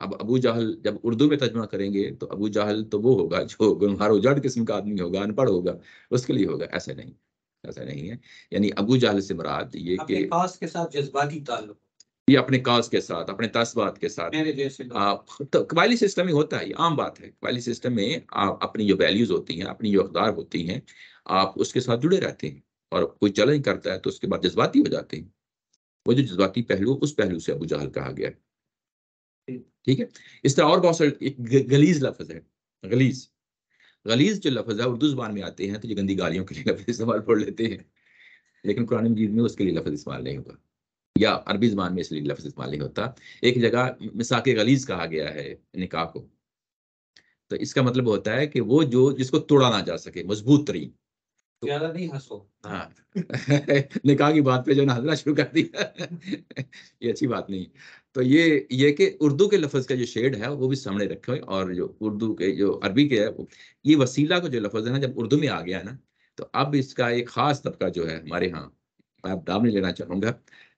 अब अबू जहल जब उर्दू में तर्जमा करेंगे तो अबू जहल तो वो होगा जो गुनहार उजड़ किस्म का आदमी होगा अनपढ़ होगा उसके लिए होगा ऐसा नहीं ऐसा नहीं है यानी अबू जहल से मुराद ये कि के साथ जज्बाती ताल्लुक ये अपने काज के साथ अपने तस्बात के साथ तो कबाली सिस्टम ही होता है ये आम बात है कबाली सिस्टम में आप अपनी जो वैल्यूज़ होती हैं अपनी जो अखदार होती हैं आप उसके साथ जुड़े रहते हैं और कोई चैलेंज करता है तो उसके बाद जज्बाती हो जाते हैं वो जो जज्बाती पहलू उस पहलू से अबू जहल कहा गया है ठीक है इस तरह और बहुत सारे गलीज लफज है गलीज गलीज जो लफज है उर्दू जुबान में आते हैं तो ये गंदी गालियों के लिए [laughs] लफज इस्तेमाल पढ़ लेते हैं लेकिन कुरान मजीद में उसके लिए लफज इस्तेमाल नहीं होगा या अरबी जबान में इसलिए लफ्ज इस्तेमाल नहीं होता एक जगह मिसाक गलीज कहा गया है निकाह को तो इसका मतलब होता है कि वो जो जिसको तोड़ा ना जा सके मजबूत तरीन तो ज्यादा नहीं हंसो हाँ, हाँ। [laughs] निकाह की बात पे जो ना हंसना शुरू कर दिया [laughs] ये अच्छी बात नहीं तो ये ये कि उर्दू के लफ्ज़ का जो शेड है वो भी सामने रखे हुए और जो उर्दू के जो अरबी के है वो ये वसीला का जो लफ्ज़ है ना जब उर्दू में आ गया है ना तो अब इसका एक ख़ास तबका जो है हमारे यहाँ मैं दाम नहीं लेना चाहूँगा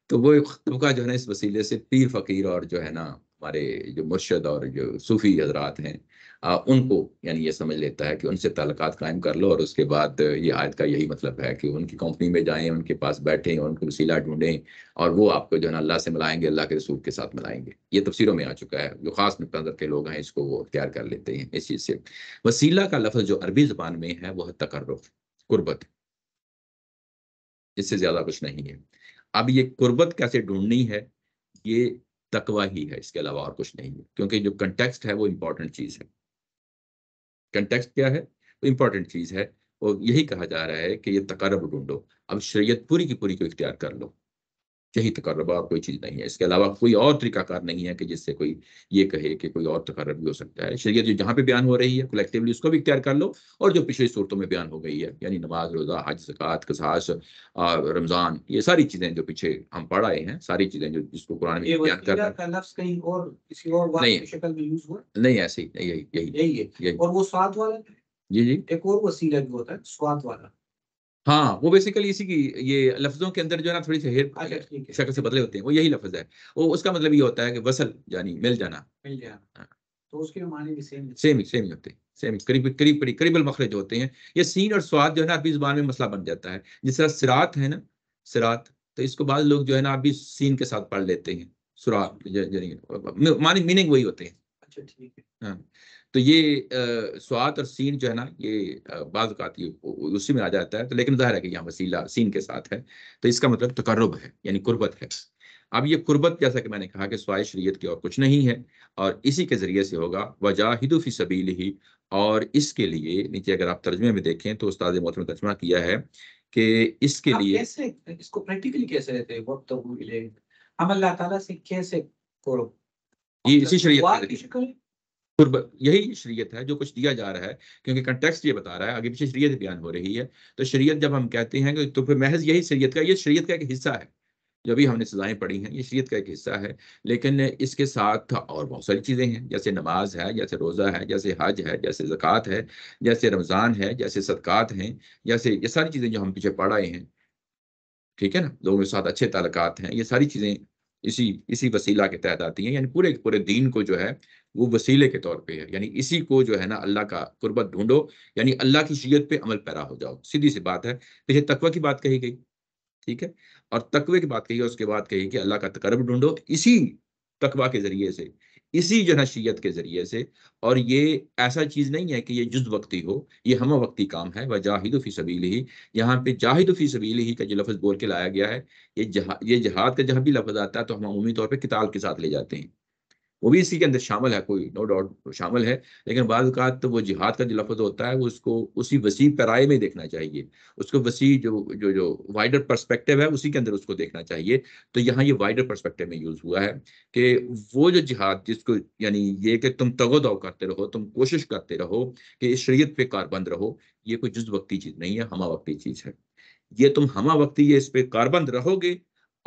तो वो एक तबका जो है ना इस वसीले से पीर फ़कीर और जो है ना हमारे जो मुर्शद और जो सूफ़ी हजरात हैं उनको यानी ये समझ लेता है कि उनसे ताल्लुक कायम कर लो और उसके बाद ये आयत का यही मतलब है कि उनकी कंपनी में जाएं उनके पास बैठें उनको वसीला ढूंढें और वो आपको जो है अल्लाह से मिलाएंगे अल्लाह के रसूल के साथ मिलाएंगे ये तफसीरों में आ चुका है जो ख़ास नजर के लोग हैं इसको वो अख्तियार कर लेते हैं इस चीज़ से वसीला का लफ्ज़ जो अरबी ज़बान में है वह तकर्रफ कुर्बत इससे ज़्यादा कुछ नहीं है अब ये कुर्बत कैसे ढूंढनी है ये तकवा ही है इसके अलावा और कुछ नहीं है क्योंकि जो कंटेक्स्ट है वो इंपॉर्टेंट चीज़ है कंटेक्स्ट क्या है इंपॉर्टेंट तो चीज़ है और यही कहा जा रहा है कि ये तकारब ढूंढो अब शरीयत पूरी की पूरी को इख्तियार कर लो यही तकर्रब और कोई चीज़ नहीं है इसके अलावा कोई और तरीकाकार नहीं है कि जिससे कोई ये कहे कि कोई और तकर्रब भी हो सकता है शरीयत जो जहाँ पे बयान हो रही है कलेक्टिवली उसको भी इख्तियार कर लो और जो पिछली सूरतों में बयान हो गई है यानी नमाज रोज़ा हज जक़ात कसास रमज़ान ये सारी चीज़ें जो पीछे हम पढ़ आए हैं सारी चीज़ें जो जिसको कुरान में बयान कर नहीं ऐसे ही यही यही यही है और वो स्वाद वाला जी जी एक और वसीला जो होता है स्वाद वाला हाँ वो बेसिकली इसी की ये लफ्जों के अंदर जो है ना थोड़ी सी हेर अच्छा, शक्ल से बदले होते हैं वो यही लफ्ज है वो उसका मतलब ये होता है कि वसल यानी मिल जाना मिल जाना हाँ। तो उसके माने भी सेम सेम ही सेम ही होते हैं सेम करीब करीब करीब करीब मखरज होते हैं ये सीन और स्वाद जो है ना आपकी जुबान में मसला बन जाता है जिस तरह सिरात है ना सिरात तो इसको बाद लोग जो है ना आप भी सीन के साथ पढ़ लेते हैं सुरात अच्छा। मानी मीनिंग वही होते हैं अच्छा ठीक है हाँ, तो ये स्वाद और सीन जो है ना ये बाज उसी में आ जाता है तो लेकिन जाहिर है कि यहाँ वसीला सीन के साथ है तो इसका मतलब तकरब है यानी कुर्बत है अब ये कुर्बत जैसा कि मैंने कहा कि स्वाय शरीयत की और कुछ नहीं है और इसी के ज़रिए से होगा वजाहिदुफ़ी सबील ही और इसके लिए नीचे अगर आप तर्जमे में देखें तो उस्ताद मोहतरम तर्जमा किया है कि इसके लिए कैसे इसको प्रैक्टिकली कैसे रहते हैं हम अल्लाह ताला से कैसे करो ये इसी शरीयत यही शरीयत है जो कुछ दिया जा रहा है क्योंकि कंटेक्स्ट ये बता रहा है आगे पीछे शरीयत बयान हो रही है तो शरीयत जब हम कहते हैं तो फिर महज यही शरीयत का ये शरीयत का एक हिस्सा है जो भी हमने सजाएं पढ़ी हैं ये शरीयत का एक हिस्सा है लेकिन इसके साथ और बहुत सारी चीज़ें हैं जैसे नमाज है जैसे रोज़ा है जैसे हज है जैसे ज़क़़त है जैसे रमज़ान है जैसे सदक़ात हैं जैसे ये सारी चीज़ें जो हम पीछे पढ़ आए हैं ठीक है ना लोगों के साथ अच्छे तलक़ात हैं ये सारी चीज़ें इसी इसी वसीला के तहत आती हैं यानी पूरे पूरे दीन को जो है वो वसीले के तौर पे है यानी इसी को जो है ना अल्लाह का कुर्बत ढूंढो यानी अल्लाह की शीयत पे अमल पैरा हो जाओ सीधी सी बात है पीछे तो तकवा की बात कही गई ठीक है और तकवे की बात कही उसके बाद कही कि अल्लाह का तकरब ढूंढो इसी तकवा के जरिए से इसी शीयत के ज़रिए से और ये ऐसा चीज़ नहीं है कि ये जुज वक्ती हो ये हम वक्ती काम है वह फी सबील ही यहाँ पे फी सबील ही का जो लफ्ज़ बोल के लाया गया है ये जहा ये जहाद का जहाँ भी लफ्ज़ आता है तो हम अमूमी तौर पर किताल के साथ ले जाते हैं वो भी इसी के अंदर शामिल है कोई नो डाउट शामिल है लेकिन बाद तो वो जिहाद का जो लफ्ज़ होता है वो उसको उसी वसी पराए में देखना चाहिए उसको वसी जो जो जो वाइडर परस्पेक्टिव है उसी के अंदर उसको देखना चाहिए तो यहाँ ये वाइडर परस्पेक्टिव में यूज़ हुआ है कि वो जो जिहाद जिसको यानी ये कि तुम तगोदाव करते रहो तुम कोशिश करते रहो कि इस शरीत पे कारबंद रहो ये कोई जुज वक्ती चीज़ नहीं है हमा वक्ती चीज़ है ये तुम हमा वक्ती ये इस पर कारबंद रहोगे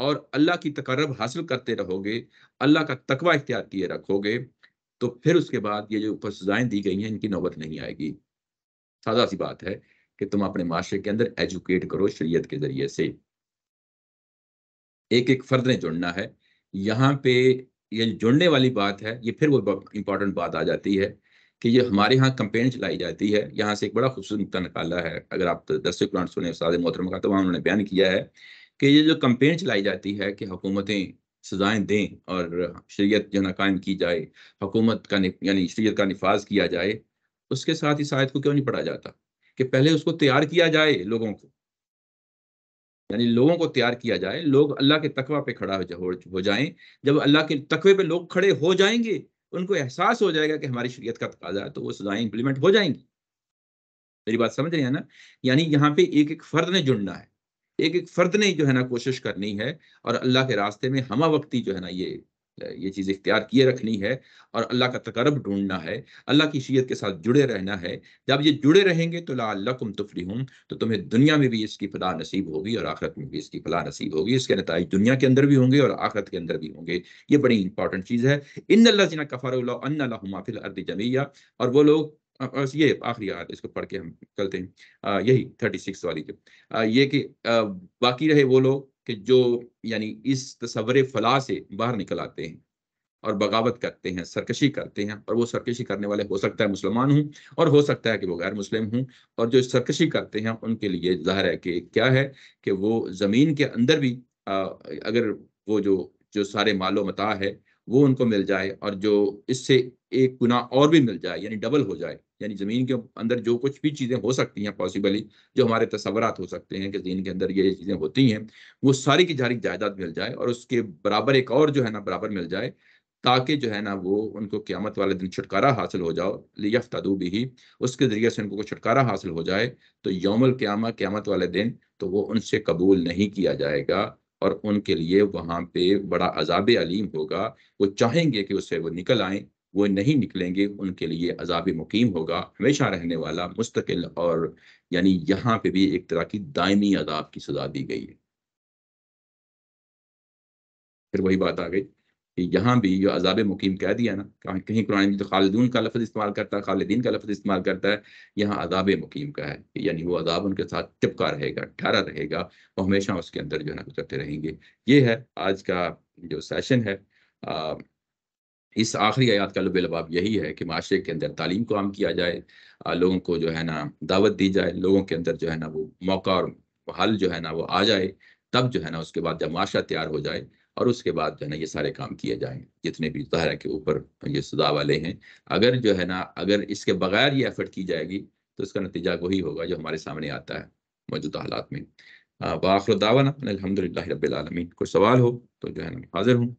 और अल्लाह की तकरब हासिल करते रहोगे अल्लाह का तकवा इख्तियार किए रखोगे तो फिर उसके बाद ये जो ऊपर सजाएं दी गई हैं इनकी नौबत नहीं आएगी सादा सी बात है कि तुम अपने माशरे के अंदर एजुकेट करो शरीयत के ज़रिए से एक एक फर्द ने जुड़ना है यहाँ पे ये जुड़ने वाली बात है ये फिर वो इंपॉर्टेंट बात आ जाती है कि ये हमारे यहाँ कंपेन चलाई जाती है यहाँ से एक बड़ा खूबसूरत नुकता निकाला है अगर आप दरस प्लांट सुने उस्ताद मोहतरम का तो वहाँ उन्होंने बयान किया है कि ये जो कंपेन चलाई जाती है कि हुकूमतें सजाएं दें और शरीयत जो ना कायम की जाए हुकूमत का यानी शरीयत का नफाज किया जाए उसके साथ इस आयत को क्यों नहीं पढ़ा जाता कि पहले उसको तैयार किया जाए लोगों को यानी लोगों को तैयार किया जाए लोग अल्लाह के तकवा पे खड़ा हो जाएं जब अल्लाह के तकवे पे लोग खड़े हो जाएंगे उनको एहसास हो जाएगा कि हमारी शरीयत का तकाजा है तो वो सजाएं इंप्लीमेंट हो जाएंगी मेरी बात समझ रहे हैं ना यानी यहाँ पे एक एक फर्द ने जुड़ना है एक एक फर्द ने जो है ना कोशिश करनी है और अल्लाह के रास्ते में हम वक्ती जो है ना ये ये चीज़ इख्तियार किए रखनी है और अल्लाह का तकरब ढूंढना है अल्लाह की शीयत के साथ जुड़े रहना है जब ये जुड़े रहेंगे तो लाकुम हूँ तो तुम्हें दुनिया में भी इसकी फलाह नसीब होगी और आखिरत में भी इसकी फलाह नसीब होगी इसके नतज दुनिया के अंदर भी होंगे और आखिरत के अंदर भी होंगे ये बड़ी इंपॉर्टेंट चीज़ है इन अल्लाह जिना कफार और वो लोग बस ये आखिरी आयत इसको पढ़ के हम चलते हैं आ, यही थर्टी सिक्स वाली के आ, ये कि बाकी रहे वो लोग कि जो यानी इस तस्वर फलाह से बाहर निकल आते हैं और बगावत करते हैं सरकशी करते हैं और वो सरकशी करने वाले हो सकता है मुसलमान हूँ और हो सकता है कि वो गैर मुस्लिम हूँ और जो सरकशी करते हैं उनके लिए जाहिर है कि क्या है कि वो ज़मीन के अंदर भी आ, अगर वो जो जो सारे मालो मता है वो उनको मिल जाए और जो इससे एक गुना और भी मिल जाए यानी डबल हो जाए यानी ज़मीन के अंदर जो कुछ भी चीज़ें हो सकती हैं पॉसिबली जो हमारे तस्वरत हो सकते हैं कि ज़मीन के अंदर ये चीज़ें होती हैं वो सारी की सारी जायदाद मिल जाए और उसके बराबर एक और जो है ना बराबर मिल जाए ताकि जो है ना वो उनको क़्यामत वाले दिन छुटकारा हासिल हो जाओ लियफ्तू भी उसके ज़रिए से उनको छुटकारा हासिल हो जाए तो यौमल क़्यामा क़्यामत वाले दिन तो वो उनसे कबूल नहीं किया जाएगा और उनके लिए वहां पे बड़ा अजाब अलीम होगा वो चाहेंगे कि उससे वो निकल आए वो नहीं निकलेंगे उनके लिए अजाब मुकीम होगा हमेशा रहने वाला मुस्तकिल और यानी यहाँ पे भी एक तरह की दायमी अदाब की सजा दी गई है फिर वही बात आ गई कि यहाँ भी जो अजाब मुकीम कह दिया ना कहीं कहीं कुरान तो खालिदून का लफ्ज़ इस्तेमाल करता है खालिदीन का लफ्ज़ इस्तेमाल करता है यहाँ अदाब मुकीम का है यानी वो अदाब उनके साथ चिपका रहेगा ठहरा रहेगा और हमेशा उसके अंदर जो है ना गुजरते रहेंगे ये है आज का जो सेशन है आ, इस आखिरी आयात का लबाब यही है कि माशरे के अंदर तालीम को आम किया जाए लोगों को जो है ना दावत दी जाए लोगों के अंदर जो है ना वो मौका और हल जो है ना वो आ जाए तब जो है ना उसके बाद जब माशा तैयार हो जाए और उसके बाद जो है ना ये सारे काम किए जाएँ जितने भी दहरा के ऊपर ये सुधा वाले हैं अगर जो है ना अगर इसके बगैर ये एफर्ट की जाएगी तो उसका नतीजा वही होगा जो हमारे सामने आता है मौजूदा हालात में बाखर दावा ना अलहमदिल्ला रबालमीन कोई सवाल हो तो जो है ना हाजिर हूँ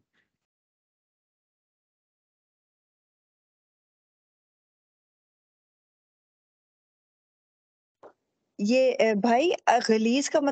ये भाई गलीज का मतलब